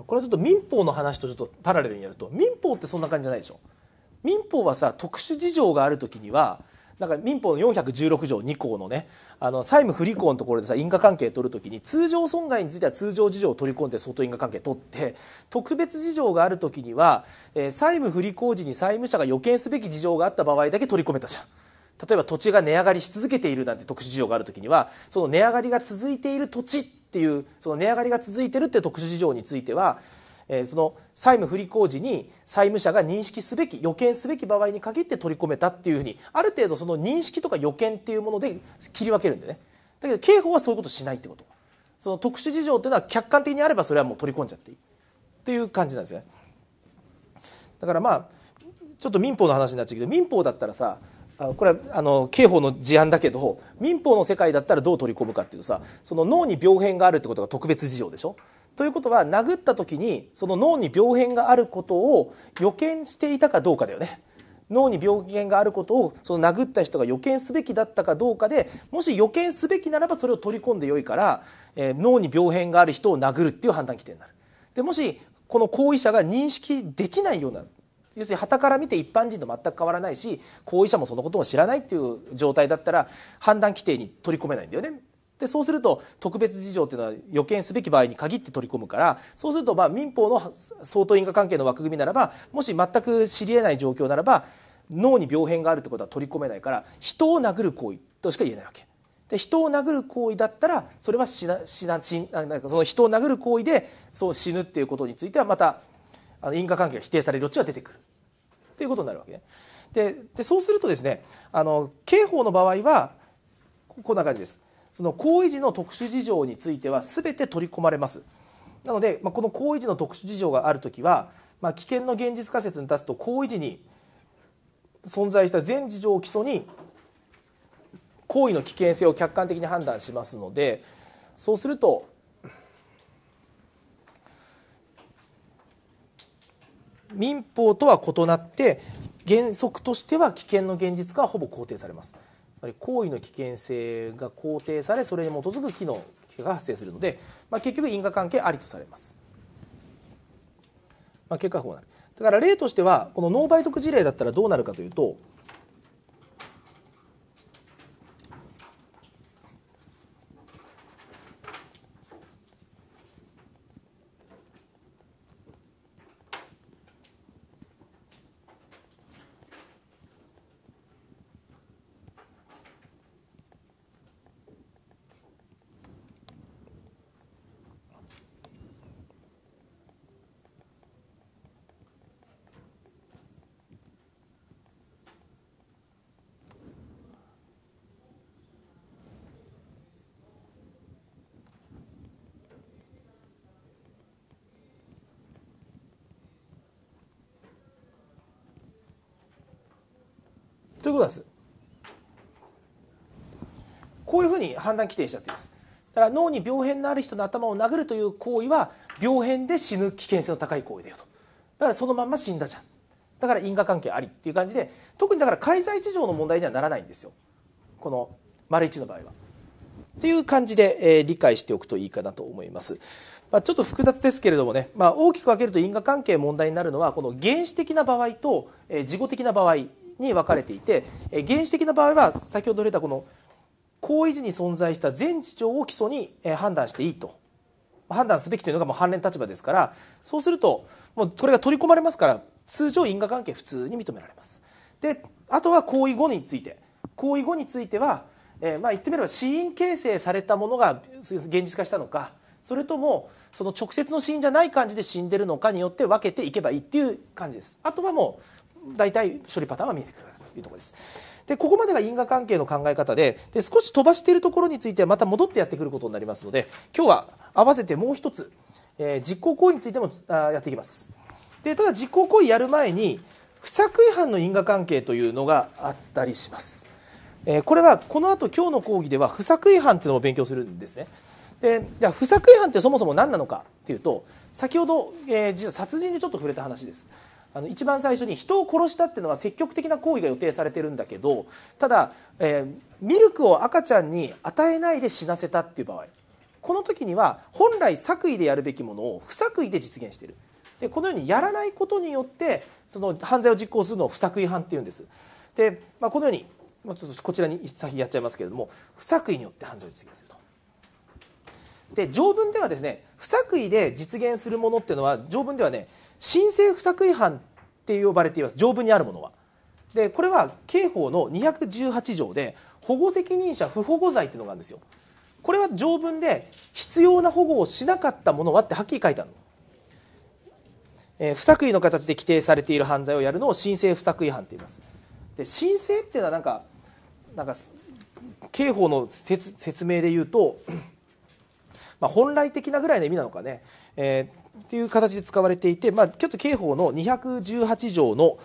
これはちょっと民法の話とちょっとパラレルにやると民法ってそんな感じじゃないでしょ民法はさ特殊事情がある時にはなんか民法の416条2項のねあの債務不履行のところでさ因果関係取るときに通常損害については通常事情を取り込んで相当因果関係取って特別事情があるときには、えー、債務不履行時に債務者が予見すべき事情があった場合だけ取り込めたじゃん。例えば土地が値上がりし続けているなんて特殊事情があるときにはその値上がりが続いている土地っていうその値上がりが続いてるって特殊事情については、えその債務不履行時に債務者が認識すべき予見すべき場合に限って取り込めたっていうふうにある程度その認識とか予見っていうもので切り分けるんでねだけど刑法はそういうことしないってことその特殊事情っていうのは客観的にあればそれはもう取り込んじゃっていいっていう感じなんですよねだからまあちょっと民法の話になっちゃうけど民法だったらさこれはあの刑法の事案だけど民法の世界だったらどう取り込むかっていうとさその脳に病変があるってことが特別事情でしょということは殴った時にその脳に病変があることを予見していたかどうかだよね。脳に病原があることをその殴った人が予見すべきだったかどうかでもし予見すべきならばそれを取り込んでよいから、えー、脳に病変がある人を殴るっていう判断規定になる。でもしこの行為者が認識できないような要するに旗から見て一般人と全く変わらないし後遺者もそのことを知らないっていう状態だったら判断規定に取り込めないんだよね。でそうすると特別事情というのは予見すべき場合に限って取り込むからそうするとまあ民法の相当因果関係の枠組みならばもし全く知り得ない状況ならば脳に病変があるってことは取り込めないから人を殴る行為としか言えないわけ。で人を殴る行為だったらそれは死な死な死なんかその人を殴る行為でそう死ぬっていうことについてはまたあの因果関係が否定される余地は出てくるということになるわけね。ででそうするとですねあの刑法の場合はこんな感じです。その行為時の特殊事情については全て取り込まれます。なので、まあ、この行為時の特殊事情がある時は、まあ、危険の現実仮説に立つと行為時に存在した全事情を基礎に行為の危険性を客観的に判断しますのでそうすると民法とは異なって原則としては危険の現実がほぼ肯定されますつまり行為の危険性が肯定されそれに基づく機能が発生するので、まあ、結局因果関係ありとされます、まあ、結果こうなるだから例としてはこのノーバイ得事例だったらどうなるかというとことです。こういうふうに判断規定しちゃっていいです。だから脳に病変のある人の頭を殴るという行為は病変で死ぬ危険性の高い行為だよと。だからそのまんま死んだじゃん。だから因果関係ありっていう感じで特にだから介在事情の問題にはならないんですよ。この丸1の場合は。っていう感じで、えー、理解しておくといいかなと思います。まあ、ちょっと複雑ですけれどもね、まあ、大きく分けると因果関係問題になるのはこの原始的な場合と、えー、事後的な場合に分かれていて、え原始的な場合は先ほど触れたこの行為時に存在した全地長を基礎に判断していいと判断すべきというのがもう反連立場ですからそうするともうこれが取り込まれますから通常因果関係普通に認められますであとは行為後について行為後については、えー、まあ言ってみれば死因形成されたものが現実化したのかそれともその直接の死因じゃない感じで死んでるのかによって分けていけばいいっていう感じですあとはもう大体処理パターンは見えてくるというところです。でここまでが因果関係の考え方でで少し飛ばしているところについてはまた戻ってやってくることになりますので今日は合わせてもう一つ、えー、実行行為についてもあやっていきます。でただ実行行為やる前に不作違反の因果関係というのがあったりします。えー、これはこの後今日の講義では不作違反っていうのを勉強するんですね。でじゃあ不作違反ってそもそも何なのかっていうと先ほど、えー、実は殺人でちょっと触れた話です。あの一番最初に人を殺したっていうのは積極的な行為が予定されてるんだけどただ、えー、ミルクを赤ちゃんに与えないで死なせたっていう場合この時には本来作為でやるべきものを不作為で実現してるでこのようにやらないことによってその犯罪を実行するのを不作為犯っていうんですで、まあ、このようにちょっとこちらに先やっちゃいますけれども不作為によって犯罪を実現すると。で条文ではですね不作為で実現するものっていうのは条文ではね申請不作違反って呼ばれています条文にあるものは。でこれは刑法の218条で保護責任者不保護罪っていうのがあるんですよ。これは条文で必要な保護をしなかったものはってはっきり書いてあるの。えー、不作為の形で規定されている犯罪をやるのを申請不作違反って言います。で申請っていうのはなんかなんか刑法の説明で言うとまあ、本来的なぐらいの意味なのかね、えー、っていう形で使われていて、まあ、っと刑法の218条の、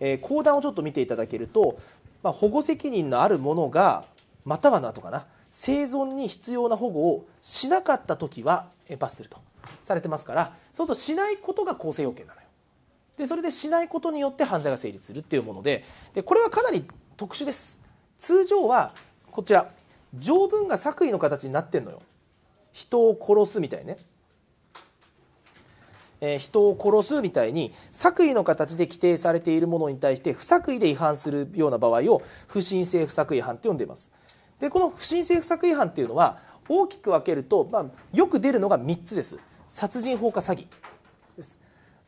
えー、講談をちょっと見ていただけると、まあ、保護責任のある者がまたはなとかな生存に必要な保護をしなかった時は罰するとされてますからそうするとしないことが構成要件なのよ。でそれでしないことによって犯罪が成立するっていうものででこれはかなり特殊です。通常はこちら条文が作為の形になってんのよ人を殺すみたいね、えー、人を殺すみたいに作為の形で規定されているものに対して不作為で違反するような場合を不審性不作違反って呼んでいます。でこの不審性不作違反っていうのは大きく分けると、まあ、よく出るのが3つです殺人放火詐欺です、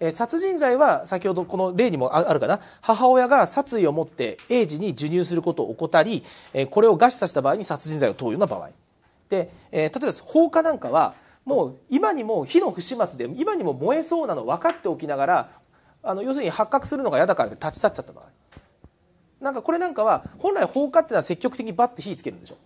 え殺人罪は先ほどこの例にもあるかな母親が殺意を持って英治に授乳することを怠り、えこれを餓死させた場合に殺人罪を問うような場合で、えー、例えば放火なんかはもう今にも火の不始末で今にも燃えそうなの分かっておきながらあの要するに発覚するのが嫌だからって立ち去っちゃった場合なんかこれなんかは本来放火っていうのは積極的にバッて火つけるんでしょ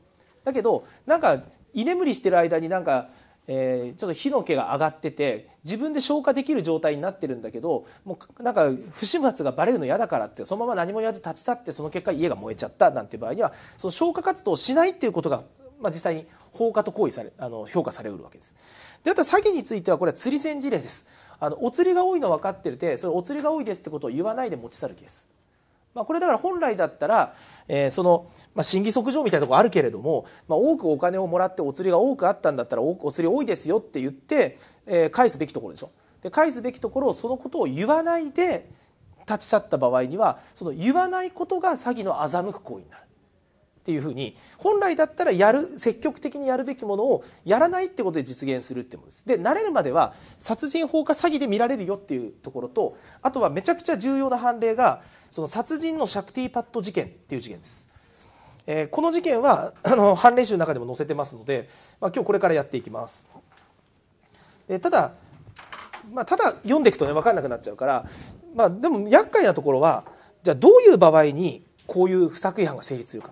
だけどなんか居眠りしてる間になんか、えー、ちょっと火の気が上がってて自分で消化できる状態になってるんだけどもうなんか不始末がバレるの嫌だからってそのまま何も言わず立ち去ってその結果家が燃えちゃったなんていう場合にはその消火活動をしないっていうことが、まあ、実際に放火と行為され、あの、評価されうるわけです。で、あと詐欺についてはこれは釣り銭事例です。あの、お釣りが多いの分かってて、それお釣りが多いですってことを言わないで持ち去るケース。まあ、これだから本来だったら、えー、その、まあ、審議則上みたいなところあるけれども、まあ、多くお金をもらってお釣りが多くあったんだったらおお釣り多いですよって言って、えー、返すべきところでしょで返すべきところをそのことを言わないで立ち去った場合にはその言わないことが詐欺の欺く行為になるっていうふうに本来だったらやる積極的にやるべきものをやらないってことで実現するってものです。で慣れるまでは殺人放火詐欺で見られるよっていうところとあとはめちゃくちゃ重要な判例がその殺人のシャクティパッド事件っていう事件です。えー、この事件はあの判例集の中でも載せてますので、まあ、今日これからやっていきます。でただ、まあ、ただ読んでいくとね分かんなくなっちゃうから、まあ、でも厄介なところはじゃあどういう場合にこういう不作違反が成立するか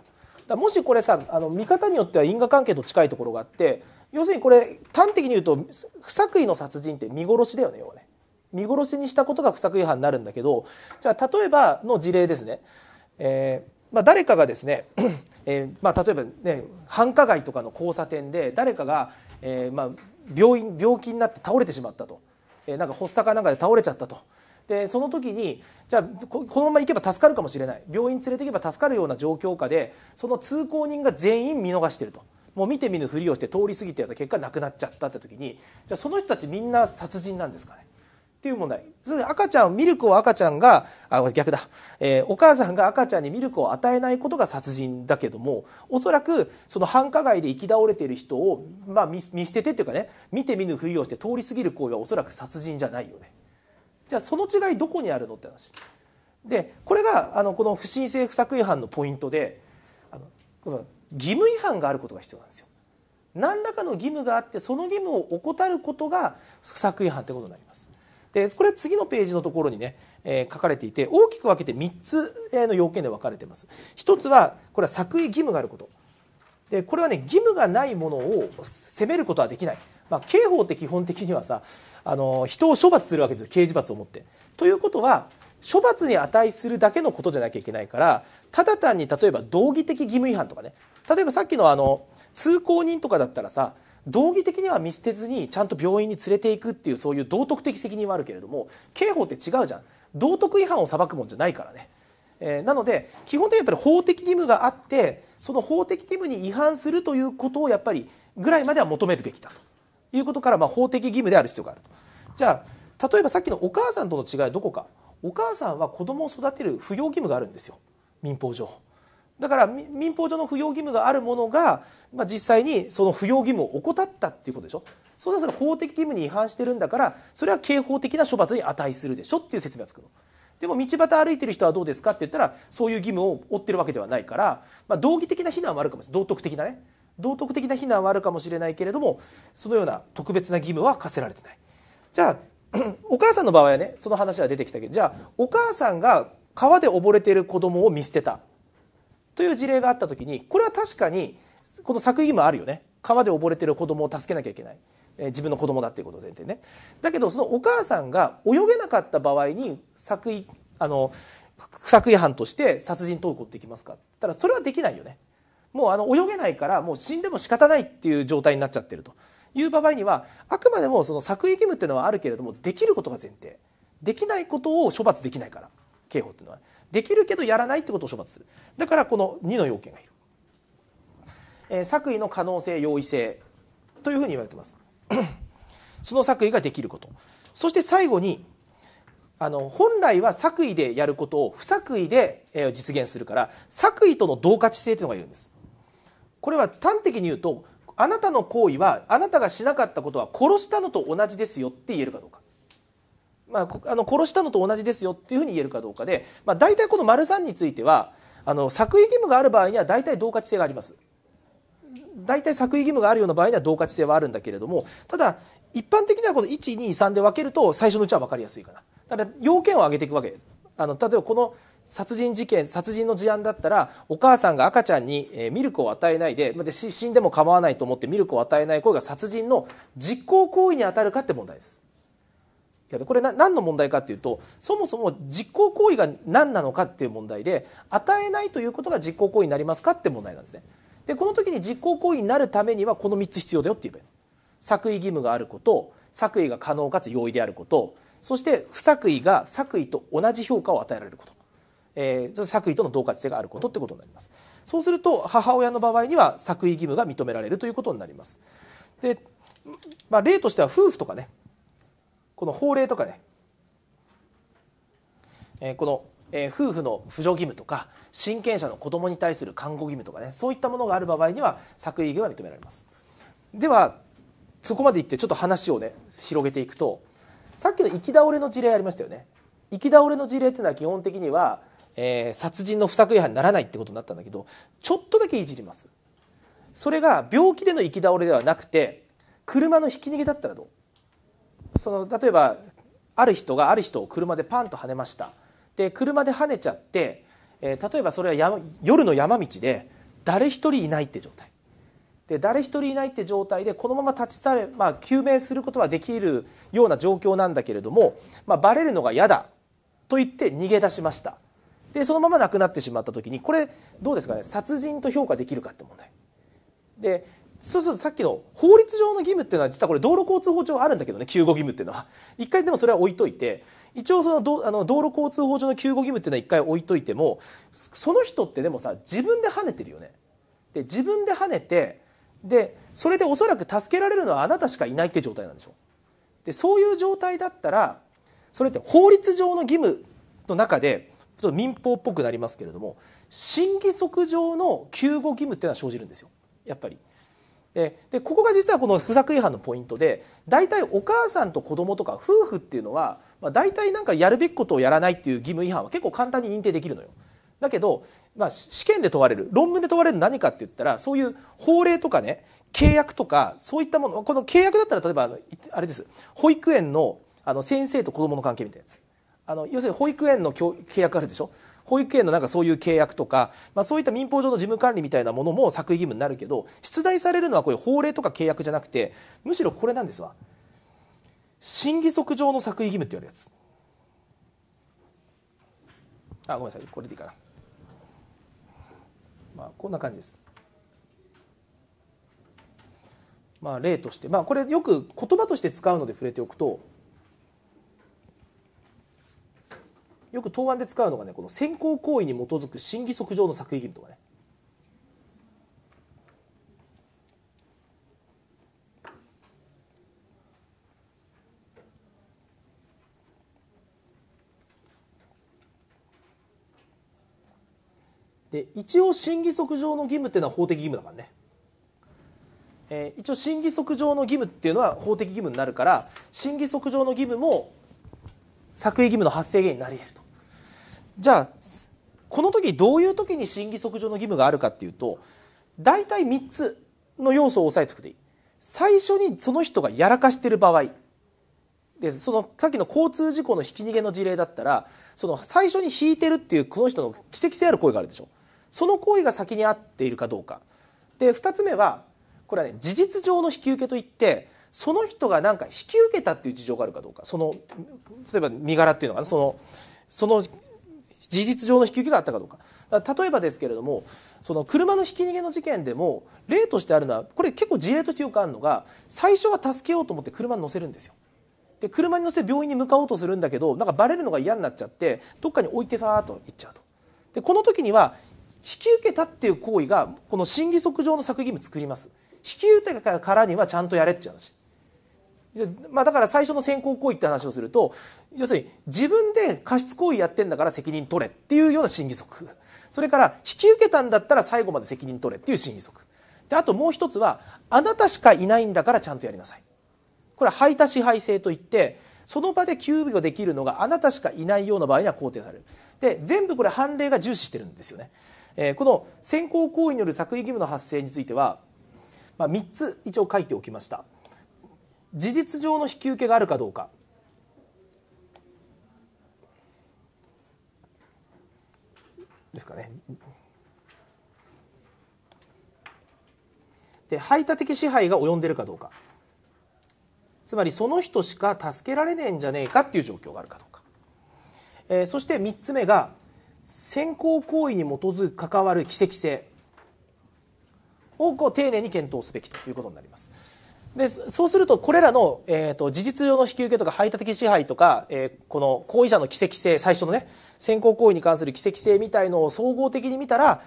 もしこれさあの見方によっては因果関係と近いところがあって要するにこれ端的に言うと不作為の殺人って見殺しだよね要はね見殺しにしたことが不作違反になるんだけどじゃあ例えばの事例ですね、えー、まあ、誰かがですね、*clears throat* えー、まあ、例えばね繁華街とかの交差点で誰かが、えー、まあ、病院病気になって倒れてしまったと、えなんか発作かなんかで倒れちゃったと。でその時にじゃあこのまま行けば助かるかもしれない病院連れて行けば助かるような状況下でその通行人が全員見逃してると。もう見て見ぬふりをして通り過ぎて結果亡くなっちゃったって時にじゃあその人たちみんな殺人なんですかねっていう問題それで赤ちゃんミルクを赤ちゃんがあ逆だ、えー、お母さんが赤ちゃんにミルクを与えないことが殺人だけどもおそらくその繁華街で生き倒れている人を、まあ見、見見捨ててっていうかね見て見ぬふりをして通り過ぎる行為はおそらく殺人じゃないよね。じゃあその違いどこにあるのって話でこれがあのこの不申請不作違反のポイントであのこの義務違反があることが必要なんですよ何らかの義務があってその義務を怠ることが不作違反ってことになりますでこれは次のページのところにね、えー、書かれていて大きく分けて3つの要件で分かれてます1つはこれは作為義務があることでこれはね義務がないものを責めることはできない、まあ、刑法って基本的にはさあの人を処罰するわけです刑事罰をもって。ということは処罰に値するだけのことじゃなきゃいけないからただ単に例えば道義的義務違反とかね例えばさっきのあの通行人とかだったらさ道義的には見捨てずにちゃんと病院に連れていくっていうそういう道徳的責任はあるけれども刑法って違うじゃん道徳違反を裁くもんじゃないからね。えー、なので基本的にやっぱり法的義務があってその法的義務に違反するということをやっぱりぐらいまでは求めるべきだということから、まあ、法的義務である必要があると。じゃあ例えばさっきのお母さんとの違いどこかお母さんは子供を育てる扶養義務があるんですよ民法上。だから民法上の扶養義務があるものが、まあ、実際にその扶養義務を怠ったっていうことでしょそうすると法的義務に違反してるんだからそれは刑法的な処罰に値するでしょっていう説明がつくの。でも道端歩いてる人はどうですかって言ったらそういう義務を負ってるわけではないから、まあ、道義的な非難はあるかもしれない道徳的なね道徳的な非難はあるかもしれないけれどもそのような特別な義務は課せられてないじゃあ *clears throat* お母さんの場合はねその話は出てきたけどじゃあお母さんが川で溺れてる子供を見捨てたという事例があった時にこれは確かにこの作為義務あるよね川で溺れてる子供を助けなきゃいけない。え自分の子供だっていうことを前提ねだけどそのお母さんが泳げなかった場合に作為あの作為犯として殺人投稿できますかって言ったらそれはできないよねもうあの泳げないからもう死んでも仕方ないっていう状態になっちゃってるという場合にはあくまでもその作為義務っていうのはあるけれどもできることが前提できないことを処罰できないから刑法っていうのはできるけどやらないってことを処罰するだからこの2の要件がいる、えー、作為の可能性容易性というふうに言われてます *coughs* その作為ができることそして最後にあの本来は作為でやることを不作為で実現するから作為との同価値性というのがいるんですこれは端的に言うとあなたの行為はあなたがしなかったことは殺したのと同じですよって言えるかどうか、まあ、あの殺したのと同じですよっていうふうに言えるかどうかで、まあ、大体この丸3についてはあの作為義務がある場合には大体同価値性があります大体作為義務があるような場合には同化値性はあるんだけれどもただ一般的にはこの123で分けると最初のうちは分かりやすいかなだから要件を上げていくわけですあの例えばこの殺人事件殺人の事案だったらお母さんが赤ちゃんに、ミルクを与えないでで死んでも構わないと思ってミルクを与えない行為が殺人の実行行為に当たるかって問題です。いやこれ何の問題かっていうとそもそも実行行為が何なのかっていう問題で与えないということが実行行為になりますかって問題なんですね。でこの時に実行行為になるためにはこの3つ必要だよって言えばいい作為義務があること作為が可能かつ容易であることそして不作為が作為と同じ評価を与えられること、えー、作為との同活性があることってことになりますそうすると母親の場合には作為義務が認められるということになりますで、まあ、例としては夫婦とかねこの法令とかね、えー、このえー、夫婦の扶助義務とか親権者の子供に対する看護義務とかねそういったものがある場合には作為義務は認められますではそこまでいってちょっと話をね広げていくとさっきの行き倒れの事例ありましたよね行き倒れの事例っていうのは基本的には、えー、殺人の不作違反にならないってことになったんだけどちょっとだけいじりますそれが病気での行き倒れではなくて車のひき逃げだったらどうその例えばある人がある人を車でパンと跳ねましたで車で跳ねちゃって、えー、例えばそれは夜の山道で誰一人いないって状態で誰一人いないって状態でこのまま立ち去れ、まあ、救命することはできるような状況なんだけれども、まあ、バレるのが嫌だと言って逃げ出しましたでそのまま亡くなってしまった時にこれどうですかね殺人と評価できるかって問題でそうするとさっきの法律上の義務っていうのは実はこれ道路交通法上あるんだけどね救護義務っていうのは一回でもそれは置いといて一応そのどあの道路交通法上の救護義務っていうのは一回置いといてもその人ってでもさ自分で跳ねてるよねで自分で跳ねてでそれでおそらく助けられるのはあなたしかいないって状態なんでしょでそういう状態だったらそれって法律上の義務の中でちょっと民法っぽくなりますけれども審議則上の救護義務っていうのは生じるんですよやっぱり。でここが実はこの不作違反のポイントで大体お母さんと子供とか夫婦っていうのは、まあ、大体なんかやるべきことをやらないっていう義務違反は結構簡単に認定できるのよ。だけど、まあ、試験で問われる論文で問われる何かって言ったらそういう法令とかね契約とかそういったものこの契約だったら例えばあれです保育園のあの先生と子供の関係みたいなやつあの要するに保育園の契約あるでしょ保育園のなんかそういう契約とか、まあ、そういった民法上の事務管理みたいなものも作為義務になるけど出題されるのはこういう法令とか契約じゃなくてむしろこれなんですわ審議則上の作為義務って言われるやつあごめんなさいこれでいいかなまあこんな感じですまあ例としてまあこれよく言葉として使うので触れておくとよく答案で使うのがねこの先行行為に基づく審議則上の作為義務とかねで一応審議則上の義務っていうのは法的義務だからね、えー、一応審議則上の義務っていうのは法的義務になるから審議則上の義務も作為義務の発生源になり得るとじゃあこの時どういう時に審議則上の義務があるかっていうと大体3つの要素を押さえておくといい最初にその人がやらかしてる場合でそのさっきの交通事故のひき逃げの事例だったらその最初に引いてるっていうこの人の奇跡性ある行為があるでしょその行為が先にあっているかどうかで2つ目はこれはね事実上の引き受けといってその人が何か引き受けたっていう事情があるかどうかその例えば身柄っていうのがそのその事実上の引き受けがあったかどうか。例えばですけれどもその車のひき逃げの事件でも例としてあるのはこれ結構事例としてよくあるのが最初は助けようと思って車に乗せるんですよ。で車に乗せて病院に向かおうとするんだけどなんかバレるのが嫌になっちゃってどっかに置いてファーと行っちゃうと。でこの時には引き受けたっていう行為がこの審議則上の作義務作ります。引き受けたからにはちゃんとやれっていう話。まあ、だから最初の先行行為って話をすると要するに自分で過失行為やってんだから責任取れっていうような審議則それから引き受けたんだったら最後まで責任取れっていう審議則であともう一つはあなたしかいないんだからちゃんとやりなさいこれは排他支配性といってその場で給与できるのがあなたしかいないような場合には肯定されるで全部これ判例が重視してるんですよね、えー、この先行行為による作為義務の発生については、まあ、3つ一応書いておきました事実上の引き受けがあるかどうかですかね。で排他的支配が及んでるかどうかつまりその人しか助けられねえんじゃねえかっていう状況があるかどうか、えー、そして3つ目が先行行為に基づく関わる奇跡性をこう丁寧に検討すべきということになりますでそうするとこれらの、えーと、事実上の引き受けとか排他的支配とか、えー、この行為者の奇跡性最初のね先行行為に関する奇跡性みたいのを総合的に見たら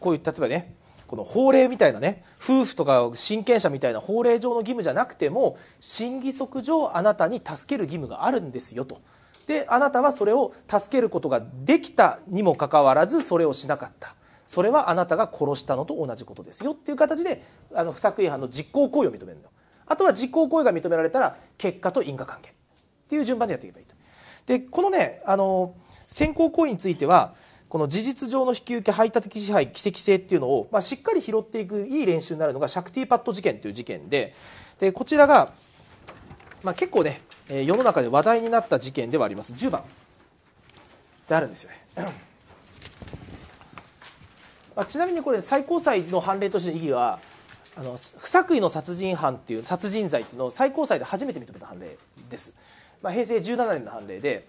こういう例えばねこの法令みたいなね夫婦とか親権者みたいな法令上の義務じゃなくても審議則上あなたに助ける義務があるんですよと。であなたはそれを助けることができたにもかかわらずそれをしなかったそれはあなたが殺したのと同じことですよっていう形であの不作違反の実行行為を認めるのよ。あとは実行行為が認められたら結果と因果関係っていう順番でやっていけばいいと。でこのねあの先行行為についてはこの事実上の引き受け排他的支配奇跡性っていうのを、まあ、しっかり拾っていくいい練習になるのがシャクティパッド事件という事件ででこちらが、まあ、結構ね世の中で話題になった事件ではあります10番であるんですよね。*clears throat* まあ、ちなみにこれ最高裁の判例としての意義はあの不作為の殺人犯っていう殺人罪っていうのを最高裁で初めて認めた判例です、まあ、平成17年の判例で、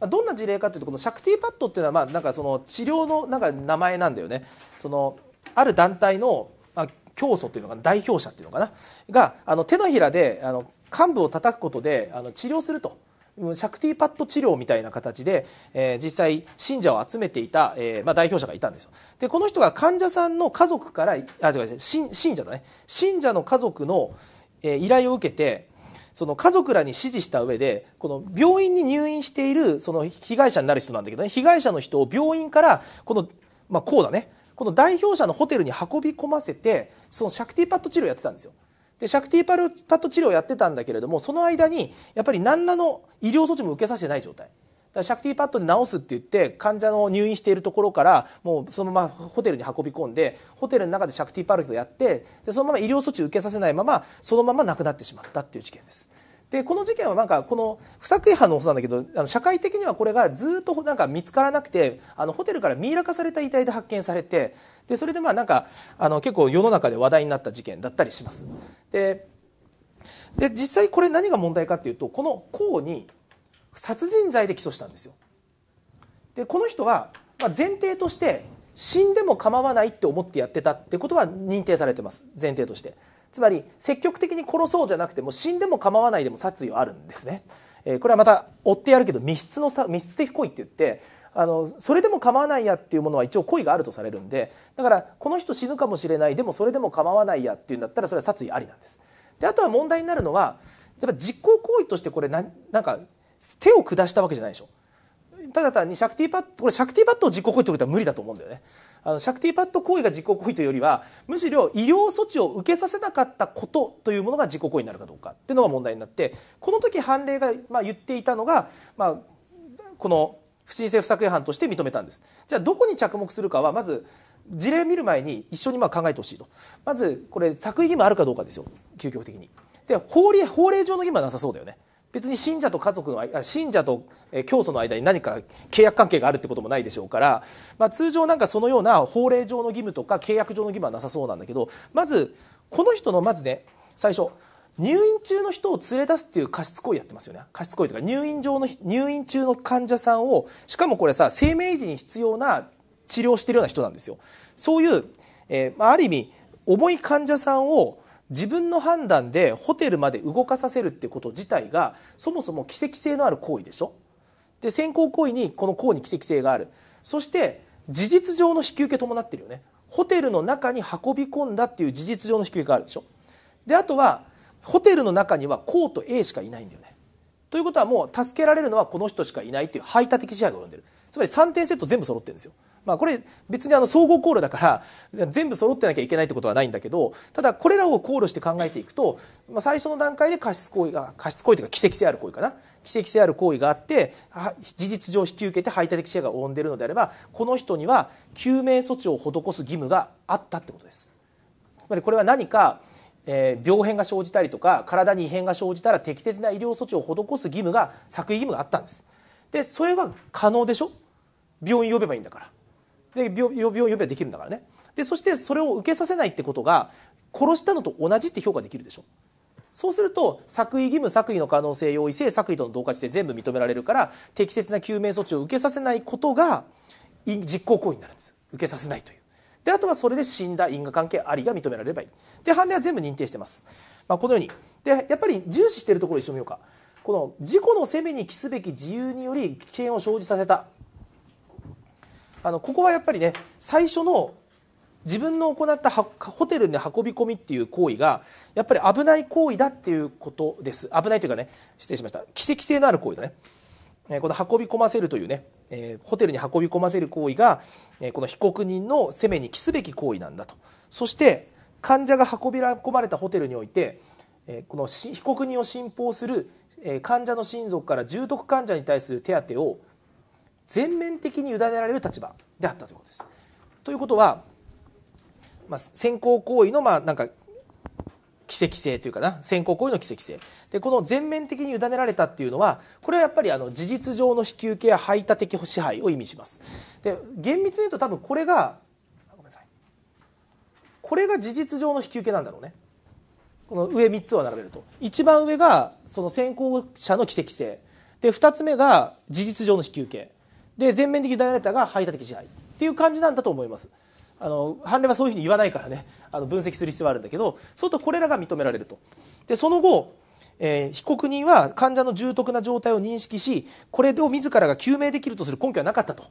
まあ、どんな事例かというとこのシャクティパッドっていうのはまあなんかその治療のなんか名前なんだよねそのある団体の、まあ、教祖というのか代表者っていうのかながあの手のひらであの幹部を叩くことであの治療するとシャクティパッド治療みたいな形で、えー、実際信者を集めていた、えーまあ、代表者がいたんですよでこの人が患者さんの家族からあ違う信信者だね信者の家族の、えー、依頼を受けてその家族らに指示した上でこの病院に入院しているその被害者になる人なんだけどね被害者の人を病院からこの、まあ、こうだねこの代表者のホテルに運び込ませてそのシャクティパッド治療やってたんですよで、シャクティパルパッド治療をやってたんだけれども、その間に、やっぱり何らの医療措置も受けさせてない状態。だシャクティパッドで治すって言って患者の入院しているところからもうそのままホテルに運び込んでホテルの中でシャクティパルトやってでそのまま医療措置を受けさせないままそのまま亡くなってしまったっていう事件です。でこの事件はなんかこの不作為犯のおっなんだけどあの社会的にはこれがずっとなんか見つからなくてあのホテルからミイラ化された遺体で発見されてでそれでまあなんかあの結構世の中で話題になった事件だったりします。でで実際これ何が問題かっていうとこの項に殺人罪で起訴したんですよ。でこの人は、まあ、前提として死んでも構わないって思ってやってたってことは認定されてます前提として。つまり積極的に殺そうじゃなくても死んでも構わないでも殺意はあるんですね、えー、これはまた追ってやるけど密室の密室的行為って言ってあのそれでも構わないやっていうものは一応故意があるとされるんでだからこの人死ぬかもしれないでもそれでも構わないやっていうんだったらそれは殺意ありなんですであとは問題になるのはやっぱ実行行為としてこれなんか手を下したわけじゃないでしょただ単にシャクティパッドこれシャクティパッドを実行行為とてことは無理だと思うんだよねあのシャクティパッド行為が実行行為というよりはむしろ医療措置を受けさせなかったことというものが実行行為になるかどうかっていうのが問題になってこの時判例が、まあ、言っていたのが、まあ、この不審性不作違反として認めたんですじゃあどこに着目するかはまず事例見る前に一緒にま考えてほしいとまずこれ作為義務あるかどうかですよ究極的にで法令法令上の義務はなさそうだよね別に信者と家族の信者と教祖の間に何か契約関係があるってこともないでしょうから、まあ、通常なんかそのような法令上の義務とか契約上の義務はなさそうなんだけどまずこの人のまずね最初入院中の人を連れ出すっていう過失行為やってますよね過失行為とか入院上の入院中の患者さんをしかもこれさ生命維持に必要な治療してるような人なんですよそういう、えー、ある意味重い患者さんを自分の判断でホテルまで動かさせるってこと自体がそもそも奇跡性のある行為でしょで先行行為にこの行為に奇跡性があるそして事実上の引き受け伴ってるよねホテルの中に運び込んだっていう事実上の引き受けがあるでしょであとはホテルの中にはコート A しかいないんだよねということはもう助けられるのはこの人しかいないっていう排他的支配が及んでるつまり3点セット全部揃ってるんですよまあ、これ別にあの総合考慮だから全部揃ってなきゃいけないってことはないんだけどただこれらを考慮して考えていくと、まあ、最初の段階で過失行為が過失行為というか奇跡性ある行為かな奇跡性ある行為があって事実上引き受けて排他的視野が及んでいるのであればこの人には救命措置を施す義務があったってことです。つまりこれは何かえ病変が生じたりとか体に異変が生じたら適切な医療措置を施す義務が作為義務があったんですでそれは可能でしょ病院呼べばいいんだからで病病びはできるんだからねでそしてそれを受けさせないってことが殺したのと同じって評価できるでしょそうすると作為義務作為の可能性用異性作為との同化性全部認められるから適切な救命措置を受けさせないことが実行行為になるんです受けさせないというであとはそれで死んだ因果関係ありが認められればいいで判例は全部認定してます、まあ、このようにでやっぱり重視してるところ一緒見ようかこの事故の責めに期すべき自由により危険を生じさせたあのここはやっぱりね最初の自分の行ったホテルに運び込みっていう行為がやっぱり危ない行為だっていうことです危ないというかね失礼しました奇跡性のある行為だね、えこの運び込ませるというね、えホテルに運び込ませる行為が、えこの被告人の責めに期すべき行為なんだとそして患者が運び込まれたホテルにおいて、えこの被告人を信奉する、え患者の親族から重篤患者に対する手当を全面的に委ねられる立場であったということです。ということは、まあ、先行行為のまあなんか奇跡性というかな先行行為の奇跡性でこの全面的に委ねられたっていうのはこれはやっぱりあの事実上の引き受けや排他的支配を意味しますで厳密に言うと多分これがこれが事実上の引き受けなんだろうねこの上3つを並べると一番上がその先行者の奇跡性で2つ目が事実上の引き受けで全面的ユダヤネタが排他的支配っていう感じなんだと思います。あの判例はそういうふうに言わないからねあの分析する必要はあるんだけどそうするとこれらが認められると。でその後えー、被告人は患者の重篤な状態を認識しこれを自らが救命できるとする根拠はなかったと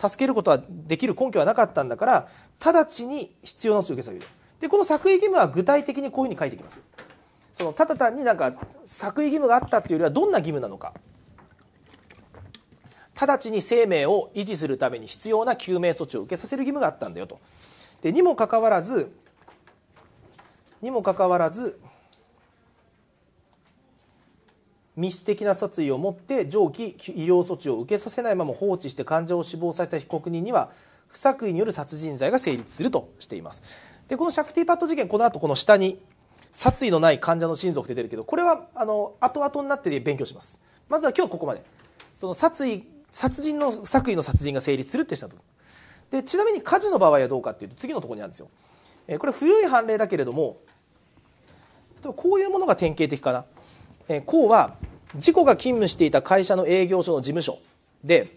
助けることはできる根拠はなかったんだから直ちに必要な措置を受けされるでこの作為義務は具体的にこういうふうに書いてきますそのただ単になんか作為義務があったっていうよりはどんな義務なのか直ちに生命を維持するために必要な救命措置を受けさせる義務があったんだよとでにもかかわらずにもかかわらず密室的な殺意を持って上記医療措置を受けさせないまま放置して患者を死亡させた被告人には不作為による殺人罪が成立するとしていますでこのシャクティパッド事件この後この下に殺意のない患者の親族って出るけどこれはあの後々になって勉強しますまずは今日ここまでその殺意殺人の作為の殺人が成立するってしたとでちなみに火事の場合はどうかっていうと次のとこにあるんですよ、えー、これ古い判例だけれどもこういうものが典型的かな、えー、こうは事故が勤務していた会社の営業所の事務所で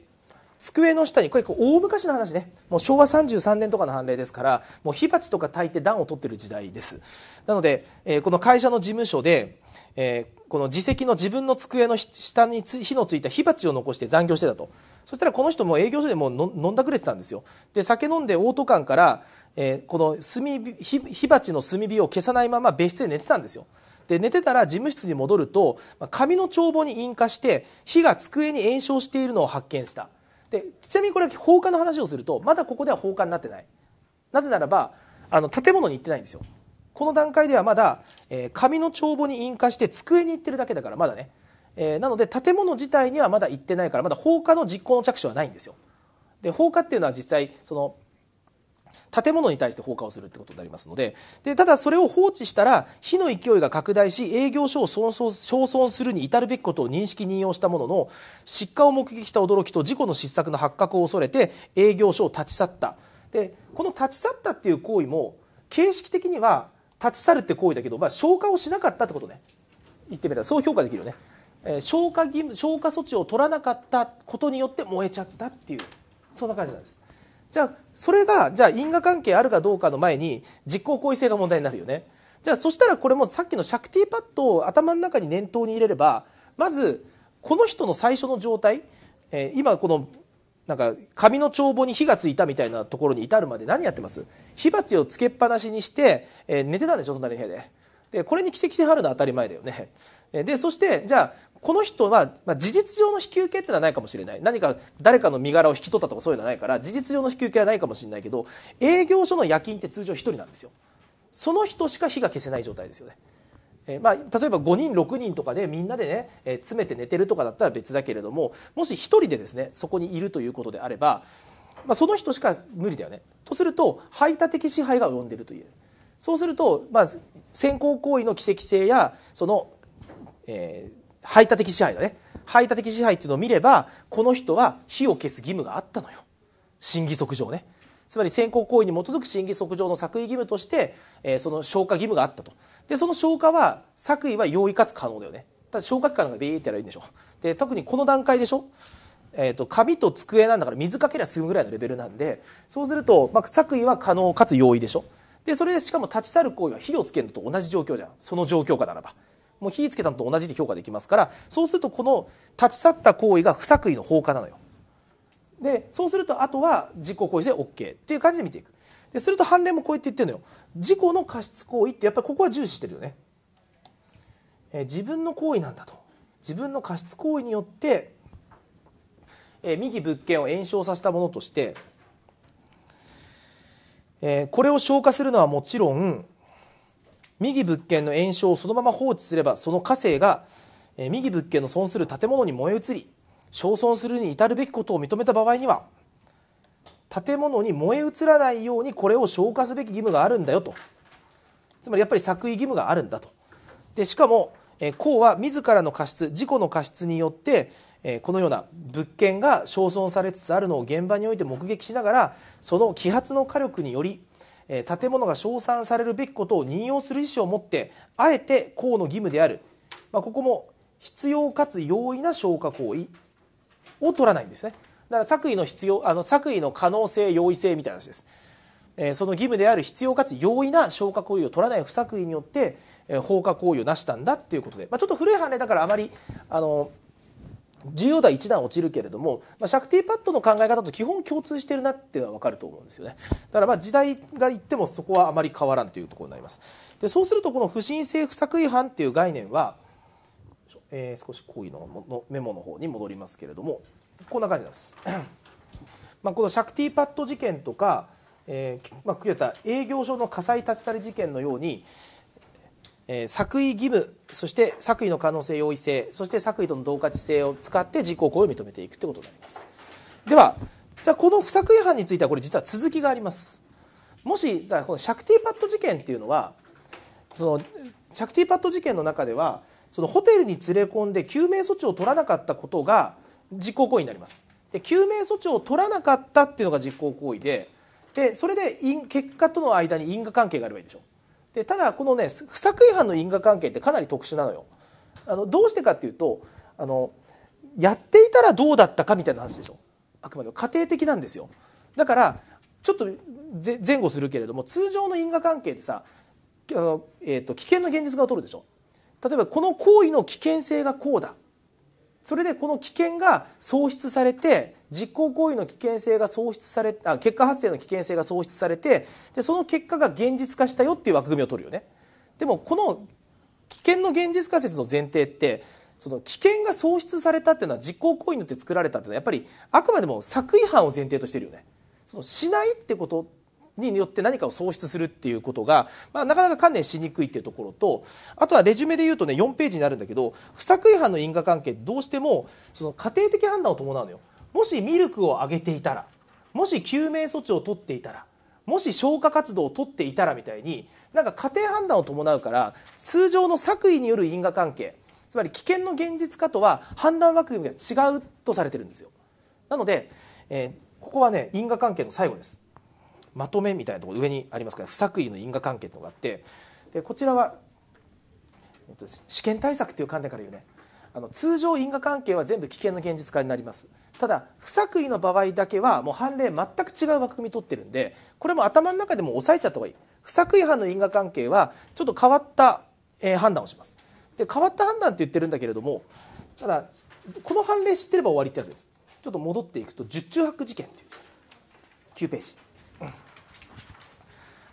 机の下にこれ大昔の話ねもう昭和33年とかの判例ですからもう火鉢とか炊いて暖を取ってる時代ですなので、えー、この会社の事務所でえー、この自責の自分の机の下に火のついた火鉢を残して残業してたとそしたらこの人も営業所でもう飲んだくれてたんですよで酒飲んでオートから、えー、この炭火火鉢の炭火を消さないまま別室で寝てたんですよで寝てたら事務室に戻ると紙の帳簿に引火して火が机に炎症しているのを発見したでちなみにこれ放火の話をするとまだここでは放火になってないなぜならばあの建物に行ってないんですよこの段階ではまだ、えー、紙の帳簿に引火して机に行ってるだけだからまだね、えー、なので建物自体にはまだ行ってないからまだ放火の実行の着手はないんですよ。で放火っていうのは実際その建物に対して放火をするってことになりますのででただそれを放置したら火の勢いが拡大し営業所を焼損するに至るべきことを認識任用したものの失火を目撃した驚きと事故の失策の発覚を恐れて営業所を立ち去ったでこの立ち去ったっていう行為も形式的には立ち去るって行為だけど、まあ、消化をしなかったってことね言ってみたらそう評価できるよね、えー、消化義務消化措置を取らなかったことによって燃えちゃったっていうそんな感じなんですじゃあそれがじゃあ因果関係あるかどうかの前に実行行為性が問題になるよねじゃあそしたらこれもさっきのシャクティパッドを頭の中に念頭に入れればまずこの人の最初の状態、えー、今このなんか紙の帳簿に火がついたみたいなところに至るまで何やってます火鉢をつけっぱなしにして、えー、寝てたんでしょ隣の部屋で。でこれに奇跡性あるのは当たり前だよね。でそしてじゃあこの人は、まあ、事実上の引き受けってのはないかもしれない何か誰かの身柄を引き取ったとかそういうのはないから事実上の引き受けはないかもしれないけど営業所の夜勤って通常1人なんですよその人しか火が消せない状態ですよねえまあ、例えば5人6人とかでみんなでね、え詰めて寝てるとかだったら別だけれどももし1人でですねそこにいるということであれば、まあ、その人しか無理だよねとすると排他的支配が及んでるというそうすると、まあ、先行行為の奇跡性やその、えー、排他的支配だね排他的支配っていうのを見ればこの人は火を消す義務があったのよ審議則上ね。つまり先行行為に基づく審議則上の作為義務として、えー、その消火義務があったとでその消火は作為は容易かつ可能だよねただ消火器かがビーってやればいいんでしょで特にこの段階でしょえーと、と紙と机なんだから水かけりゃ済むぐらいのレベルなんでそうすると、まあ、作為は可能かつ容易でしょでそれでしかも立ち去る行為は火をつけるのと同じ状況じゃんその状況下ならばもう火つけたのと同じで評価できますからそうするとこの立ち去った行為が不作為の放火なのよでそうするとあとは自己行為で OK っていう感じで見ていくですると判例もこうやって言ってるのよ自己の過失行為ってやっぱりここは重視してるよね、えー、自分の行為なんだと自分の過失行為によって、えー、右物件を延焼させたものとして、えー、これを消化するのはもちろん右物件の延焼をそのまま放置すればその火星が、えー、右物件の損する建物に燃え移り焼損するに至るべきことを認めた場合には建物に燃え移らないようにこれを消火すべき義務があるんだよとつまりやっぱり作為義務があるんだとでしかも公は自らの過失事故の過失によってこのような物件が焼損されつつあるのを現場において目撃しながらその揮発の火力により建物が称賛されるべきことを任用する意思を持ってあえて公の義務である、まあ、ここも必要かつ容易な消火行為を取らないんですねだから作為の必要あの作為の可能性容易性みたいな話です、えー、その義務である必要かつ容易な消化行為を取らない不作為によって、えー、放火行為をなしたんだっていうことで、まあ、ちょっと古い判例だからあまりあの重要度は1段落ちるけれども、まあ、シャクティパッドの考え方と基本共通してるなっていうのは分かると思うんですよねだからまあ時代がいってもそこはあまり変わらんというところになりますでそうするとこの不審性不作為犯っていう概念はえー、少し講義のメモの方に戻りますけれどもこんな感じです。*clears throat* まあ、このシャクティパッド事件とか、えーまあ、言った営業所の火災立ち去り事件のように、えー、作為義務そして作為の可能性容易性そして作為との同価値性を使って実行行為を認めていくということになりますではじゃあこの不作違反についてはこれ実は続きがありますもしじゃあこのシャクティパッド事件っていうのはそのシャクティパッド事件の中ではそのホテルに連れ込んで救命措置を取らなかったことが実行行為になりますで救命措置を取らなかったっていうのが実行行為ででそれで結果との間に因果関係があればいいでしょでただこのね不作違反の因果関係ってかなり特殊なのよあのどうしてかっていうとあのやっていたらどうだったかみたいな話でしょあくまでも家庭的なんですよだからちょっと前後するけれども通常の因果関係ってさあの、えーと、危険な現実がを取るでしょ例えばこの行為の危険性がこうだそれでこの危険が喪失されて実行行為の危険性が喪失されあ結果発生の危険性が喪失されてでその結果が現実化したよっていう枠組みを取るよね。でもこの危険の現実仮説の前提ってその危険が喪失されたっていうのは実行行為によって作られたってのはやっぱりあくまでも作為犯を前提としてるよね。そのしないってことによって何かを喪失するっていうことが、まあ、なかなか観念しにくいっていうところとあとはレジュメでいうとね4ページになるんだけど不作違反の因果関係どうしてもその家庭的判断を伴うのよ。もしミルクをあげていたらもし救命措置を取っていたらもし消火活動を取っていたらみたいになんか家庭判断を伴うから通常の作為による因果関係つまり危険の現実化とは判断枠組みが違うとされてるんですよなので、えー、ここはね因果関係の最後ですまとめみたいなところ上にありますから不作為の因果関係とかあってでこちらは、えっと、試験対策という観点から言うねあの通常因果関係は全部危険の現実化になりますただ不作為の場合だけはもう判例全く違う枠組み取ってるんでこれも頭の中でも押さえちゃった方がいい不作為犯の因果関係はちょっと変わった、えー、判断をしますで変わった判断って言ってるんだけれどもただこの判例知ってれば終わりってやつですちょっと戻っていくと十中八九事件という9ページ、うん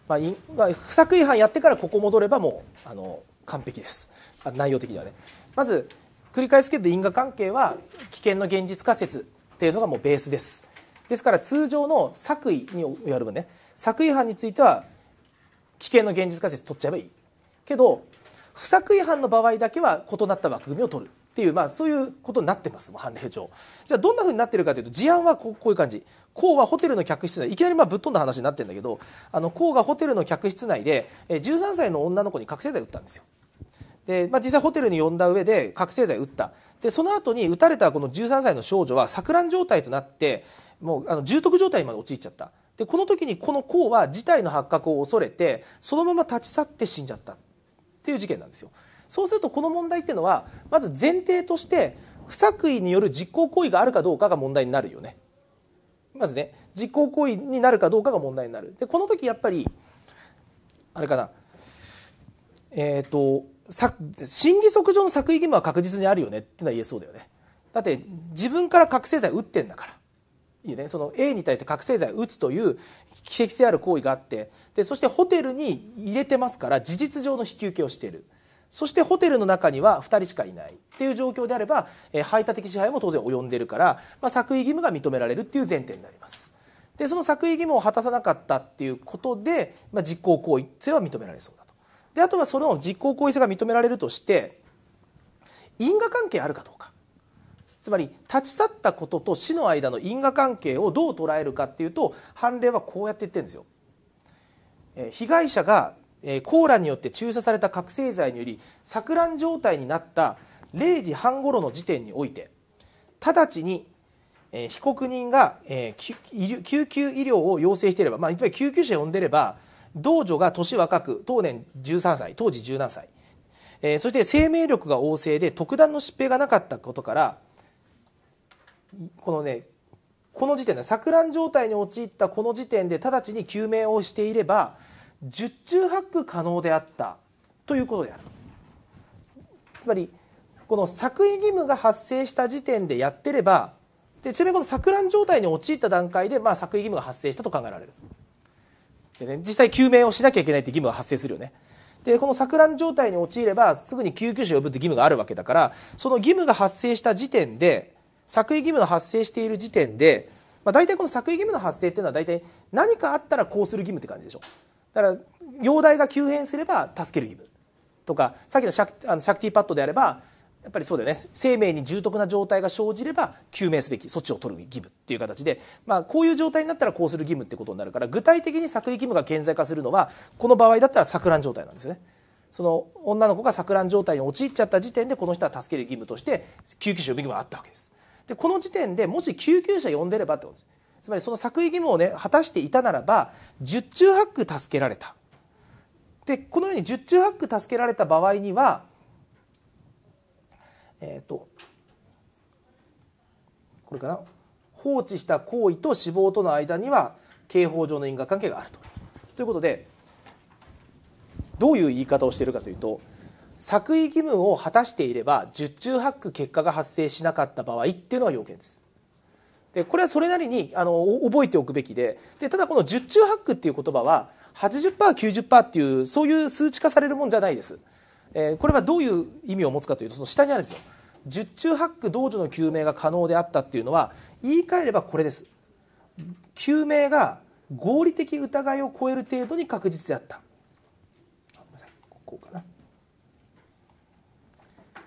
まあ、まあ、不作違反やってからここ戻ればもうあの完璧です内容的にはねまず繰り返すけど因果関係は危険の現実仮説っていうのがもうベースですですから通常の作為による分ね作違反については危険の現実仮説取っちゃえばいいけど不作違反の場合だけは異なった枠組みを取るっていう、まあ、そういうことになってます、判例上。じゃあ、どんなふうになってるかというと、事案はこうこういう感じ。こうはホテルの客室内、いきなりまぶっ飛んだ話になってるんだけど、あの、こうがホテルの客室内で、13歳の女の子に覚醒剤を打ったんですよ。で、まあ、実際ホテルに呼んだ上で覚醒剤を打った。で、その後に打たれたこの13歳の少女は錯乱状態となって、もう、あの、重篤状態にまで陥っちゃった。で、この時にこの公は事態の発覚を恐れて、そのまま立ち去って死んじゃった。っていう事件なんですよ。そうするとこの問題っていうのはまず前提として不作為による実行行為があるかどうかが問題になるよね。まずね実行行為になるかどうかが問題になる。でこの時やっぱりあれかなえっ、ー、と審議則上の作為義務は確実にあるよねっていうのは言えそうだよね。だって自分から覚醒剤打ってんだから。いいね、その A に対して覚醒剤を打つという奇跡性ある行為があってでそしてホテルに入れてますから事実上の引き受けをしているそしてホテルの中には2人しかいないっていう状況であれば、え排他的支配も当然及んでるから、まあ、作為義務が認められるっていう前提になります。でその作為義務を果たさなかったっていうことで、まあ、実行行為性は認められそうだと。であとはその実行行為性が認められるとして因果関係あるかどうかつまり立ち去ったことと死の間の因果関係をどう捉えるかっていうと判例はこうやって言ってるんですよ。被害者がえコーラによって注射された覚醒剤により錯乱状態になった0時半ごろの時点において直ちに、え被告人が、え救急医療を要請していれば、まあ、いわゆる救急車呼んでれば同女が年若く当年13歳当時17歳、えそして生命力が旺盛で特段の疾病がなかったことからこのねこの時点で錯乱状態に陥ったこの時点で直ちに救命をしていれば十中八九可能であったということであるつまりこの作為義務が発生した時点でやってればでちなみにこの錯乱状態に陥った段階で、まあ、作為義務が発生したと考えられるで、ね、実際救命をしなきゃいけないって義務が発生するよねでこの錯乱状態に陥ればすぐに救急車を呼ぶって義務があるわけだからその義務が発生した時点で作為義務の発生している時点で、まあ、大体この作為義務の発生っていうのは大体何かあったらこうする義務って感じでしょだから容体が急変すれば助ける義務とかさっきのシャあのシャクティパッドであればやっぱりそうだよね生命に重篤な状態が生じれば救命すべき措置を取る義務っていう形で、まあ、こういう状態になったらこうする義務ってことになるから具体的に作為義務が顕在化するのはこの場合だったら錯乱状態なんですね。その女の子が錯乱状態に陥っちゃった時点でこの人は助ける義務として救急車呼ぶ義務があったわけです。でこの時点でもし救急車呼んでればってことですつまりその作為義務をね果たしていたならば十中八九助けられたでこのように十中八九助けられた場合にはえっ、ー、とこれかな放置した行為と死亡との間には刑法上の因果関係があると。ということでどういう言い方をしているかというと作為義務を果たしていれば十中八九結果が発生しなかった場合っていうのは要件です。でこれはそれなりにあの覚えておくべきででただこの十中八九っていう言葉は 80%90% っていうそういう数値化されるもんじゃないです、えー、これはどういう意味を持つかというとその下にあるんですよ十中八九同時の救命が可能であったっていうのは言い換えればこれです救命が合理的疑いを超える程度に確実であったここかな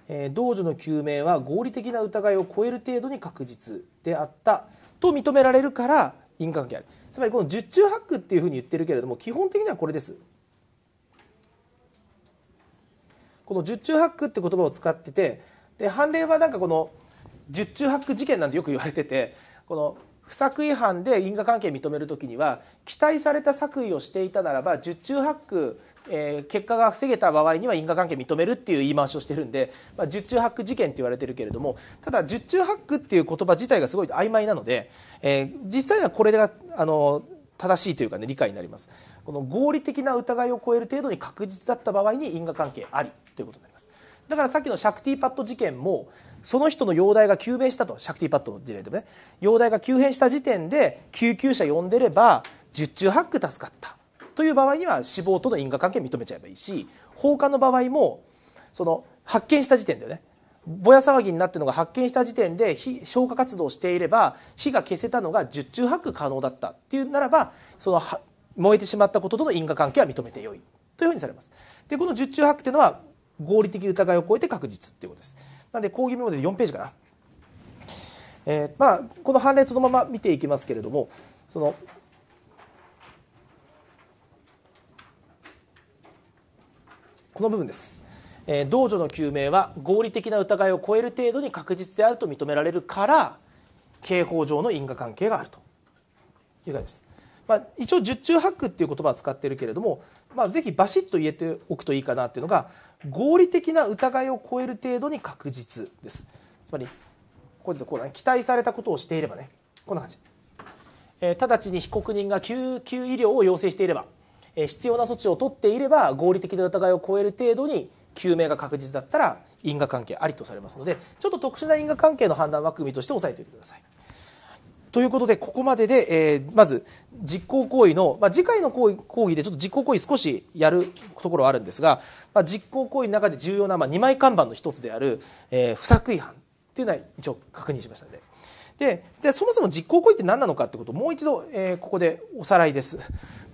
え同時の究明は合理的な疑いを超える程度に確実であったと認められるから因果関係あるつまりこの十中八九っていうふうに言ってるけれども基本的にはこれですこの十中八九って言葉を使っててで判例はなんかこの十中八九事件なんてよく言われててこの不作違反で因果関係認める時には期待された作為をしていたならば十中八九えー、結果が防げた場合には因果関係認めるっていう言い回しをしてるんで、まあ、十中八九事件って言われてるけれどもただ十中八九っていう言葉自体がすごい曖昧なので、えー、実際にはこれがあの正しいというかね理解になりますこの合理的な疑いを超える程度に確実だった場合に因果関係ありということになりますだからさっきのシャクティパッド事件もその人の容体が急変したとシャクティパッドの事例でもね容体が急変した時点で救急車呼んでれば十中八九助かったという場合には死亡との因果関係認めちゃえばいいし放火の場合もその発見した時点でねぼや騒ぎになってるのが発見した時点で消火活動をしていれば火が消せたのが十中八九可能だったっていうならばその燃えてしまったこととの因果関係は認めてよいというふうにされます。でこの十中八九というのは合理的疑いを超えて確実っていうことです。なんで講義メモで4ページかな。えー、まあこの判例そのまま見ていきますけれどもそのこの部分です、えー、道場の究明は合理的な疑いを超える程度に確実であると認められるから刑法上の因果関係があるというかです、まあ、一応十中八九っていう言葉を使ってるけれども、まあ、ぜひバシッと言えておくといいかなっていうのが合理的な疑いを超える程度に確実ですつまりこれでこうだね期待されたことをしていればねこんな感じ、えー、直ちに被告人が救急医療を要請していれば必要な措置を取っていれば合理的な疑いを超える程度に究明が確実だったら因果関係ありとされますのでちょっと特殊な因果関係の判断枠組みとして押さえておいてください。ということでここまでで、えー、まず実行行為の、まあ、次回の講義でちょっと実行行為少しやるところはあるんですが、まあ、実行行為の中で重要な、まあ、2枚看板の1つである、えー、不作違反っていうのは一応確認しましたのででじゃあそもそも実行行為って何なのかってことをもう一度、えー、ここでおさらいです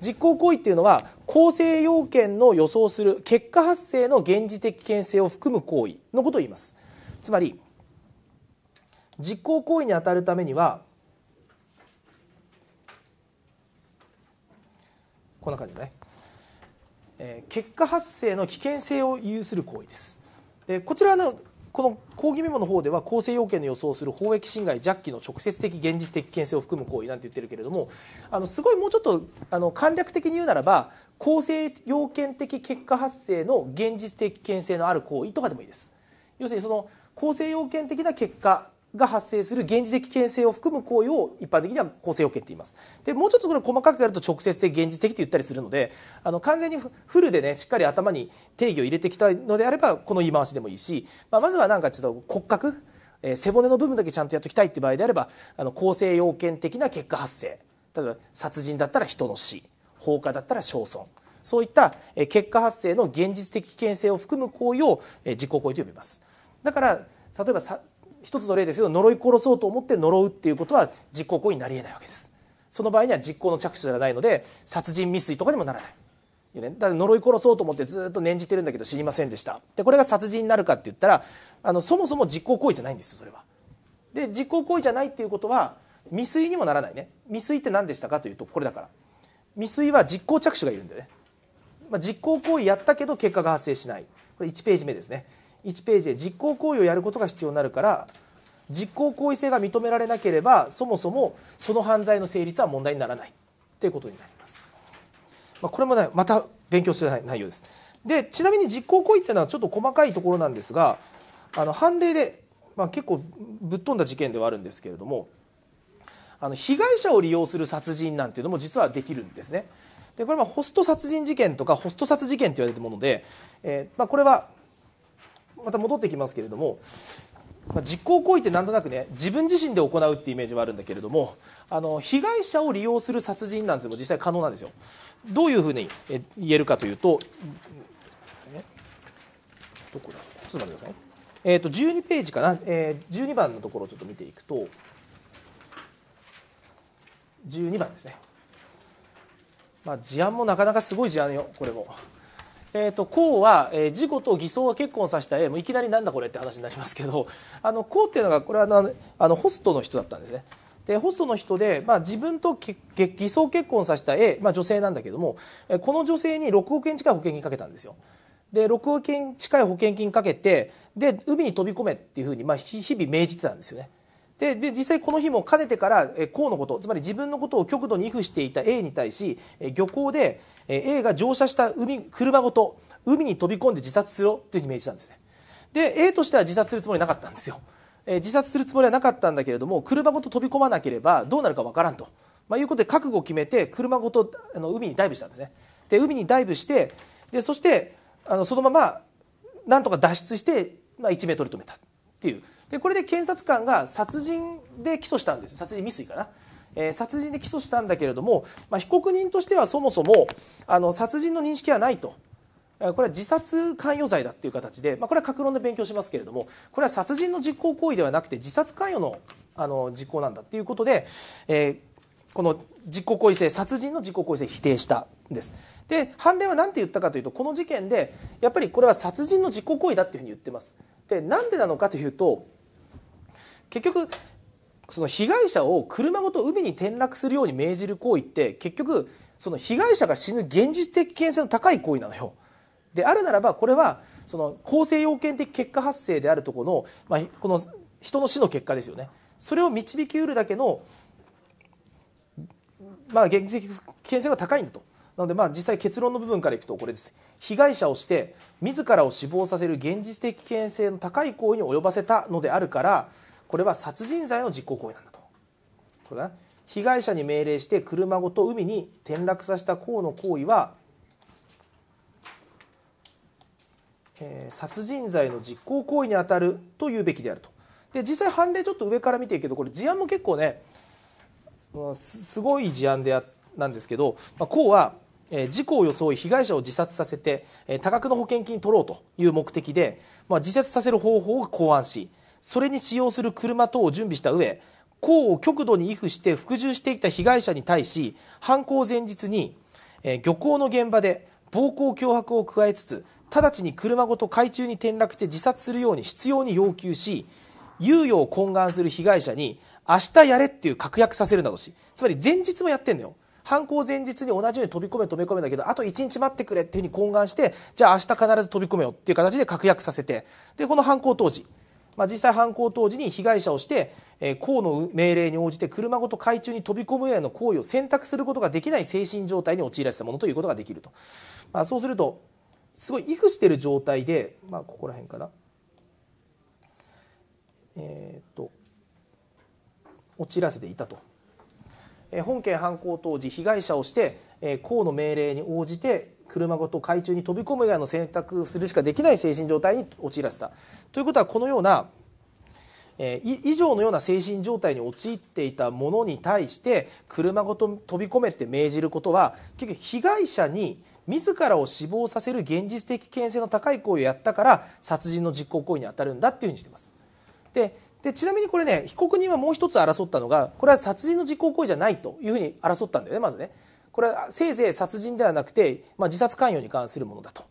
実行行為っていうのは構成要件の予想する結果発生の現実的危険性を含む行為のことを言いますつまり実行行為に当たるためにはこんな感じでね、えー、結果発生の危険性を有する行為ですでこちらのこの抗議メモの方では構成要件の予想する法益侵害弱期の直接的現実的危険性を含む行為なんて言ってるけれどもあのすごいもうちょっとあの簡略的に言うならば構成要件的結果発生の現実的危険性のある行為とかでもいいです。要するにその構成要件的な結果が発生する現実的危険性を含む行為を一般的には構成要件とて言います。で、もうちょっとこれ細かくやると直接的現実的と言ったりするので、あの、完全にフルでね、しっかり頭に定義を入れてきたのであれば、この言い回しでもいいし、まあ、まずはなんかちょっと骨格、えー、背骨の部分だけちゃんとやっときたいって場合であれば、あの、構成要件的な結果発生。例えば、殺人だったら人の死、放火だったら焼損。そういった結果発生の現実的危険性を含む行為を実行行為と呼びます。だから、例えば一つの例ですけど呪い殺そうと思って呪うっていうことは実行行為になりえないわけですその場合には実行の着手ではないので殺人未遂とかにもならないだから呪い殺そうと思ってずっと念じてるんだけど知りませんでしたでこれが殺人になるかって言ったらあのそもそも実行行為じゃないんですよそれはで実行行為じゃないっていうことは未遂にもならないね未遂って何でしたかというとこれだから未遂は実行着手がいるんでね、まあ、実行行為やったけど結果が発生しないこれ1ページ目ですね1ページで実行行為をやることが必要になるから実行行為性が認められなければそもそもその犯罪の成立は問題にならないっていうことになります。まあ、これも、ね、また勉強してない内容です。でちなみに実行行為っていうのはちょっと細かいところなんですがあの判例で、まあ、結構ぶっ飛んだ事件ではあるんですけれどもあの被害者を利用する殺人なんていうのも実はできるんですね。でこれはホスト殺人事件とかホスト殺事件と言われてるもので、えーまあ、これはまた戻ってきますけれども、まあ、実行行為ってなんとなくね自分自身で行うっていうイメージはあるんだけれどもあの被害者を利用する殺人なんても実際可能なんですよ。どういうふうに言えるかというとどこだちょっと待ってください、えーと12ページかな、えー、12番のところをちょっと見ていくと12番ですね。まあ、事案もなかなかすごい事案よこれも。えーと、公は、えー、事故と偽装は結婚させた絵もいきなりなんだこれって話になりますけど *laughs* あの公っていうのがこれはあのホストの人だったんですね。でホストの人で、まあ、自分と偽装結婚させた絵、まあ、女性なんだけどもこの女性に6億円近い保険金かけたんですよ。で6億円近い保険金かけてで海に飛び込めっていうふうに、まあ、日々命じてたんですよね。でで実際この日もかねてから公のことつまり自分のことを極度に畏怖していた A に対し漁港で A が乗車した海車ごと海に飛び込んで自殺するよというふうに命じたんですねで A としては自殺するつもりなかったんですよ、えー、自殺するつもりはなかったんだけれども車ごと飛び込まなければどうなるかわからんと、まあ、いうことで覚悟を決めて車ごとあの海にダイブしたんですねで海にダイブしてでそしてあのそのままなんとか脱出して、まあ、1ー取り留めたっていうでこれで検察官が殺人で起訴したんです殺人未遂かな、えー、殺人で起訴したんだけれども、まあ、被告人としてはそもそもあの殺人の認識はないとこれは自殺関与罪だっていう形で、まあ、これは格論で勉強しますけれどもこれは殺人の実行行為ではなくて自殺関与のあの実行なんだということで、えー、この実行行為性殺人の実行行為性否定したんですで判例は何て言ったかというとこの事件でやっぱりこれは殺人の実行行為だっていうふうに言ってますでなんでなのかというと結局その被害者を車ごと海に転落するように命じる行為って結局その被害者が死ぬ現実的危険性の高い行為なのよ。であるならばこれはその構成要件的結果発生であるとこの,、まあ、この人の死の結果ですよねそれを導きうるだけの、まあ、現実的危険性が高いんだとなのでまあ実際結論の部分からいくとこれです被害者をして自らを死亡させる現実的危険性の高い行為に及ばせたのであるからこれは殺人罪の実行行為なんだと。これだ、被害者に命令して車ごと海に転落させた項の行為は、えー、殺人罪の実行行為に当たるというべきであると。で実際判例ちょっと上から見ていくけどこれ事案も結構ね、すごい事案であなんですけど、まあ、こうは、え事故を装い被害者を自殺させて、え多額の保険金取ろうという目的で、まあ、自殺させる方法を考案しそれに使用する車等を準備した上公を極度に畏怖して服従していた被害者に対し犯行前日に、え漁港の現場で暴行脅迫を加えつつ直ちに車ごと海中に転落して自殺するように執要に要求し猶予を懇願する被害者に明日やれっていう確約させるなどしつまり前日もやってんだよ犯行前日に同じように飛び込め飛び込めだけどあと1日待ってくれっていうふうに懇願してじゃあ明日必ず飛び込めよっていう形で確約させてでこの犯行当時まあ、実際犯行当時に被害者をして、えー、公の命令に応じて車ごと海中に飛び込むような行為を選択することができない精神状態に陥らせたものということができると、まあ、そうするとすごい畏怖してる状態で、まあ、ここら辺かなえー、っと陥らせていたと、え本件犯行当時被害者をして、えー、公の命令に応じて車ごと海中に飛び込む以外の選択するしかできない精神状態に陥らせたということはこのような、えー、以上のような精神状態に陥っていたものに対して車ごと飛び込めって命じることは結局被害者に自らを死亡させる現実的危険性の高い行為をやったから殺人の実行行為に当たるんだっていうふうにしてます。ででちなみにこれね被告人はもう一つ争ったのがこれは殺人の実行行為じゃないというふうに争ったんだよねまずね。これはせいぜい殺人ではなくて、まあ、自殺関与に関するものだと。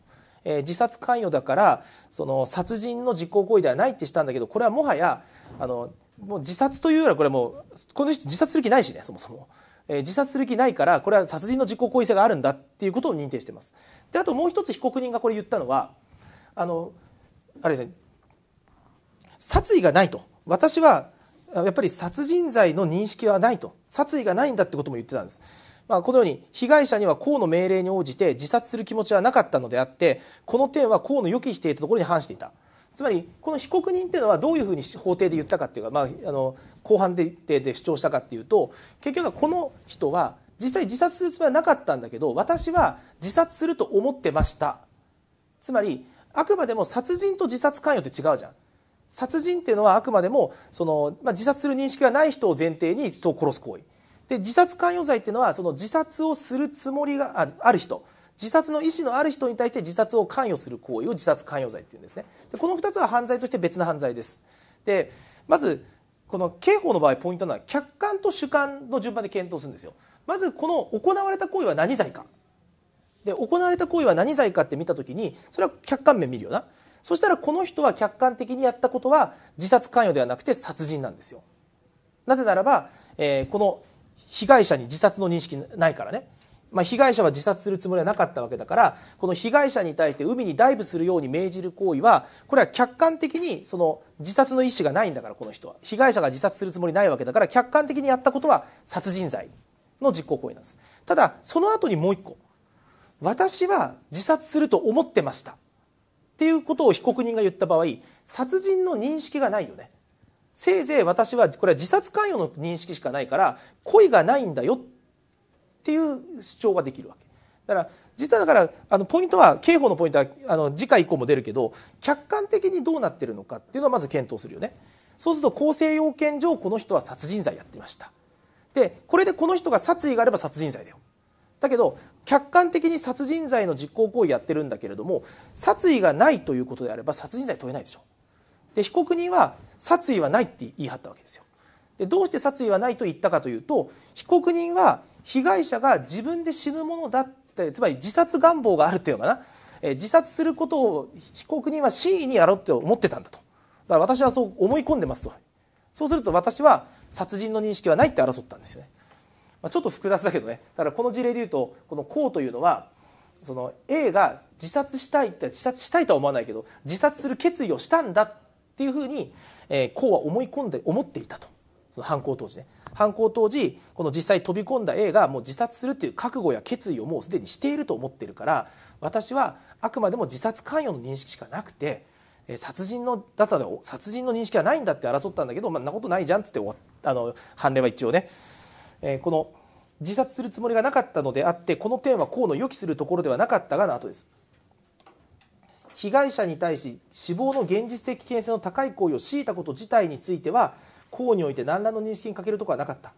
えー、自殺関与だからその殺人の実行行為ではないってしたんだけどこれはもはやあのもう自殺というよりはこれもうこの人自殺する気ないしねそもそも、えー、自殺する気ないからこれは殺人の実行行為性があるんだっていうことを認定してますであともう一つ被告人がこれ言ったのはあのあれですね殺意がないと私はやっぱり殺人罪の認識はないと殺意がないんだってことも言ってたんですまあ、このように被害者には公の命令に応じて自殺する気持ちはなかったのであってこの点は公の予期していたところに反していたつまりこの被告人っていうのはどういうふうに法廷で言ったかっていうか、まあ、あの後半でで主張したかっていうと結局はこの人は実際自殺するつもりはなかったんだけど私は自殺すると思ってましたつまりあくまでも殺人と自殺関与って違うじゃん殺人っていうのはあくまでもその、まあ、自殺する認識がない人を前提に人を殺す行為で自殺関与罪っていうのはその自殺をするつもりがある人自殺の意思のある人に対して自殺を関与する行為を自殺関与罪っていうんですねでこの2つは犯罪として別の犯罪ですでまずこの刑法の場合ポイントなのは客観と主観の順番で検討するんですよまずこの行われた行為は何罪かで行われた行為は何罪かって見た時にそれは客観面見るよなそしたらこの人は客観的にやったことは自殺関与ではなくて殺人なんですよなぜならば、えー、この被害者に自殺の認識ないからね。まあ、被害者は自殺するつもりはなかったわけだからこの被害者に対して海にダイブするように命じる行為はこれは客観的にその自殺の意思がないんだからこの人は被害者が自殺するつもりないわけだから客観的にやったことは殺人罪の実行行為なんですただその後にもう一個私は自殺すると思ってましたっていうことを被告人が言った場合殺人の認識がないよねせいぜい私はこれは自殺関与の認識しかないから故意がないんだよっていう主張ができるわけ。だから実はだからあのポイントは刑法のポイントはあの次回以降も出るけど客観的にどうなってるのかっていうのはまず検討するよね。そうすると構成要件上この人は殺人罪やってました。でこれでこの人が殺意があれば殺人罪だよ。だけど客観的に殺人罪の実行行為やってるんだけれども殺意がないということであれば殺人罪問えないでしょ。で被告人は殺意はないって言い張ったわけですよでどうして殺意はないと言ったかというと被告人は被害者が自分で死ぬものだってつまり自殺願望があるっていうのかな、え自殺することを被告人は真意にやろうって思ってたんだとだから私はそう思い込んでますとそうすると私は殺人の認識はないって争ったんですよね、まあ、ちょっと複雑だけどねだからこの事例で言うとこの「こう」というのはその A が自殺したいって自殺したいとは思わないけど自殺する決意をしたんだっていうふうに、えー、こうは思い込んで思っていたとその犯行当時ね犯行当時この実際飛び込んだ A がもう自殺するっていう覚悟や決意をもうすでにしていると思ってるから私はあくまでも自殺関与の認識しかなくてえ殺人のだったら殺人の認識はないんだって争ったんだけど、まあ、んなことないじゃんっつってあの判例は一応ね、えー、この自殺するつもりがなかったのであってこの点は河の予期するところではなかったがなとです被害者に対し死亡の現実的危険性の高い行為を強いたこと自体については公において何らの認識に欠けるところはなかった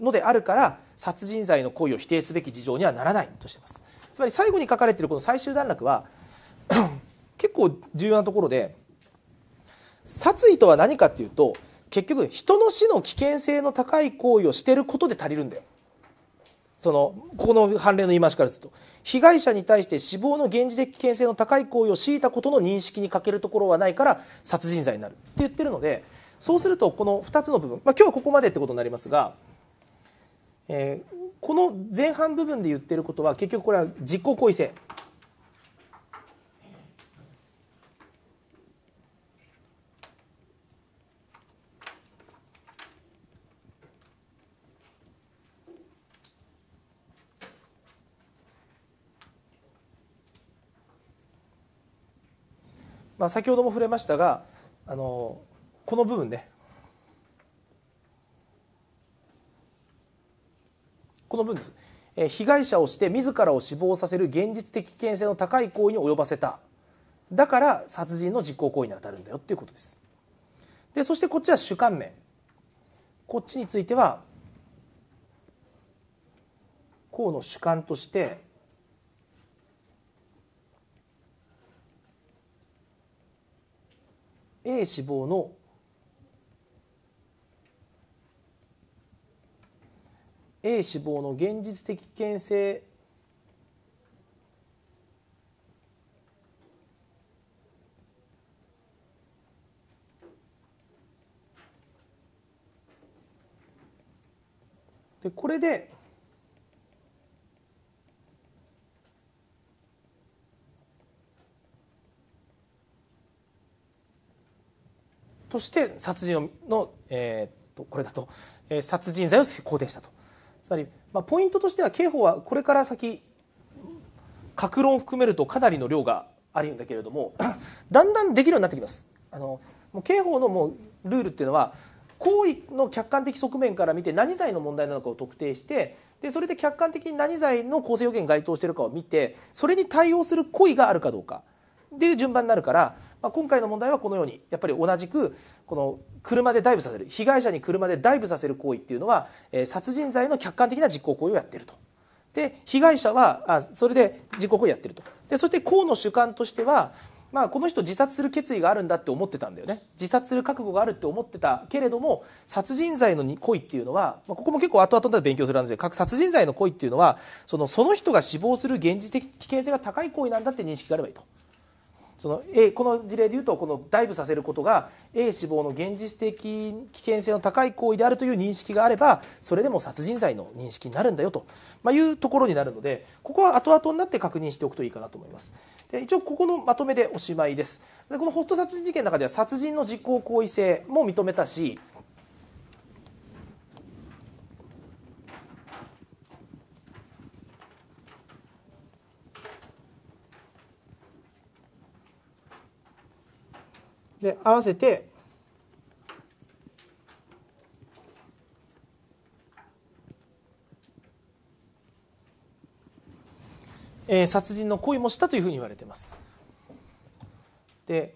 のであるから殺人罪の行為を否定すべき事情にはならないとしていますつまり最後に書かれているこの最終段落は *coughs* 結構重要なところで殺意とは何かっていうと結局人の死の危険性の高い行為をしてることで足りるんだよそのここの判例の言い回しからすると被害者に対して死亡の現実的危険性の高い行為を強いたことの認識に欠けるところはないから殺人罪になるって言ってるのでそうするとこの2つの部分、まあ、今日はここまでってことになりますが、えー、この前半部分で言ってることは結局これは実行行為性まあ、先ほども触れましたがあのこの部分ねこの部分です、えー、被害者をして自らを死亡させる現実的危険性の高い行為に及ばせただから殺人の実行行為に当たるんだよっていうことですでそしてこっちは主観面こっちについては公の主観として A 死亡の「A 死亡の現実的危険性」でこれでとして殺人の、えー、とこれだと、えー、殺人罪を肯定したとつまり、まあ、ポイントとしては刑法はこれから先格論を含めるとかなりの量があるんだけれども *clears throat* だんだんできるようになってきますあのもう刑法のもうルールっていうのは行為の客観的側面から見て何罪の問題なのかを特定してでそれで客観的に何罪の構成要件に該当しているかを見てそれに対応する故意があるかどうかっていう順番になるからまあ、今回の問題はこのようにやっぱり同じくこの車でダイブさせる被害者に車でダイブさせる行為っていうのは、えー、殺人罪の客観的な実行行為をやっていると。で被害者はあそれで実行行為をやってるとでそして公の主観としては、まあ、この人自殺する決意があるんだって思ってたんだよね自殺する覚悟があるって思ってたけれども殺人罪の行為っていうのは、まあ、ここも結構後々で勉強するんですが殺人罪の行為っていうのはそのその人が死亡する現実的危険性が高い行為なんだって認識があればいいと。その A この事例でいうとこのダイブさせることが A 死亡の現実的危険性の高い行為であるという認識があればそれでも殺人罪の認識になるんだよと、まいうところになるのでここは後々になって確認しておくといいかなと思いますで一応ここのまとめでおしまいですでこのホット殺人事件の中では殺人の実行行為性も認めたしで合わせてえ殺人の行為もしたというふうに言われてます。で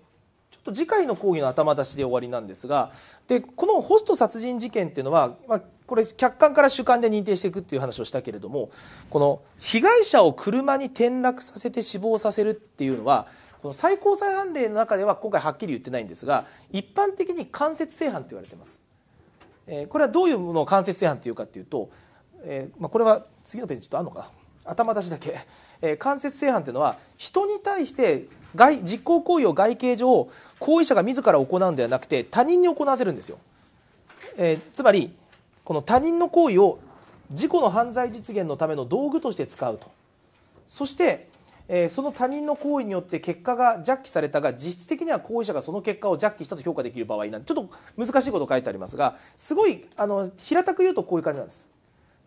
ちょっと次回の講義の頭出しで終わりなんですがでこのホスト殺人事件っていうのは、まあ、これ客観から主観で認定していくっていう話をしたけれどもこの被害者を車に転落させて死亡させるっていうのはその最高裁判例の中では今回はっきり言ってないんですが一般的に間接正犯と言われてます、えー、これはどういうものを間接正犯というかというと、えーまあ、これは次のページちょっとあるのかな頭出しだけ、えー、間接正犯というのは人に対して外実行行為を外形上行為者が自ら行うんではなくて他人に行わせるんですよ、えー、つまりこの他人の行為を事故の犯罪実現のための道具として使うとそしてえー、その他人の行為によって結果がジャッキされたが実質的には行為者がその結果をジャッキしたと評価できる場合なんでちょっと難しいこと書いてありますがすごいあの平たく言うとこういう感じなんです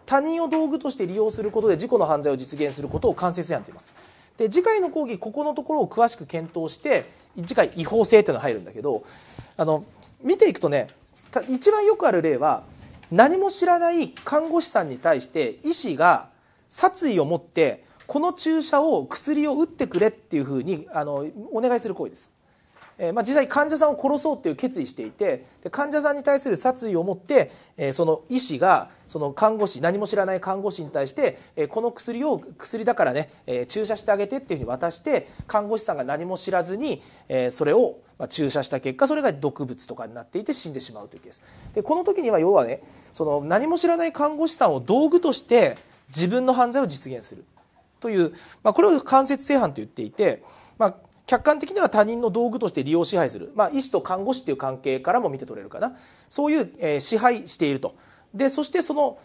他人を道具として利用することで事故の犯罪を実現することを間接違反と言いますで次回の講義ここのところを詳しく検討して次回違法性っていうのが入るんだけどあの見ていくとね一番よくある例は何も知らない看護師さんに対して医師が殺意を持ってこの注射を薬を打ってくれっていうふうにあのお願いする行為です、えー、まあ、実際患者さんを殺そうっていう決意していてで患者さんに対する殺意を持って、えー、その医師がその看護師何も知らない看護師に対して、えー、この薬を薬だからね、え注射してあげてっていうふうに渡して看護師さんが何も知らずに、えそれをまあ、注射した結果それが毒物とかになっていて死んでしまうというケースでこの時には要はねその何も知らない看護師さんを道具として自分の犯罪を実現するという、まあ、これを間接正犯と言っていて、まあ、客観的には他人の道具として利用支配する、まあ、医師と看護師っていう関係からも見て取れるかなそういう、えー、支配しているとでそしてその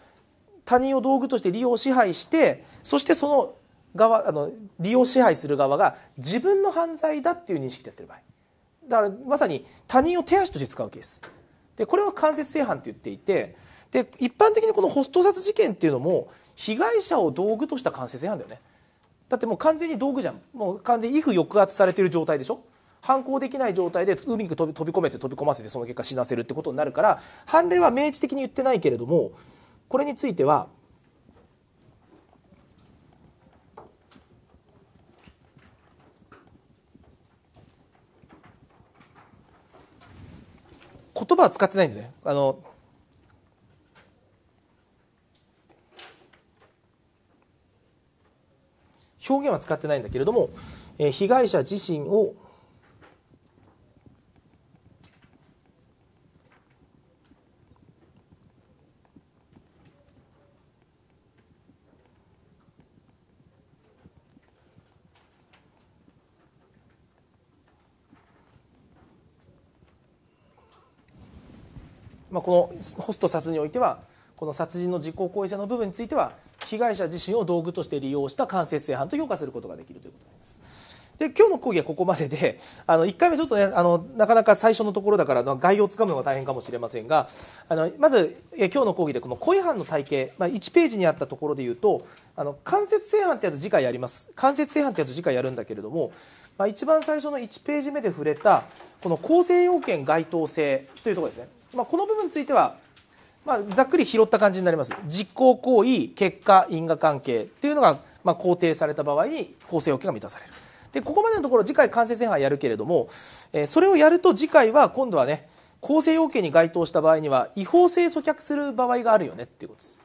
他人を道具として利用支配してそしてその側あの利用支配する側が自分の犯罪だっていう認識でやってる場合だからまさに他人を手足として使うケースでこれは間接正犯と言っていてで一般的にこのホスト殺事件っていうのも被害者を道具とした間接正犯だよね。だってもう完全に道具じゃんもう完全に畏怖抑圧されてる状態でしょ反抗できない状態で海に飛び込めて飛び込ませてその結果死なせるってことになるから判例は明示的に言ってないけれどもこれについては言葉は使ってないんだよねあの表現は使ってないんだけれども、えー、被害者自身をまあ、このホスト殺においてはこの殺人の実行行為性の部分については被害者自身を道具として利用した間接性犯と評価することができるということです。で今日の講義はここまでであの1回目ちょっとねあのなかなか最初のところだから概要をつかむのが大変かもしれませんがあのまずえ今日の講義でこの故意犯の体系、まあ、1ページにあったところで言うとあの間接性犯ってやつ次回やります間接性犯ってやつ次回やるんだけれども、まあ、一番最初の1ページ目で触れたこの構成要件該当性というところですね、まあ、この部分についてはまあ、ざっくり拾った感じになります実行行為結果因果関係っていうのが、まあ、肯定された場合に構成要件が満たされるでここまでのところ次回完成前半やるけれども、えー、それをやると次回は今度はね構成要件に該当した場合には違法性阻却する場合があるよねっていうことです、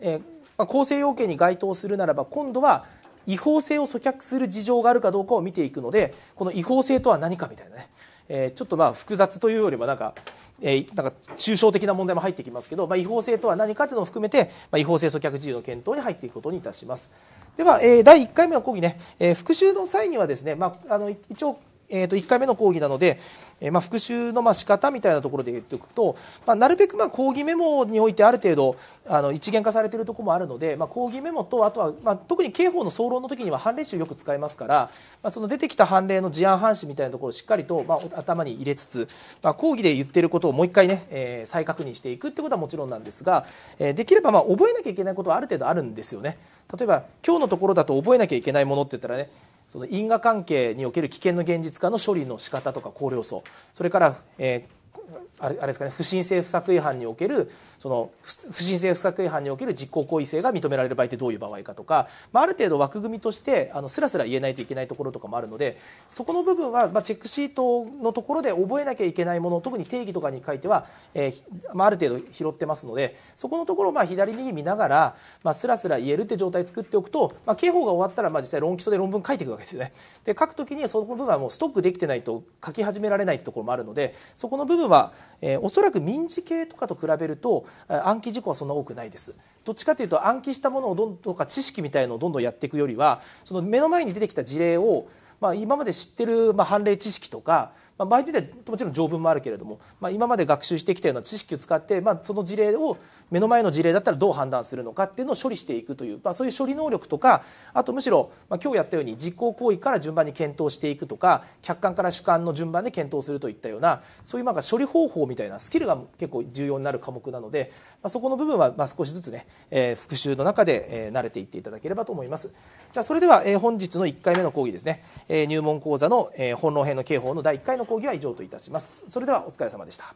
えー、まあ、構成要件に該当するならば今度は違法性を阻却する事情があるかどうかを見ていくのでこの違法性とは何かみたいなねえちょっとまあ複雑というよりもなんか、えなんか抽象的な問題も入ってきますけど、まあ、違法性とは何かというのを含めて、まあ、違法性阻却事由の検討に入っていくことにいたします。では、え第1回目の講義ね、え復習の際にはですね、まあ、あの一応えー、と1回目の講義なので、えー、まあ復習のまあ仕方みたいなところで言っておくと、まあ、なるべくまあ講義メモにおいてある程度あの一元化されているところもあるので、まあ、講義メモとあとは、まあ、特に刑法の総論の時には判例集よく使いますから、まあ、その出てきた判例の事案判子みたいなところをしっかりとまあ頭に入れつつ、まあ、講義で言っていることをもう一回ね、えー、再確認していくってことはもちろんなんですが、えー、できればまあ覚えなきゃいけないことはある程度あるんですよね。例えば今日のところだと覚えなきゃいけないものって言ったらねその因果関係における危険の現実化の処理の仕方とか考慮層それから、えーあれですかね不審性不作違反におけるその不審性不作違反における実行行為性が認められる場合ってどういう場合かとか、まあ、ある程度枠組みとしてあのすらすら言えないといけないところとかもあるのでそこの部分は、まあ、チェックシートのところで覚えなきゃいけないもの特に定義とかに書いては、えー、まあ、ある程度拾ってますのでそこのところをまあ左右見ながら、まあ、すらすら言えるって状態作っておくと、まあ、刑法が終わったらまあ実際論基礎で論文書いていくわけですね。で書くときにその部分はもうストックできてないと書き始められないところもあるのでそこの部分は、えー、おそらく民事系とかと比べると暗記事項はそんな多くないですどっちかというと暗記したものをどんどんか知識みたいのをどんどんやっていくよりはその目の前に出てきた事例を、まあ、今まで知ってる、まあ、判例知識とかまあ、場合によってはもちろん条文もあるけれども、まあ、今まで学習してきたような知識を使って、まあ、その事例を目の前の事例だったらどう判断するのかっていうのを処理していくという、まあ、そういう処理能力とかあとむしろ、まあ、今日やったように実行行為から順番に検討していくとか客観から主観の順番で検討するといったようなそういうなんか処理方法みたいなスキルが結構重要になる科目なので、まあ、そこの部分はまあ少しずつね、えー、復習の中で、えー、慣れていっていただければと思います。じゃあそれでは、えー、本日の1回目の講義ですね、えー、入門講座の、えー、本論編の刑法の第1回の講義は以上といたしますそれではお疲れ様でした